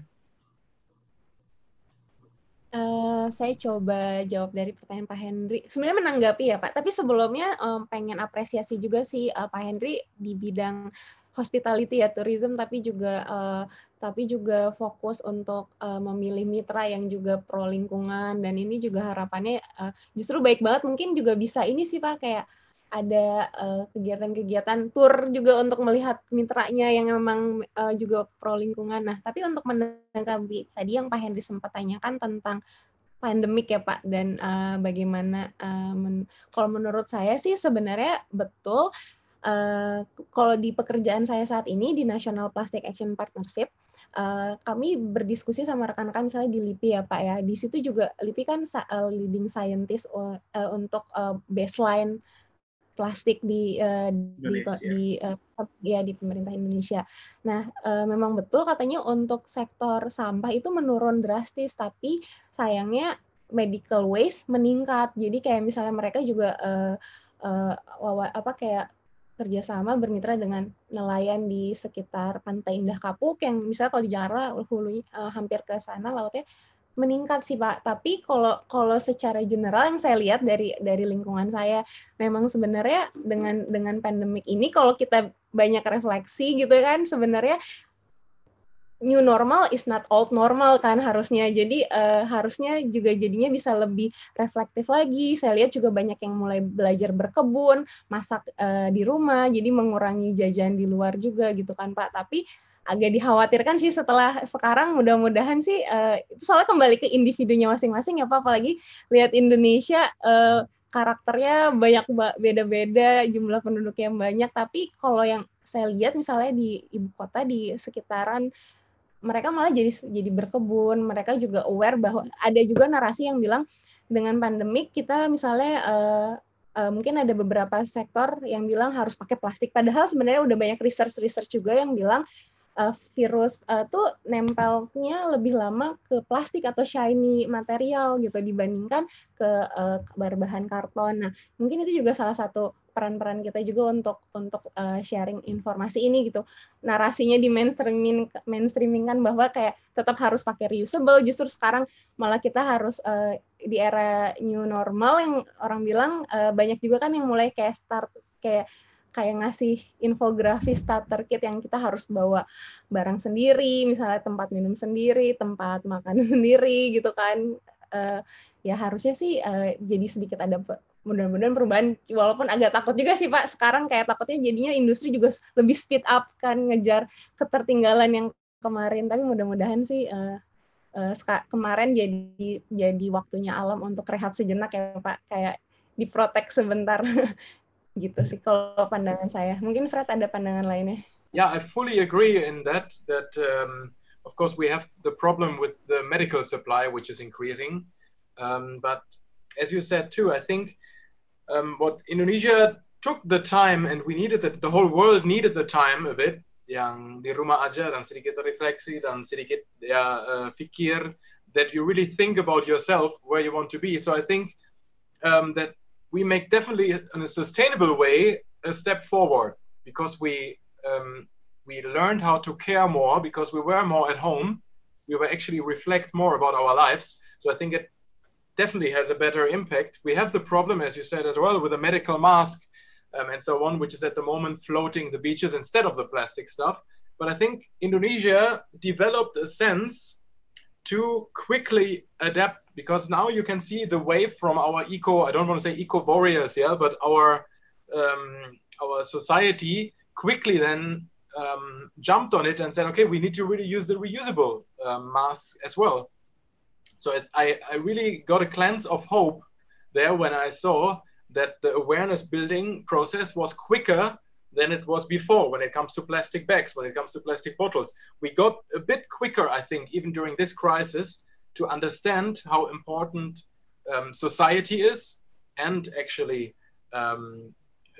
Uh, saya coba jawab dari pertanyaan Pak Henry. Sebenarnya menanggapi ya Pak, tapi sebelumnya um, pengen apresiasi juga sih uh, Pak Henry di bidang hospitality ya tourism, tapi juga uh, tapi juga fokus untuk uh, memilih mitra yang juga pro lingkungan dan ini juga harapannya uh, justru baik banget mungkin juga bisa ini sih Pak kayak ada eh, kegiatan-kegiatan uh, tour juga untuk melihat mitranya yang memang uh, juga pro lingkungan. Nah, tapi untuk menanggapi tadi yang Pak Henry sempat tanyakan tentang pandemik ya Pak dan uh, bagaimana uh, men kalau menurut saya sih sebenarnya betul uh, kalau di pekerjaan saya saat ini di National Plastic Action Partnership Eh, kami berdiskusi sama rekan-rekan misalnya di LIPI ya Pak ya. Di situ juga LIPI kan eh, leading scientist eh, untuk baseline plastik di di di ya di pemerintah Indonesia. Nah, memang betul katanya untuk sektor sampah itu menurun drastis tapi sayangnya medical waste meningkat. Jadi kayak misalnya mereka juga apa kayak kerjasama bermitra dengan nelayan di sekitar Pantai Indah Kapuk yang misalnya kalau di Jakarta hulunya uh, eh, hampir ke sana lautnya meningkat sih Pak. Tapi kalau kalau secara general yang saya lihat dari dari lingkungan saya memang sebenarnya dengan dengan pandemik ini kalau kita banyak refleksi gitu kan sebenarnya new normal is not old normal kan harusnya jadi uh, harusnya juga jadinya bisa lebih reflektif lagi saya lihat juga banyak yang mulai belajar berkebun masak uh, di rumah jadi mengurangi jajan di luar juga gitu kan pak tapi agak dikhawatirkan sih setelah sekarang mudah-mudahan sih uh, itu soalnya kembali ke individunya masing-masing ya pak apalagi lihat Indonesia uh, karakternya banyak beda-beda jumlah penduduknya banyak tapi kalau yang saya lihat misalnya di ibu kota di sekitaran mereka malah jadi jadi berkebun mereka juga aware bahwa ada juga narasi yang bilang dengan pandemik kita misalnya uh, uh, mungkin ada beberapa sektor yang bilang harus pakai plastik padahal sebenarnya udah banyak research research juga yang bilang uh, virus uh, tuh nempelnya lebih lama ke plastik atau shiny material gitu dibandingkan ke uh, eh, bahan karton. Nah, mungkin itu juga salah satu peran-peran kita juga untuk untuk uh, sharing informasi ini gitu. Narasinya di mainstreaming mainstreaming kan bahwa kayak tetap harus pakai reusable. Justru sekarang malah kita harus uh, di era new normal yang orang bilang uh, banyak juga kan yang mulai kayak start kayak kayak ngasih infografis starter kit yang kita harus bawa barang sendiri, misalnya tempat minum sendiri, tempat makan *laughs* sendiri gitu kan. Uh, ya harusnya sih uh, jadi sedikit ada mudah-mudahan perubahan walaupun agak takut juga sih Pak sekarang kayak takutnya jadinya industri juga lebih speed up kan ngejar ketertinggalan yang kemarin tapi mudah-mudahan sih uh, uh, kemarin jadi jadi waktunya alam untuk rehat sejenak ya Pak kayak diprotek sebentar *laughs* gitu sih kalau pandangan saya. Mungkin Fred ada pandangan lainnya. Yeah, I fully agree in that that um, of course we have the problem with the medical supply which is increasing, um, but as you said too, I think um, what Indonesia took the time and we needed that the whole world needed the time a bit yang di rumah aja dan sedikit refleksi dan sedikit ya uh, fikir that you really think about yourself where you want to be. So I think um, that we make definitely in a sustainable way a step forward because we um, we learned how to care more because we were more at home. We were actually reflect more about our lives. So I think it definitely has a better impact. We have the problem, as you said as well, with a medical mask um, and so on, which is at the moment floating the beaches instead of the plastic stuff. But I think Indonesia developed a sense to quickly adapt because now you can see the wave from our eco i don't want to say eco warriors yeah but our um, our society quickly then um, jumped on it and said okay we need to really use the reusable uh, mask as well so it, I, I really got a cleanse of hope there when i saw that the awareness building process was quicker than it was before when it comes to plastic bags when it comes to plastic bottles we got a bit quicker i think even during this crisis to understand how important um, society is and actually um,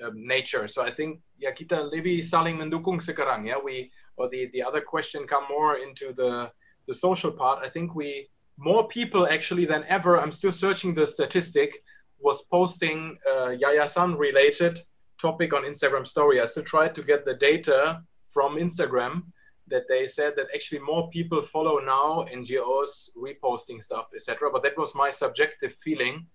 um, nature. So I think yeah, kita lebih saling mendukung sekarang. Yeah, we or the the other question come more into the the social part. I think we more people actually than ever. I'm still searching the statistic. Was posting uh, Yayasan related topic on Instagram story. I still tried to get the data from Instagram, that they said that actually more people follow now NGOs reposting stuff, etc. But that was my subjective feeling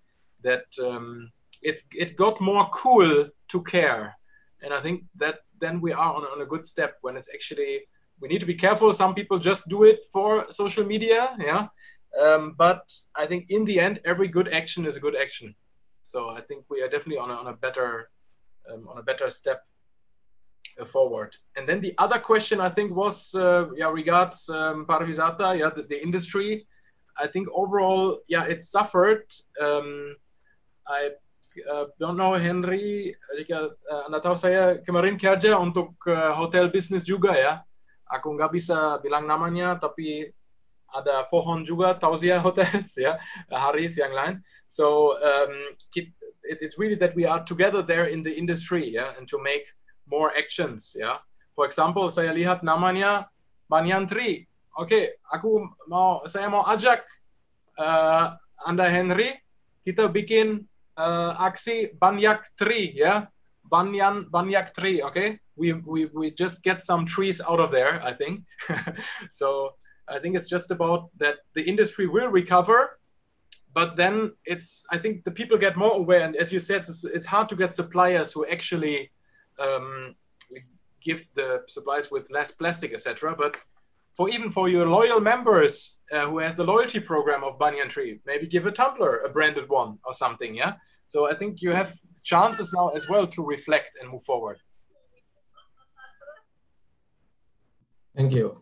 that um, it it got more cool to care, and I think that then we are on, on a good step when it's actually we need to be careful. Some people just do it for social media, yeah. Um, but I think in the end, every good action is a good action. So I think we are definitely on a, on a better um, on a better step uh, forward. And then the other question I think was uh, yeah regards um, Parvisata, yeah the, the, industry. I think overall yeah it suffered. Um, I uh, don't know Henry, uh, saya kemarin kerja untuk hotel business juga ya. Aku nggak bisa bilang namanya tapi ada pohon juga Tausia Hotels *laughs* ya, Haris yang lain. So um, it, it's really that we are together there in the industry yeah, and to make more actions Yeah? For example, saya lihat namanya Banyantri. Oke, okay, aku mau saya mau ajak uh, Anda Henry kita bikin uh, aksi banyak tree ya. Yeah? Banyan banyak tree, okay? We, we we just get some trees out of there, I think. *laughs* so I think it's just about that the industry will recover, but then it's I think the people get more aware, and as you said, it's, it's hard to get suppliers who actually um, give the supplies with less plastic, etc. But for even for your loyal members uh, who has the loyalty program of Banyan Tree, maybe give a tumbler, a branded one or something. Yeah. So I think you have chances now as well to reflect and move forward. Thank you.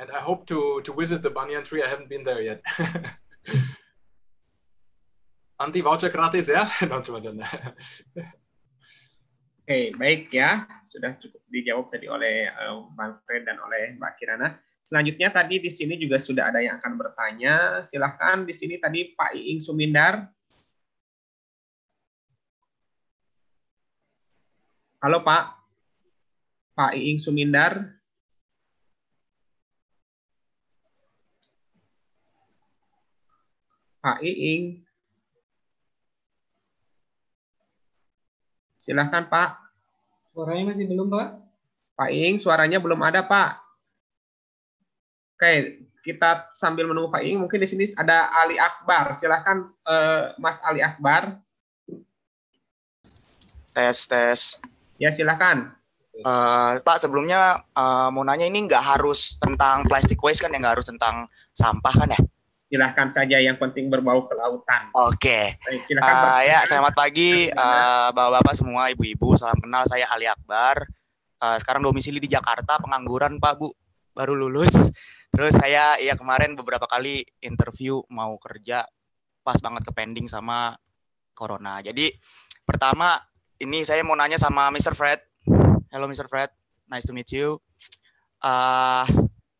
And I hope to to visit the Banyan Tree. I haven't been there yet. *laughs* anti-voucher gratis ya. *laughs* no, cuma janda. Oke, okay, baik ya. Sudah cukup dijawab tadi oleh eh, Bang Fred dan oleh Mbak Kirana. Selanjutnya tadi di sini juga sudah ada yang akan bertanya. Silahkan di sini tadi Pak Iing Sumindar. Halo Pak. Pak Iing Sumindar. Pak Iing. Silahkan Pak. Suaranya masih belum Pak. Pak Ing, suaranya belum ada Pak. Oke, kita sambil menunggu Pak Ing, mungkin di sini ada Ali Akbar. Silahkan eh, Mas Ali Akbar. Tes, tes. Ya, silahkan. Uh, Pak sebelumnya uh, mau nanya ini nggak harus tentang plastik waste kan ya nggak harus tentang sampah kan ya? silahkan saja yang penting berbau kelautan. Oke. Okay. Uh, eh, ya, selamat pagi uh, bapak-bapak semua, ibu-ibu. Salam kenal, saya Ali Akbar. Uh, sekarang domisili di Jakarta, pengangguran Pak Bu, baru lulus. Terus saya ya kemarin beberapa kali interview mau kerja, pas banget ke pending sama Corona. Jadi pertama ini saya mau nanya sama Mr. Fred. Hello Mr. Fred, nice to meet you. Uh,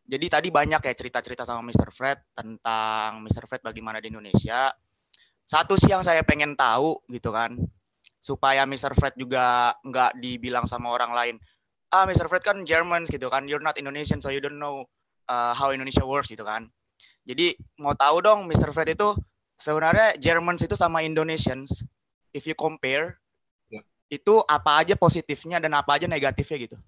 jadi tadi banyak ya cerita-cerita sama Mr. Fred tentang Mr. Fred bagaimana di Indonesia. Satu sih yang saya pengen tahu gitu kan, supaya Mr. Fred juga nggak dibilang sama orang lain, ah Mr. Fred kan German gitu kan, you're not Indonesian so you don't know uh, how Indonesia works gitu kan. Jadi mau tahu dong Mr. Fred itu sebenarnya Germans itu sama Indonesians, if you compare, ya. itu apa aja positifnya dan apa aja negatifnya gitu.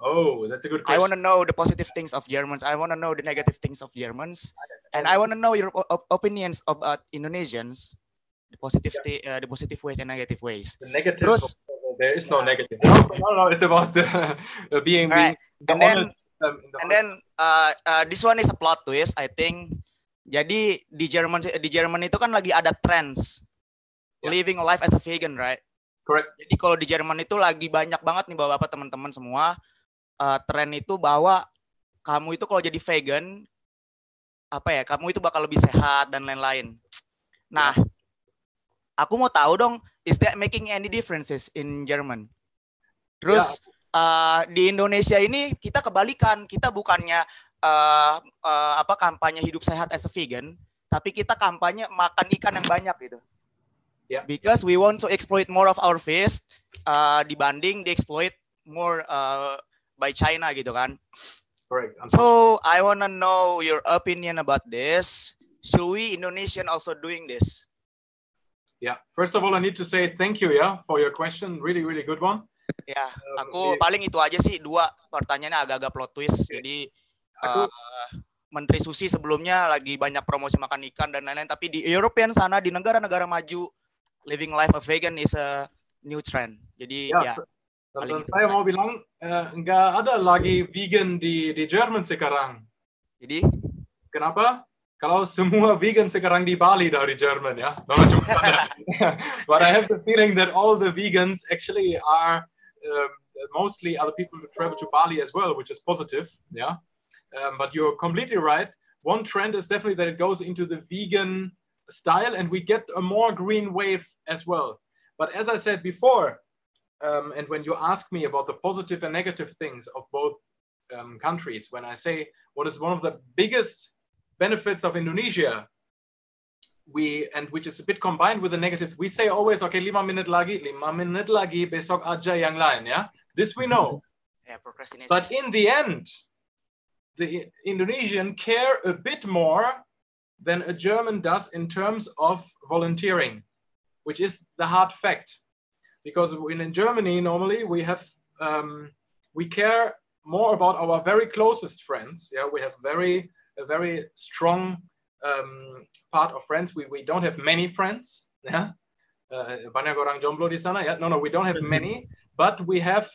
Oh, that's a good question. I want to know the positive things of Germans. I want to know the negative things of Germans, and I want to know your op opinions about uh, Indonesians, the positive, yeah. uh, the positive ways and negative ways. The negative. Terus, there is no yeah. negative. No, no, no. It's about the, *laughs* the being. right. being um, the and then, um, the and then uh, uh, this one is a plot twist, I think. Jadi di Jerman di Jerman itu kan lagi ada trends yeah. living life as a vegan, right? Correct. Jadi kalau di Jerman itu lagi banyak banget nih bapak-bapak teman-teman semua uh, tren itu bahwa kamu itu kalau jadi vegan apa ya kamu itu bakal lebih sehat dan lain-lain. Nah, ya. aku mau tahu dong is that making any differences in German? Terus ya. uh, di Indonesia ini kita kebalikan kita bukannya uh, uh, apa kampanye hidup sehat as a vegan, tapi kita kampanye makan ikan yang banyak gitu. Ya. Because we want to exploit more of our fish uh, dibanding di exploit more uh, by China gitu kan. Correct. so I wanna know your opinion about this. Should we Indonesian also doing this? Yeah. First of all, I need to say thank you yeah, for your question. Really, really good one. Ya, um, yeah, aku paling itu aja sih dua pertanyaannya agak-agak plot twist. Okay. Jadi aku, uh, Menteri Susi sebelumnya lagi banyak promosi makan ikan dan lain-lain, tapi di European sana di negara-negara maju living life a vegan is a new trend. Jadi ya. Yeah, ya. Dan saya mau bilang uh, ada lagi vegan di di Jerman sekarang. Jadi kenapa? Kalau semua *laughs* vegan sekarang di Bali dari Jerman ya, no, cuma *laughs* sana. But I have the feeling that all the vegans actually are um, mostly other people who travel to Bali as well, which is positive. Yeah, um, but you're completely right. One trend is definitely that it goes into the vegan style, and we get a more green wave as well. But as I said before, um, and when you ask me about the positive and negative things of both um, countries, when I say what is one of the biggest benefits of Indonesia, we and which is a bit combined with the negative, we say always, okay, lima minute lagi, lima minute lagi, besok aja yang lain, yeah. This we know. *laughs* Yeah, procrastination. But in the end, the Indonesian care a bit more than a German does in terms of volunteering, which is the hard fact because in, in Germany normally we have um, we care more about our very closest friends. Yeah, we have very a very strong um, part of friends. We, we don't have many friends. Yeah, banyak uh, orang jomblo di sana. Yeah, no, no, we don't have mm-hmm. many, but we have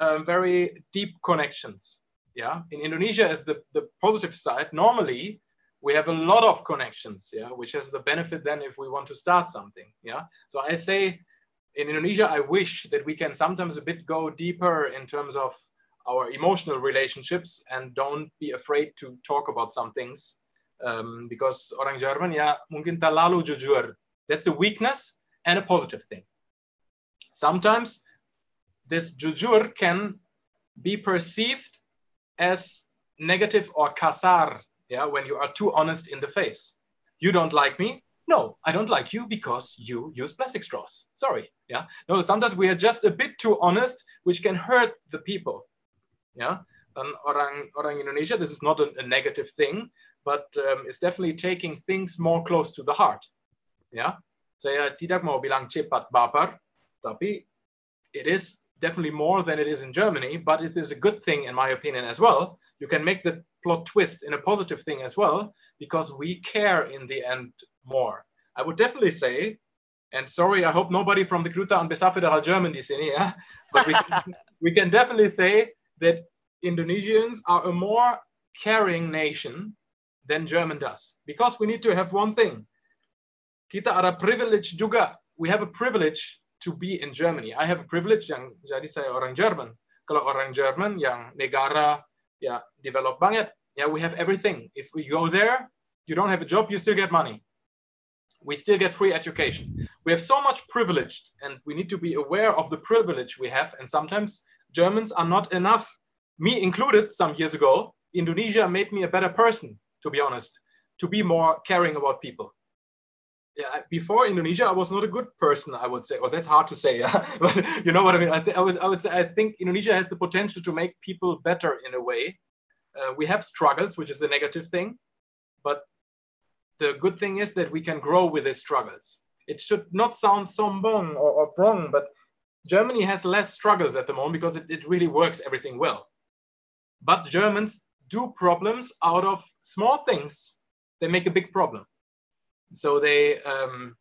um, very deep connections. Yeah, in Indonesia is the the positive side. Normally, we have a lot of connections. Yeah, which has the benefit then if we want to start something. Yeah, so I say in Indonesia, I wish that we can sometimes a bit go deeper in terms of our emotional relationships and don't be afraid to talk about some things. Um, because orang Jerman yeah, mungkin terlalu jujur. That's a weakness and a positive thing. Sometimes this jujur can be perceived as negative or kasar, yeah, when you are too honest in the face. You don't like me, no, I don't like you because you use plastic straws. Sorry. Yeah. No, sometimes we are just a bit too honest, which can hurt the people. Yeah. And um, orang, orang Indonesia, this is not a, a negative thing, but um, it's definitely taking things more close to the heart. Yeah. Saya tidak mau bilang cepat baper, tapi it is definitely more than it is in Germany, but it is a good thing in my opinion as well. You can make the plot twist in a positive thing as well because we care in the end more. I would definitely say, and sorry, I hope nobody from the Gruta and Besar Federal Germany is in here, *laughs* but we, can, *laughs* we can definitely say that Indonesians are a more caring nation than German does. Because we need to have one thing. Kita ada privilege juga. We have a privilege to be in Germany. I have a privilege yang jadi saya orang Jerman. Kalau orang Jerman yang negara ya develop banget, Yeah, we have everything. If we go there, you don't have a job, you still get money. We still get free education. We have so much privileged, and we need to be aware of the privilege we have. And sometimes Germans are not enough, me included, some years ago. Indonesia made me a better person, to be honest, to be more caring about people. Yeah, before Indonesia, I was not a good person, I would say. Or oh, well, that's hard to say. *laughs* but you know what I mean? I, th- I, would, I would say I think Indonesia has the potential to make people better in a way uh, we have struggles, which is the negative thing, but the good thing is that we can grow with these struggles. It should not sound sombong or, or wrong, but Germany has less struggles at the moment because it, it really works everything well. But Germans do problems out of small things. They make a big problem. So they, um,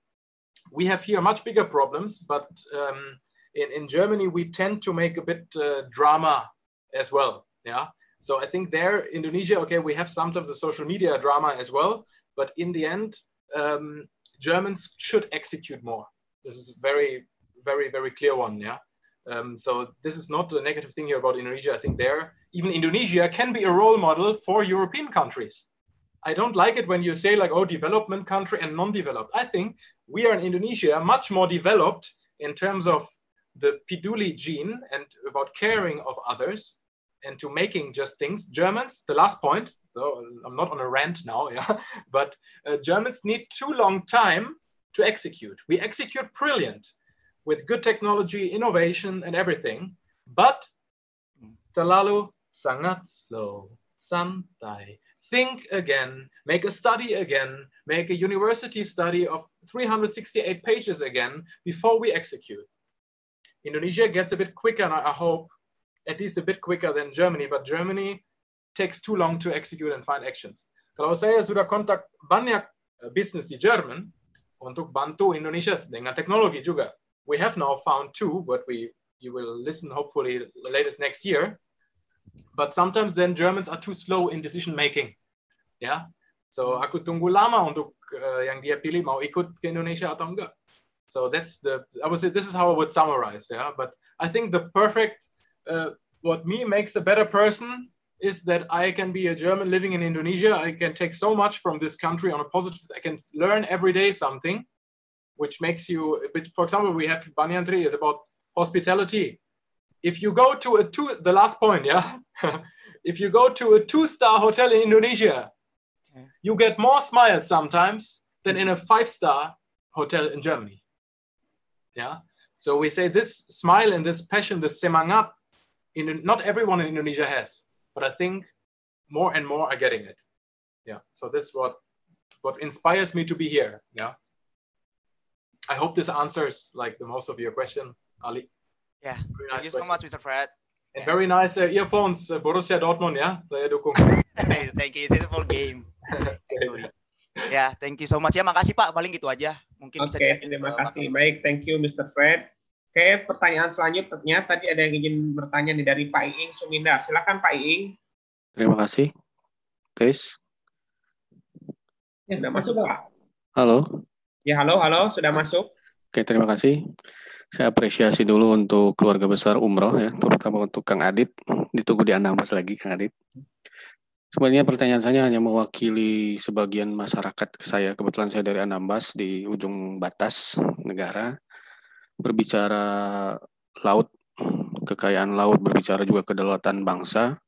we have here much bigger problems, but um, in, in Germany, we tend to make a bit uh, drama as well. Yeah. So I think there, Indonesia, okay, we have sometimes the social media drama as well, but in the end, um, Germans should execute more. This is very, very, very clear one, yeah. Um, so this is not a negative thing here about Indonesia. I think there, even Indonesia can be a role model for European countries. I don't like it when you say like, oh, development country and non-developed. I think we are in Indonesia much more developed in terms of the Piduli gene and about caring of others to making just things, Germans, the last point, though I'm not on a rant now, *laughs* yeah, but uh, Germans need too long time to execute. We execute brilliant with good technology, innovation, and everything, but Talalu slow santai. Think again, make a study again, make a university study of 368 pages again before we execute. Indonesia gets a bit quicker, I hope, at least a bit quicker than Germany, but Germany takes too long to execute and find actions. Kalau saya sudah kontak banyak eh, bisnis di Jerman untuk bantu Indonesia dengan teknologi juga. We have now found two, but we you will listen hopefully the latest next year. But sometimes then Germans are too slow in decision making. Yeah. So aku tunggu lama untuk uh, yang dia pilih mau ikut ke Indonesia atau enggak. So that's the I would say this is how I would summarize. Yeah. But I think the perfect uh, what me makes a better person is that I can be a German living in Indonesia. I can take so much from this country on a positive. I can learn every day something, which makes you. For example, we have Banyantri is about hospitality. If you go to a two, the last point, yeah. *laughs* if you go to a two-star hotel in Indonesia, you get more smiles sometimes than in a five-star hotel in Germany. Yeah. So we say this smile and this passion, this semangat in, not everyone in Indonesia has, but I think more and more are getting it. Yeah. So this is what what inspires me to be here. Yeah. I hope this answers like the most of your question, Ali. Yeah. Very Thank nice you so question. much, Mr. Fred. And yeah. very nice uh, earphones, uh, Borussia Dortmund, yeah? Saya dukung. *laughs* thank you, it's for game. Actually. ya, *laughs* yeah, thank you so much. Ya, makasih Pak. Paling gitu aja. Mungkin okay, bisa Oke, terima kasih. Baik, thank you Mr. Fred. Oke, pertanyaan selanjutnya tadi ada yang ingin bertanya nih dari Pak Iing Sumindar. Silakan Pak Iing. Terima kasih. Tes. Ya, sudah masuk Pak. Halo. Ya, halo, halo, sudah masuk. Oke, terima kasih. Saya apresiasi dulu untuk keluarga besar Umroh ya, terutama untuk Kang Adit. Ditunggu di Anambas lagi Kang Adit. Sebenarnya pertanyaan saya hanya mewakili sebagian masyarakat saya. Kebetulan saya dari Anambas di ujung batas negara berbicara laut, kekayaan laut, berbicara juga kedaulatan bangsa.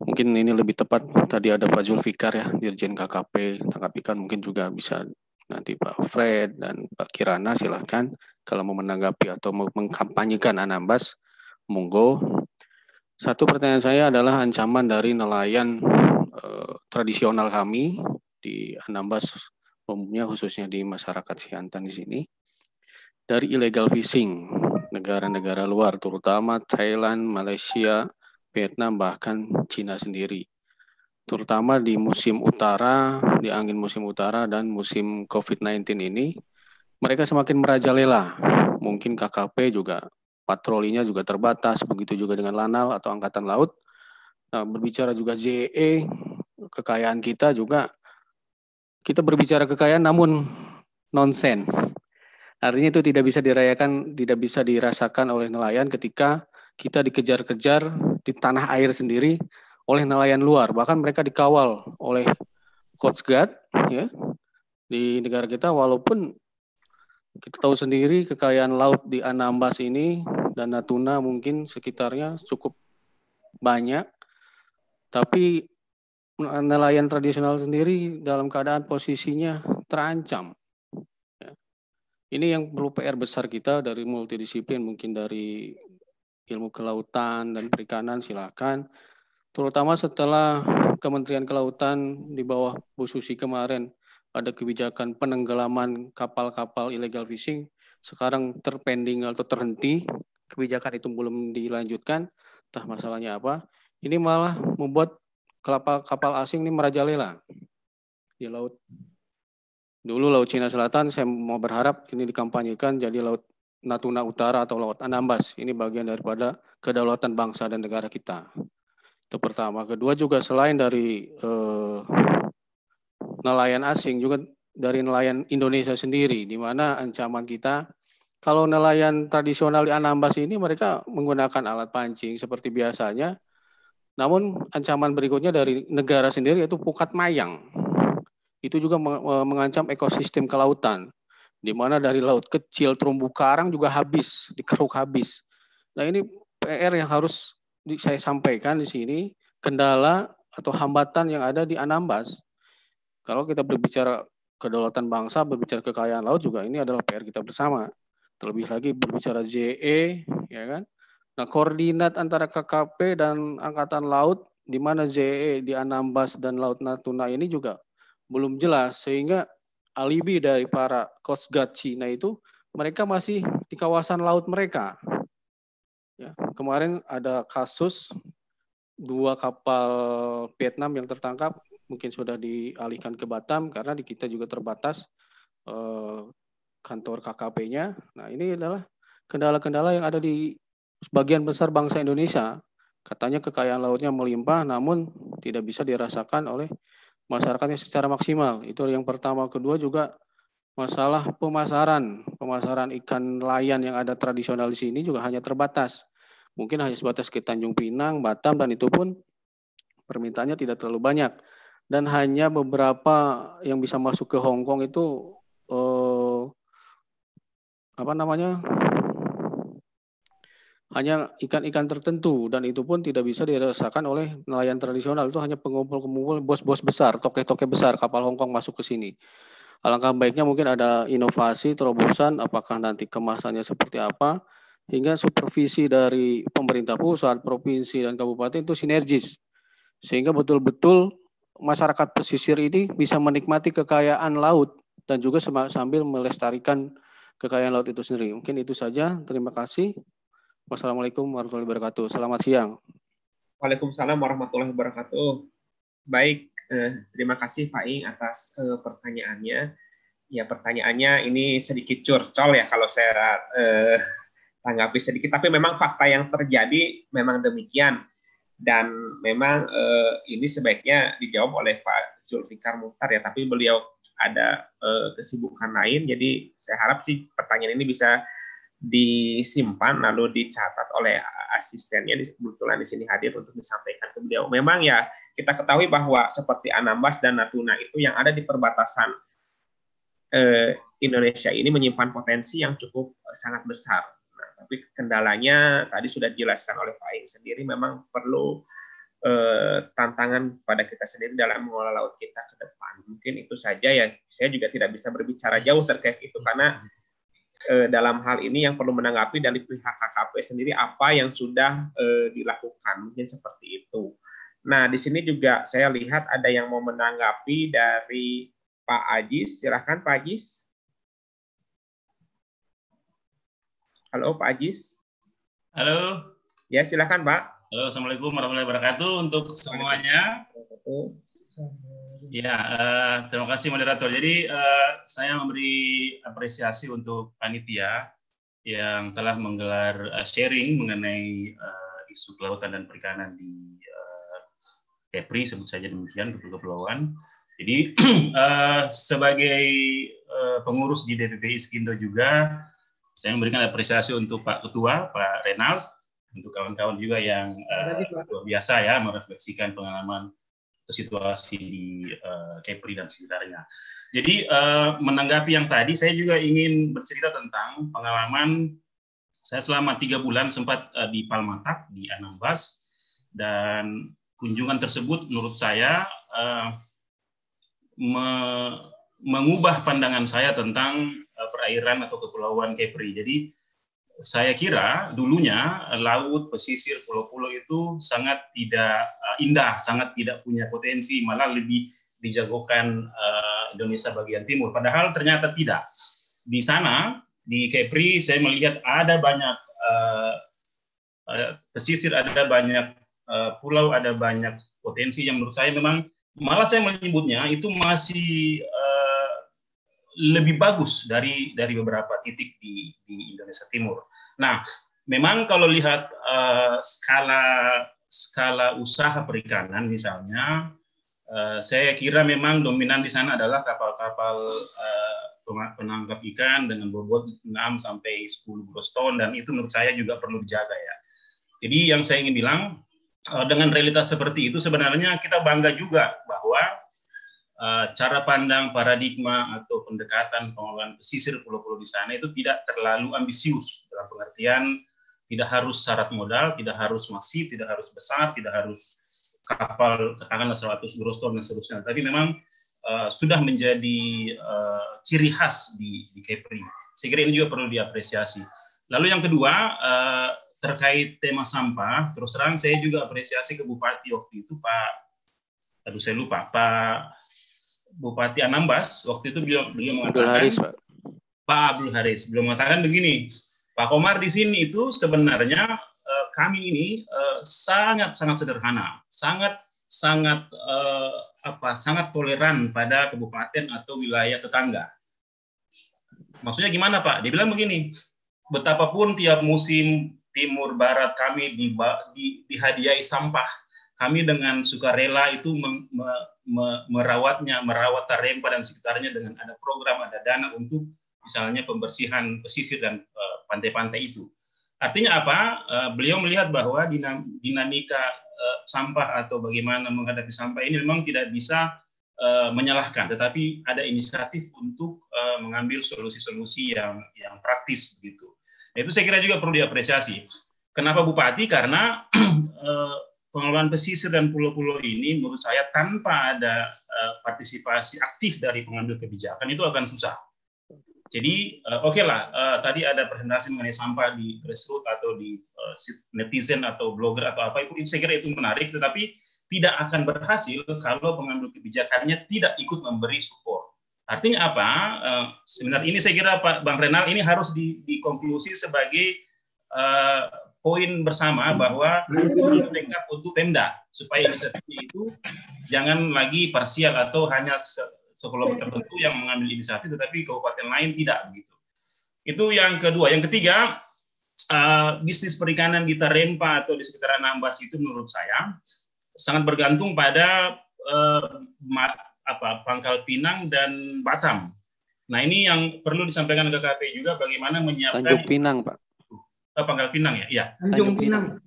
Mungkin ini lebih tepat, tadi ada Pak Zulfikar ya, Dirjen KKP, tangkap ikan mungkin juga bisa nanti Pak Fred dan Pak Kirana silahkan kalau mau menanggapi atau mengkampanyekan Anambas, monggo. Satu pertanyaan saya adalah ancaman dari nelayan eh, tradisional kami di Anambas umumnya khususnya di masyarakat Siantan di sini dari illegal fishing negara-negara luar, terutama Thailand, Malaysia, Vietnam, bahkan Cina sendiri. Terutama di musim utara, di angin musim utara dan musim COVID-19 ini, mereka semakin merajalela. Mungkin KKP juga, patrolinya juga terbatas, begitu juga dengan Lanal atau Angkatan Laut. Nah, berbicara juga JE, e, kekayaan kita juga, kita berbicara kekayaan namun nonsen Artinya itu tidak bisa dirayakan, tidak bisa dirasakan oleh nelayan ketika kita dikejar-kejar di tanah air sendiri oleh nelayan luar. Bahkan mereka dikawal oleh Coast Guard ya, di negara kita walaupun kita tahu sendiri kekayaan laut di Anambas ini dan Natuna mungkin sekitarnya cukup banyak. Tapi nelayan tradisional sendiri dalam keadaan posisinya terancam ini yang perlu PR besar kita dari multidisiplin mungkin dari ilmu kelautan dan perikanan silakan terutama setelah Kementerian Kelautan di bawah Bu Susi kemarin ada kebijakan penenggelaman kapal-kapal illegal fishing sekarang terpending atau terhenti kebijakan itu belum dilanjutkan entah masalahnya apa ini malah membuat kapal-kapal asing ini merajalela di laut Dulu Laut Cina Selatan saya mau berharap ini dikampanyekan jadi Laut Natuna Utara atau Laut Anambas. Ini bagian daripada kedaulatan bangsa dan negara kita. Itu pertama. Kedua juga selain dari eh, nelayan asing juga dari nelayan Indonesia sendiri di mana ancaman kita kalau nelayan tradisional di Anambas ini mereka menggunakan alat pancing seperti biasanya. Namun ancaman berikutnya dari negara sendiri yaitu pukat mayang itu juga mengancam ekosistem kelautan, di mana dari laut kecil terumbu karang juga habis, dikeruk habis. Nah ini PR yang harus saya sampaikan di sini, kendala atau hambatan yang ada di Anambas. Kalau kita berbicara kedaulatan bangsa, berbicara kekayaan laut juga ini adalah PR kita bersama. Terlebih lagi berbicara JE, ya kan? Nah, koordinat antara KKP dan Angkatan Laut di mana JE di Anambas dan Laut Natuna ini juga belum jelas sehingga alibi dari para Coast Guard Cina itu mereka masih di kawasan laut mereka. Ya, kemarin ada kasus dua kapal Vietnam yang tertangkap mungkin sudah dialihkan ke Batam karena di kita juga terbatas eh, kantor KKP-nya. Nah, ini adalah kendala-kendala yang ada di sebagian besar bangsa Indonesia. Katanya kekayaan lautnya melimpah namun tidak bisa dirasakan oleh masyarakatnya secara maksimal. Itu yang pertama. Kedua juga masalah pemasaran. Pemasaran ikan layan yang ada tradisional di sini juga hanya terbatas. Mungkin hanya sebatas ke Tanjung Pinang, Batam, dan itu pun permintaannya tidak terlalu banyak. Dan hanya beberapa yang bisa masuk ke Hong Kong itu eh, apa namanya hanya ikan-ikan tertentu dan itu pun tidak bisa dirasakan oleh nelayan tradisional itu hanya pengumpul-pengumpul bos-bos besar, toke-toke besar kapal Hongkong masuk ke sini. Alangkah baiknya mungkin ada inovasi terobosan apakah nanti kemasannya seperti apa hingga supervisi dari pemerintah pusat, provinsi dan kabupaten itu sinergis sehingga betul-betul masyarakat pesisir ini bisa menikmati kekayaan laut dan juga sambil melestarikan kekayaan laut itu sendiri. Mungkin itu saja. Terima kasih. Wassalamualaikum warahmatullahi wabarakatuh. Selamat siang. Waalaikumsalam warahmatullahi wabarakatuh. Baik, eh, terima kasih Pak Ing atas eh, pertanyaannya. Ya pertanyaannya ini sedikit curcol ya kalau saya eh, tanggapi sedikit. Tapi memang fakta yang terjadi memang demikian. Dan memang eh, ini sebaiknya dijawab oleh Pak Zulfikar Muhtar ya. Tapi beliau ada eh, kesibukan lain. Jadi saya harap sih pertanyaan ini bisa disimpan lalu dicatat oleh asistennya kebetulan di sini hadir untuk disampaikan ke beliau. Memang ya kita ketahui bahwa seperti Anambas dan Natuna itu yang ada di perbatasan eh, Indonesia ini menyimpan potensi yang cukup eh, sangat besar. Nah, tapi kendalanya tadi sudah dijelaskan oleh Pak Ing sendiri memang perlu eh, tantangan pada kita sendiri dalam mengelola laut kita ke depan. Mungkin itu saja ya. Saya juga tidak bisa berbicara jauh terkait itu karena Eh, dalam hal ini yang perlu menanggapi dari pihak KKP sendiri apa yang sudah eh, dilakukan mungkin seperti itu. Nah di sini juga saya lihat ada yang mau menanggapi dari Pak Ajis, silahkan Pak Ajis. Halo Pak Ajis. Halo. Ya silahkan Pak. Halo, assalamualaikum warahmatullahi wabarakatuh untuk semuanya. Ya, uh, terima kasih moderator. Jadi uh, saya memberi apresiasi untuk panitia yang telah menggelar uh, sharing mengenai uh, isu kelautan dan perikanan di uh, Kepri, sebut saja demikian kepulauan. Jadi uh, *clears throat* sebagai uh, pengurus di DPP Iskindo juga saya memberikan apresiasi untuk Pak Ketua, Pak Renal, untuk kawan-kawan juga yang uh, luar biasa ya merefleksikan pengalaman situasi di uh, Kepri dan sekitarnya. Jadi uh, menanggapi yang tadi, saya juga ingin bercerita tentang pengalaman saya selama tiga bulan sempat uh, di Palmatak di Anambas dan kunjungan tersebut menurut saya uh, me mengubah pandangan saya tentang uh, perairan atau kepulauan Kepri. Jadi saya kira dulunya laut, pesisir, pulau-pulau itu sangat tidak eh, indah, sangat tidak punya potensi, malah lebih dijagokan uh, Indonesia bagian timur. Padahal ternyata tidak. Di sana di Kepri saya melihat ada banyak uh, pesisir, ada banyak uh, pulau, ada banyak potensi yang menurut saya memang malah saya menyebutnya itu masih lebih bagus dari dari beberapa titik di, di Indonesia Timur. Nah, memang kalau lihat uh, skala skala usaha perikanan misalnya, uh, saya kira memang dominan di sana adalah kapal-kapal uh, penangkap ikan dengan bobot 6 sampai 10 gross ton dan itu menurut saya juga perlu dijaga ya. Jadi yang saya ingin bilang dengan realitas seperti itu sebenarnya kita bangga juga bahwa Eh, cara pandang paradigma atau pendekatan pengelolaan pesisir pulau-pulau di sana itu tidak terlalu ambisius dalam pengertian tidak harus syarat modal, tidak harus masif, tidak harus besar, tidak harus kapal katakanlah 100 gross ton dan seterusnya. Tapi memang uh, sudah menjadi uh, ciri khas di, di Kepri. Saya kira ini juga perlu diapresiasi. Lalu yang kedua uh, terkait tema sampah, terus terang saya juga apresiasi ke Bupati waktu itu Pak, aduh saya lupa Pak Bupati Anambas waktu itu beliau beliau mengatakan Abdul Haris, Pak. Pak Abdul Haris beliau mengatakan begini Pak Komar di sini itu sebenarnya eh, kami ini eh, sangat sangat sederhana sangat sangat eh, apa sangat toleran pada kabupaten atau wilayah tetangga maksudnya gimana Pak dibilang begini betapapun tiap musim timur barat kami di, di, dihadiahi sampah kami dengan sukarela itu meng, me, merawatnya, merawat Tarempa dan sekitarnya dengan ada program, ada dana untuk misalnya pembersihan pesisir dan eh, pantai-pantai itu. Artinya apa? Eh, beliau melihat bahwa dinamika eh, sampah atau bagaimana menghadapi sampah ini memang tidak bisa menyalahkan, tetapi ada inisiatif untuk uh, mengambil solusi-solusi yang yang praktis gitu. Nah, itu saya kira juga perlu diapresiasi. Kenapa Bupati? Karena *clears throat* pengelolaan pesisir dan pulau-pulau ini menurut saya tanpa ada eh, partisipasi aktif dari pengambil kebijakan itu akan susah. Jadi eh, oke okay lah eh, tadi ada presentasi mengenai sampah di grassroots atau di netizen atau blogger atau apa itu saya kira itu menarik tetapi tidak akan berhasil kalau pengambil kebijakannya tidak ikut memberi support. Artinya apa? Sebenarnya ini saya kira Pak Bang Renal ini harus dikonklusi sebagai poin bersama hmm. bahwa mereka untuk Pemda supaya inisiatif itu jangan lagi parsial atau hanya sekolah tertentu yang mengambil inisiatif tetapi kabupaten lain tidak begitu. Itu yang kedua. Yang ketiga, uh, bisnis perikanan di Tarempa atau di sekitaran Ambas itu menurut saya sangat bergantung pada uh, apa Pangkal Pinang dan Batam. Nah, ini yang perlu disampaikan ke KP juga bagaimana menyiapkan Tanjung Pinang, Pak eh, Pangkal Pinang ya? ya. Tanjung Pinang.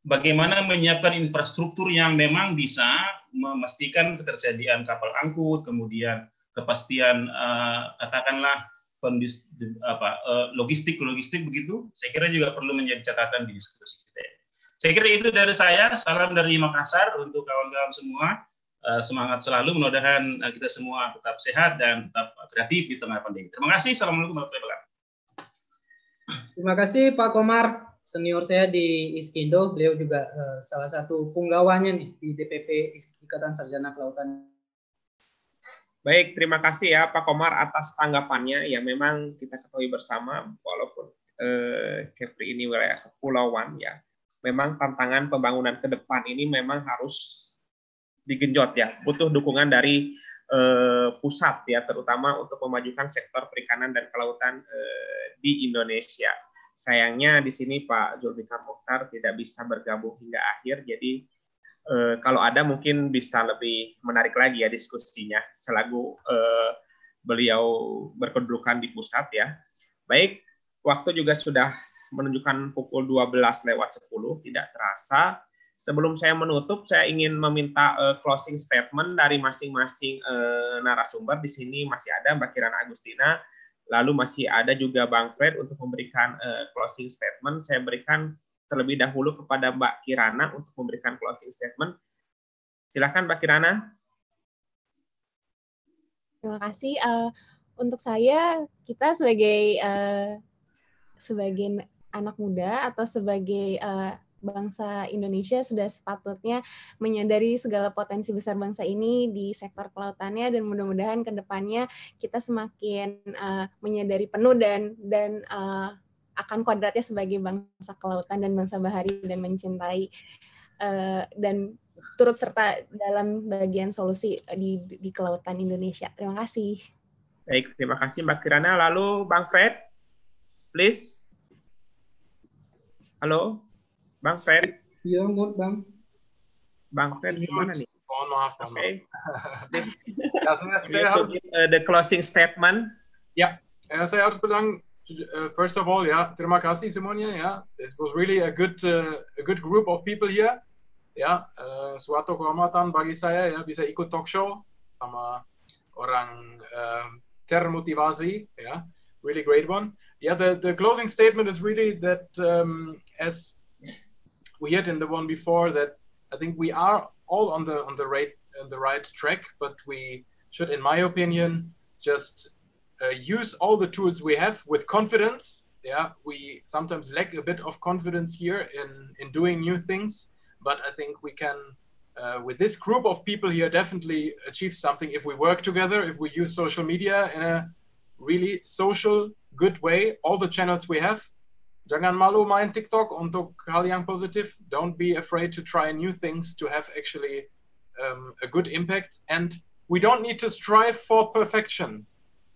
Bagaimana menyiapkan infrastruktur yang memang bisa memastikan ketersediaan kapal angkut, kemudian kepastian uh, katakanlah pendis, apa, uh, eh, logistik logistik begitu. Saya kira juga perlu menjadi catatan di diskusi kita. Saya kira itu dari saya. Salam dari Makassar untuk kawan-kawan semua. Eh, semangat selalu. Mudah-mudahan kita semua tetap sehat dan tetap kreatif di tengah pandemi. Terima kasih. Assalamualaikum warahmatullahi wabarakatuh. Terima kasih Pak Komar, senior saya di Iskindo, beliau juga uh, salah satu punggawanya nih di DPP Ikatan Sarjana Kelautan. Baik, terima kasih ya Pak Komar atas tanggapannya. Ya memang kita ketahui bersama, walaupun eh, Kepri ini wilayah kepulauan ya, memang tantangan pembangunan ke depan ini memang harus digenjot ya, butuh dukungan dari Eh, pusat ya terutama untuk memajukan sektor perikanan dan kelautan eh, di Indonesia. Sayangnya di sini Pak Zulfikar Mukhtar tidak bisa bergabung hingga akhir jadi eh, kalau ada mungkin bisa lebih menarik lagi ya diskusinya selagu beliau berkedudukan di pusat ya. Baik, waktu juga sudah menunjukkan pukul 12 lewat 10 tidak terasa sebelum saya menutup, saya ingin meminta uh, closing statement dari masing-masing uh, narasumber. Di sini masih ada Mbak Kirana Agustina, lalu masih ada juga Bang Fred untuk memberikan uh, closing statement. Saya berikan terlebih dahulu kepada Mbak Kirana untuk memberikan closing statement. Silakan Mbak Kirana. Terima kasih. Uh, untuk saya, kita sebagai uh, sebagai anak muda atau sebagai uh, bangsa Indonesia sudah sepatutnya menyadari segala potensi besar bangsa ini di sektor kelautannya dan mudah-mudahan ke depannya kita semakin uh, menyadari penuh dan dan uh, akan kuadratnya sebagai bangsa kelautan dan bangsa bahari dan mencintai uh, dan turut serta dalam bagian solusi di di kelautan Indonesia. Terima kasih. Baik, terima kasih Mbak Kirana. Lalu Bang Fred, please. Halo. Bang Fer. Iya, mood Bang. Bang Fer gimana nih? Mohon maaf, mohon okay. *laughs* Ya, saya, saya harus eh, the closing statement. Ya, yeah. saya harus bilang eh, first of all ya, yeah, terima kasih semuanya ya. Yeah. This was really a good uh, a good group of people here. Ya, uh, suatu kehormatan bagi saya ya bisa ikut talk show sama orang uh, termotivasi ya. Really great one. Yeah, the, the closing statement is really that um, as we had in the one before that I think we are all on the on the right on the right track, but we should, in my opinion, just uh, use all the tools we have with confidence. Yeah, we sometimes lack a bit of confidence here in in doing new things, but I think we can. Uh, with this group of people here, definitely achieve something if we work together, if we use social media in a really social, good way, all the channels we have, Jangan malu main TikTok untuk hal yang positif. Don't be afraid to try new things to have actually um, a good impact. And we don't need to strive for perfection.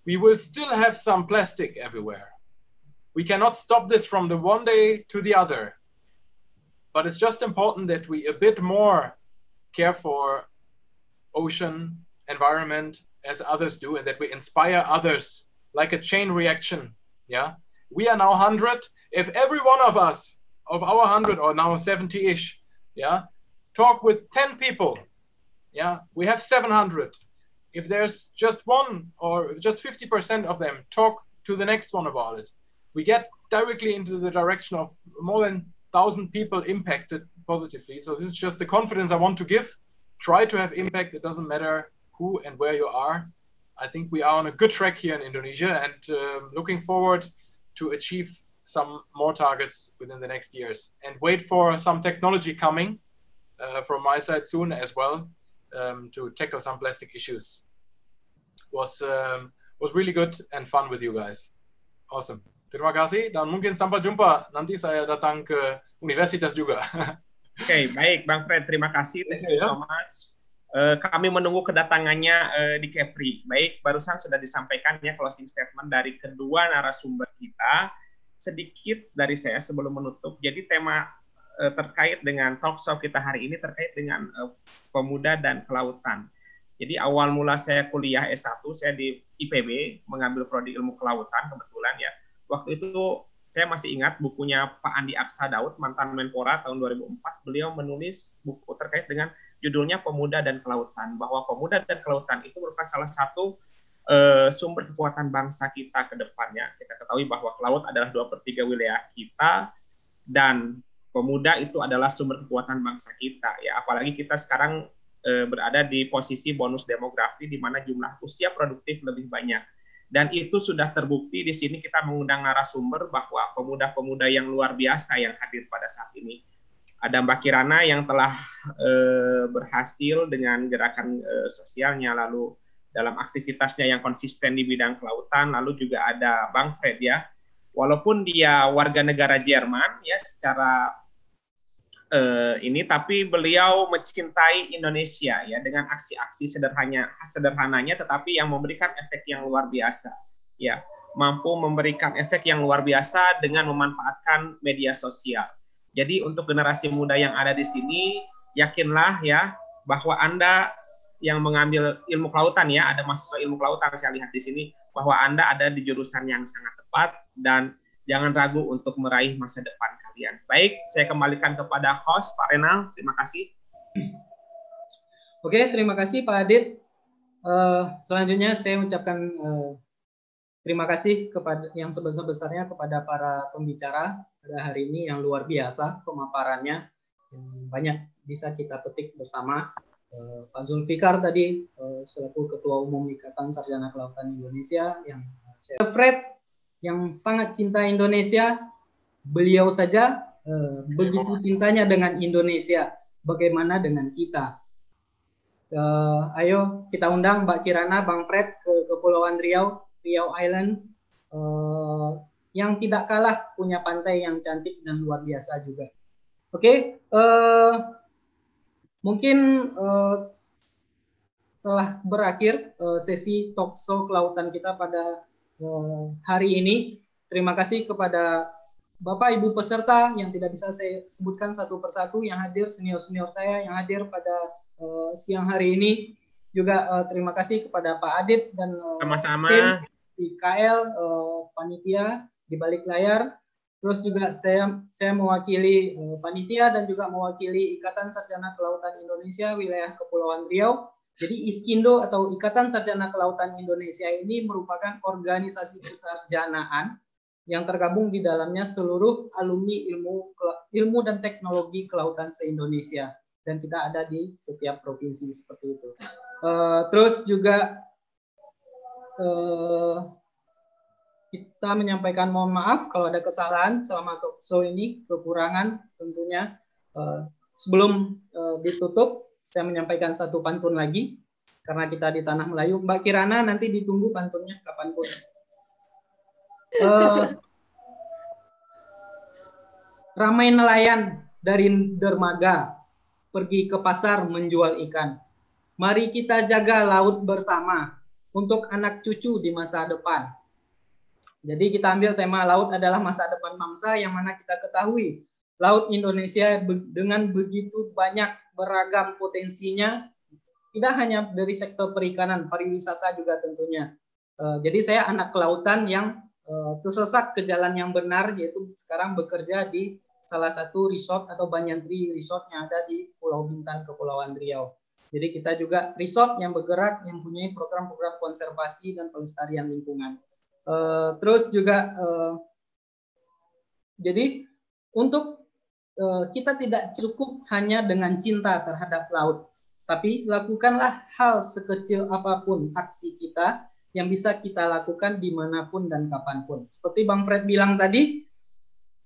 We will still have some plastic everywhere. We cannot stop this from the one day to the other. But it's just important that we a bit more care for ocean, environment as others do, and that we inspire others like a chain reaction. Yeah we are now 100. If every one of us, of our 100 or now 70 ish, yeah, talk with 10 people, yeah, we have 700. If there's just one or just 50% of them talk to the next one about it, we get directly into the direction of more than 1,000 people impacted positively. So this is just the confidence I want to give. Try to have impact. It doesn't matter who and where you are. I think we are on a good track here in Indonesia and uh, looking forward to achieve some more targets within the next years and wait for some technology coming uh, from my side soon as well um, to tackle some plastic issues was um, was really good and fun with you guys awesome terima kasih dan mungkin sampai jumpa nanti saya datang ke universitas juga *laughs* oke okay, baik bang Fred terima kasih thank you so much Eh, kami menunggu kedatangannya eh, di Kepri. Baik, barusan sudah disampaikan ya closing statement dari kedua narasumber kita. Sedikit dari saya sebelum menutup. Jadi tema eh, terkait dengan talk show kita hari ini terkait dengan pemuda dan kelautan. Jadi awal mula saya kuliah S1, saya di IPB mengambil prodi ilmu kelautan kebetulan ya. Waktu itu saya masih ingat bukunya Pak Andi Aksa Daud, mantan Menpora tahun 2004, beliau menulis buku terkait dengan judulnya Pemuda dan Kelautan, bahwa pemuda dan kelautan itu merupakan salah satu uh, sumber kekuatan bangsa kita ke depannya. Kita ketahui bahwa kelaut adalah dua per tiga wilayah kita, dan pemuda itu adalah sumber kekuatan bangsa kita. Ya, apalagi kita sekarang uh, berada di posisi bonus demografi di mana jumlah usia produktif lebih banyak dan itu sudah terbukti di sini kita mengundang narasumber bahwa pemuda-pemuda yang luar biasa yang hadir pada saat ini ada Mbak Kirana yang telah e, berhasil dengan gerakan e, sosialnya lalu dalam aktivitasnya yang konsisten di bidang kelautan lalu juga ada Bang Fred ya walaupun dia warga negara Jerman ya secara e, ini tapi beliau mencintai Indonesia ya dengan aksi-aksi sederhananya sederhananya tetapi yang memberikan efek yang luar biasa ya mampu memberikan efek yang luar biasa dengan memanfaatkan media sosial jadi untuk generasi muda yang ada di sini, yakinlah ya bahwa Anda yang mengambil ilmu kelautan ya, ada mahasiswa ilmu kelautan saya lihat di sini, bahwa Anda ada di jurusan yang sangat tepat dan jangan ragu untuk meraih masa depan kalian. Baik, saya kembalikan kepada host Pak Renal. Terima kasih. Oke, terima kasih Pak Adit. Uh, selanjutnya saya mengucapkan uh, terima kasih kepada yang sebesar-besarnya kepada para pembicara pada hari ini yang luar biasa pemaparannya banyak bisa kita petik bersama eh, Pak Zulfikar tadi eh, selaku Ketua Umum Ikatan Sarjana Kelautan Indonesia yang eh, Fred yang sangat cinta Indonesia beliau saja begitu cintanya dengan Indonesia bagaimana dengan kita Uh, ayo kita undang Mbak Kirana, Bang Fred ke Kepulauan Riau, Riau Island. Uh, yang tidak kalah punya pantai yang cantik dan luar biasa juga. Oke, okay, uh, eh, mungkin uh, setelah berakhir uh, sesi talkshow kelautan kita pada uh, hari ini, terima kasih kepada Bapak Ibu peserta yang tidak bisa saya sebutkan satu persatu yang hadir senior senior saya yang hadir pada uh, siang hari ini juga uh, terima kasih kepada Pak Adit dan uh, sama-sama IKL uh, panitia di balik layar. Terus juga saya saya mewakili eh, panitia dan juga mewakili Ikatan Sarjana Kelautan Indonesia wilayah Kepulauan Riau. Jadi ISKINDO atau Ikatan Sarjana Kelautan Indonesia ini merupakan organisasi kesarjanaan yang tergabung di dalamnya seluruh alumni ilmu ilmu dan teknologi kelautan se-Indonesia dan kita ada di setiap provinsi seperti itu. Uh, terus juga uh, kita menyampaikan mohon maaf kalau ada kesalahan selama talk show ini, kekurangan tentunya. Eh, sebelum eh, ditutup, saya menyampaikan satu pantun lagi, karena kita di Tanah Melayu. Mbak Kirana nanti ditunggu pantunnya kapanpun. Eh, ramai nelayan dari dermaga pergi ke pasar menjual ikan. Mari kita jaga laut bersama untuk anak cucu di masa depan jadi kita ambil tema laut adalah masa depan bangsa yang mana kita ketahui laut Indonesia dengan begitu banyak beragam potensinya tidak hanya dari sektor perikanan, pariwisata juga tentunya. Eh, jadi saya anak kelautan yang eh, tersesat ke jalan yang benar yaitu sekarang bekerja di salah satu resort atau Banyantri Resort yang ada di Pulau Bintan, Kepulauan Riau. Jadi kita juga resort yang bergerak, yang mempunyai program-program konservasi dan pelestarian lingkungan. Eh, terus juga uh, jadi untuk uh, kita tidak cukup hanya dengan cinta terhadap laut, tapi lakukanlah hal sekecil apapun aksi kita yang bisa kita lakukan dimanapun dan kapanpun. Seperti Bang Fred bilang tadi,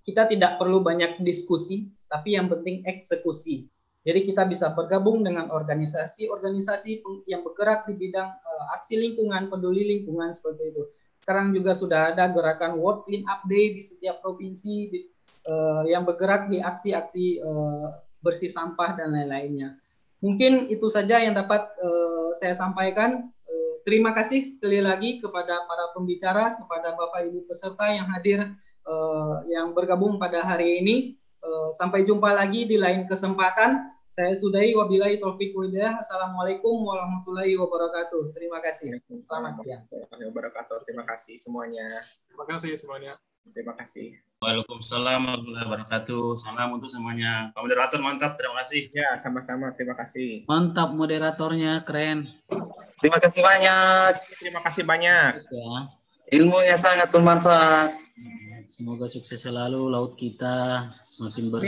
kita tidak perlu banyak diskusi, tapi yang penting eksekusi. Jadi kita bisa bergabung dengan organisasi-organisasi yang bergerak di bidang uh, aksi lingkungan, peduli lingkungan seperti itu sekarang juga sudah ada gerakan World Clean Up Day di setiap provinsi di, uh, yang bergerak di aksi-aksi uh, bersih sampah dan lain-lainnya. Mungkin itu saja yang dapat uh, saya sampaikan. Uh, terima kasih sekali lagi kepada para pembicara, kepada Bapak Ibu peserta yang hadir uh, yang bergabung pada hari ini. Uh, sampai jumpa lagi di lain kesempatan. Saya sudahi wabillahi taufik wabillah. Assalamualaikum warahmatullahi wabarakatuh. Terima kasih. Selamat siang. Warahmatullahi wabarakatuh. Terima kasih semuanya. Terima kasih semuanya. Terima kasih. Waalaikumsalam warahmatullahi wabarakatuh. Salam untuk semuanya. Pak moderator mantap, terima kasih. Ya, sama-sama. Terima kasih. Mantap moderatornya, keren. Terima kasih banyak. Terima kasih banyak. Ya. Ilmunya sangat bermanfaat. Semoga sukses selalu laut kita semakin bersih.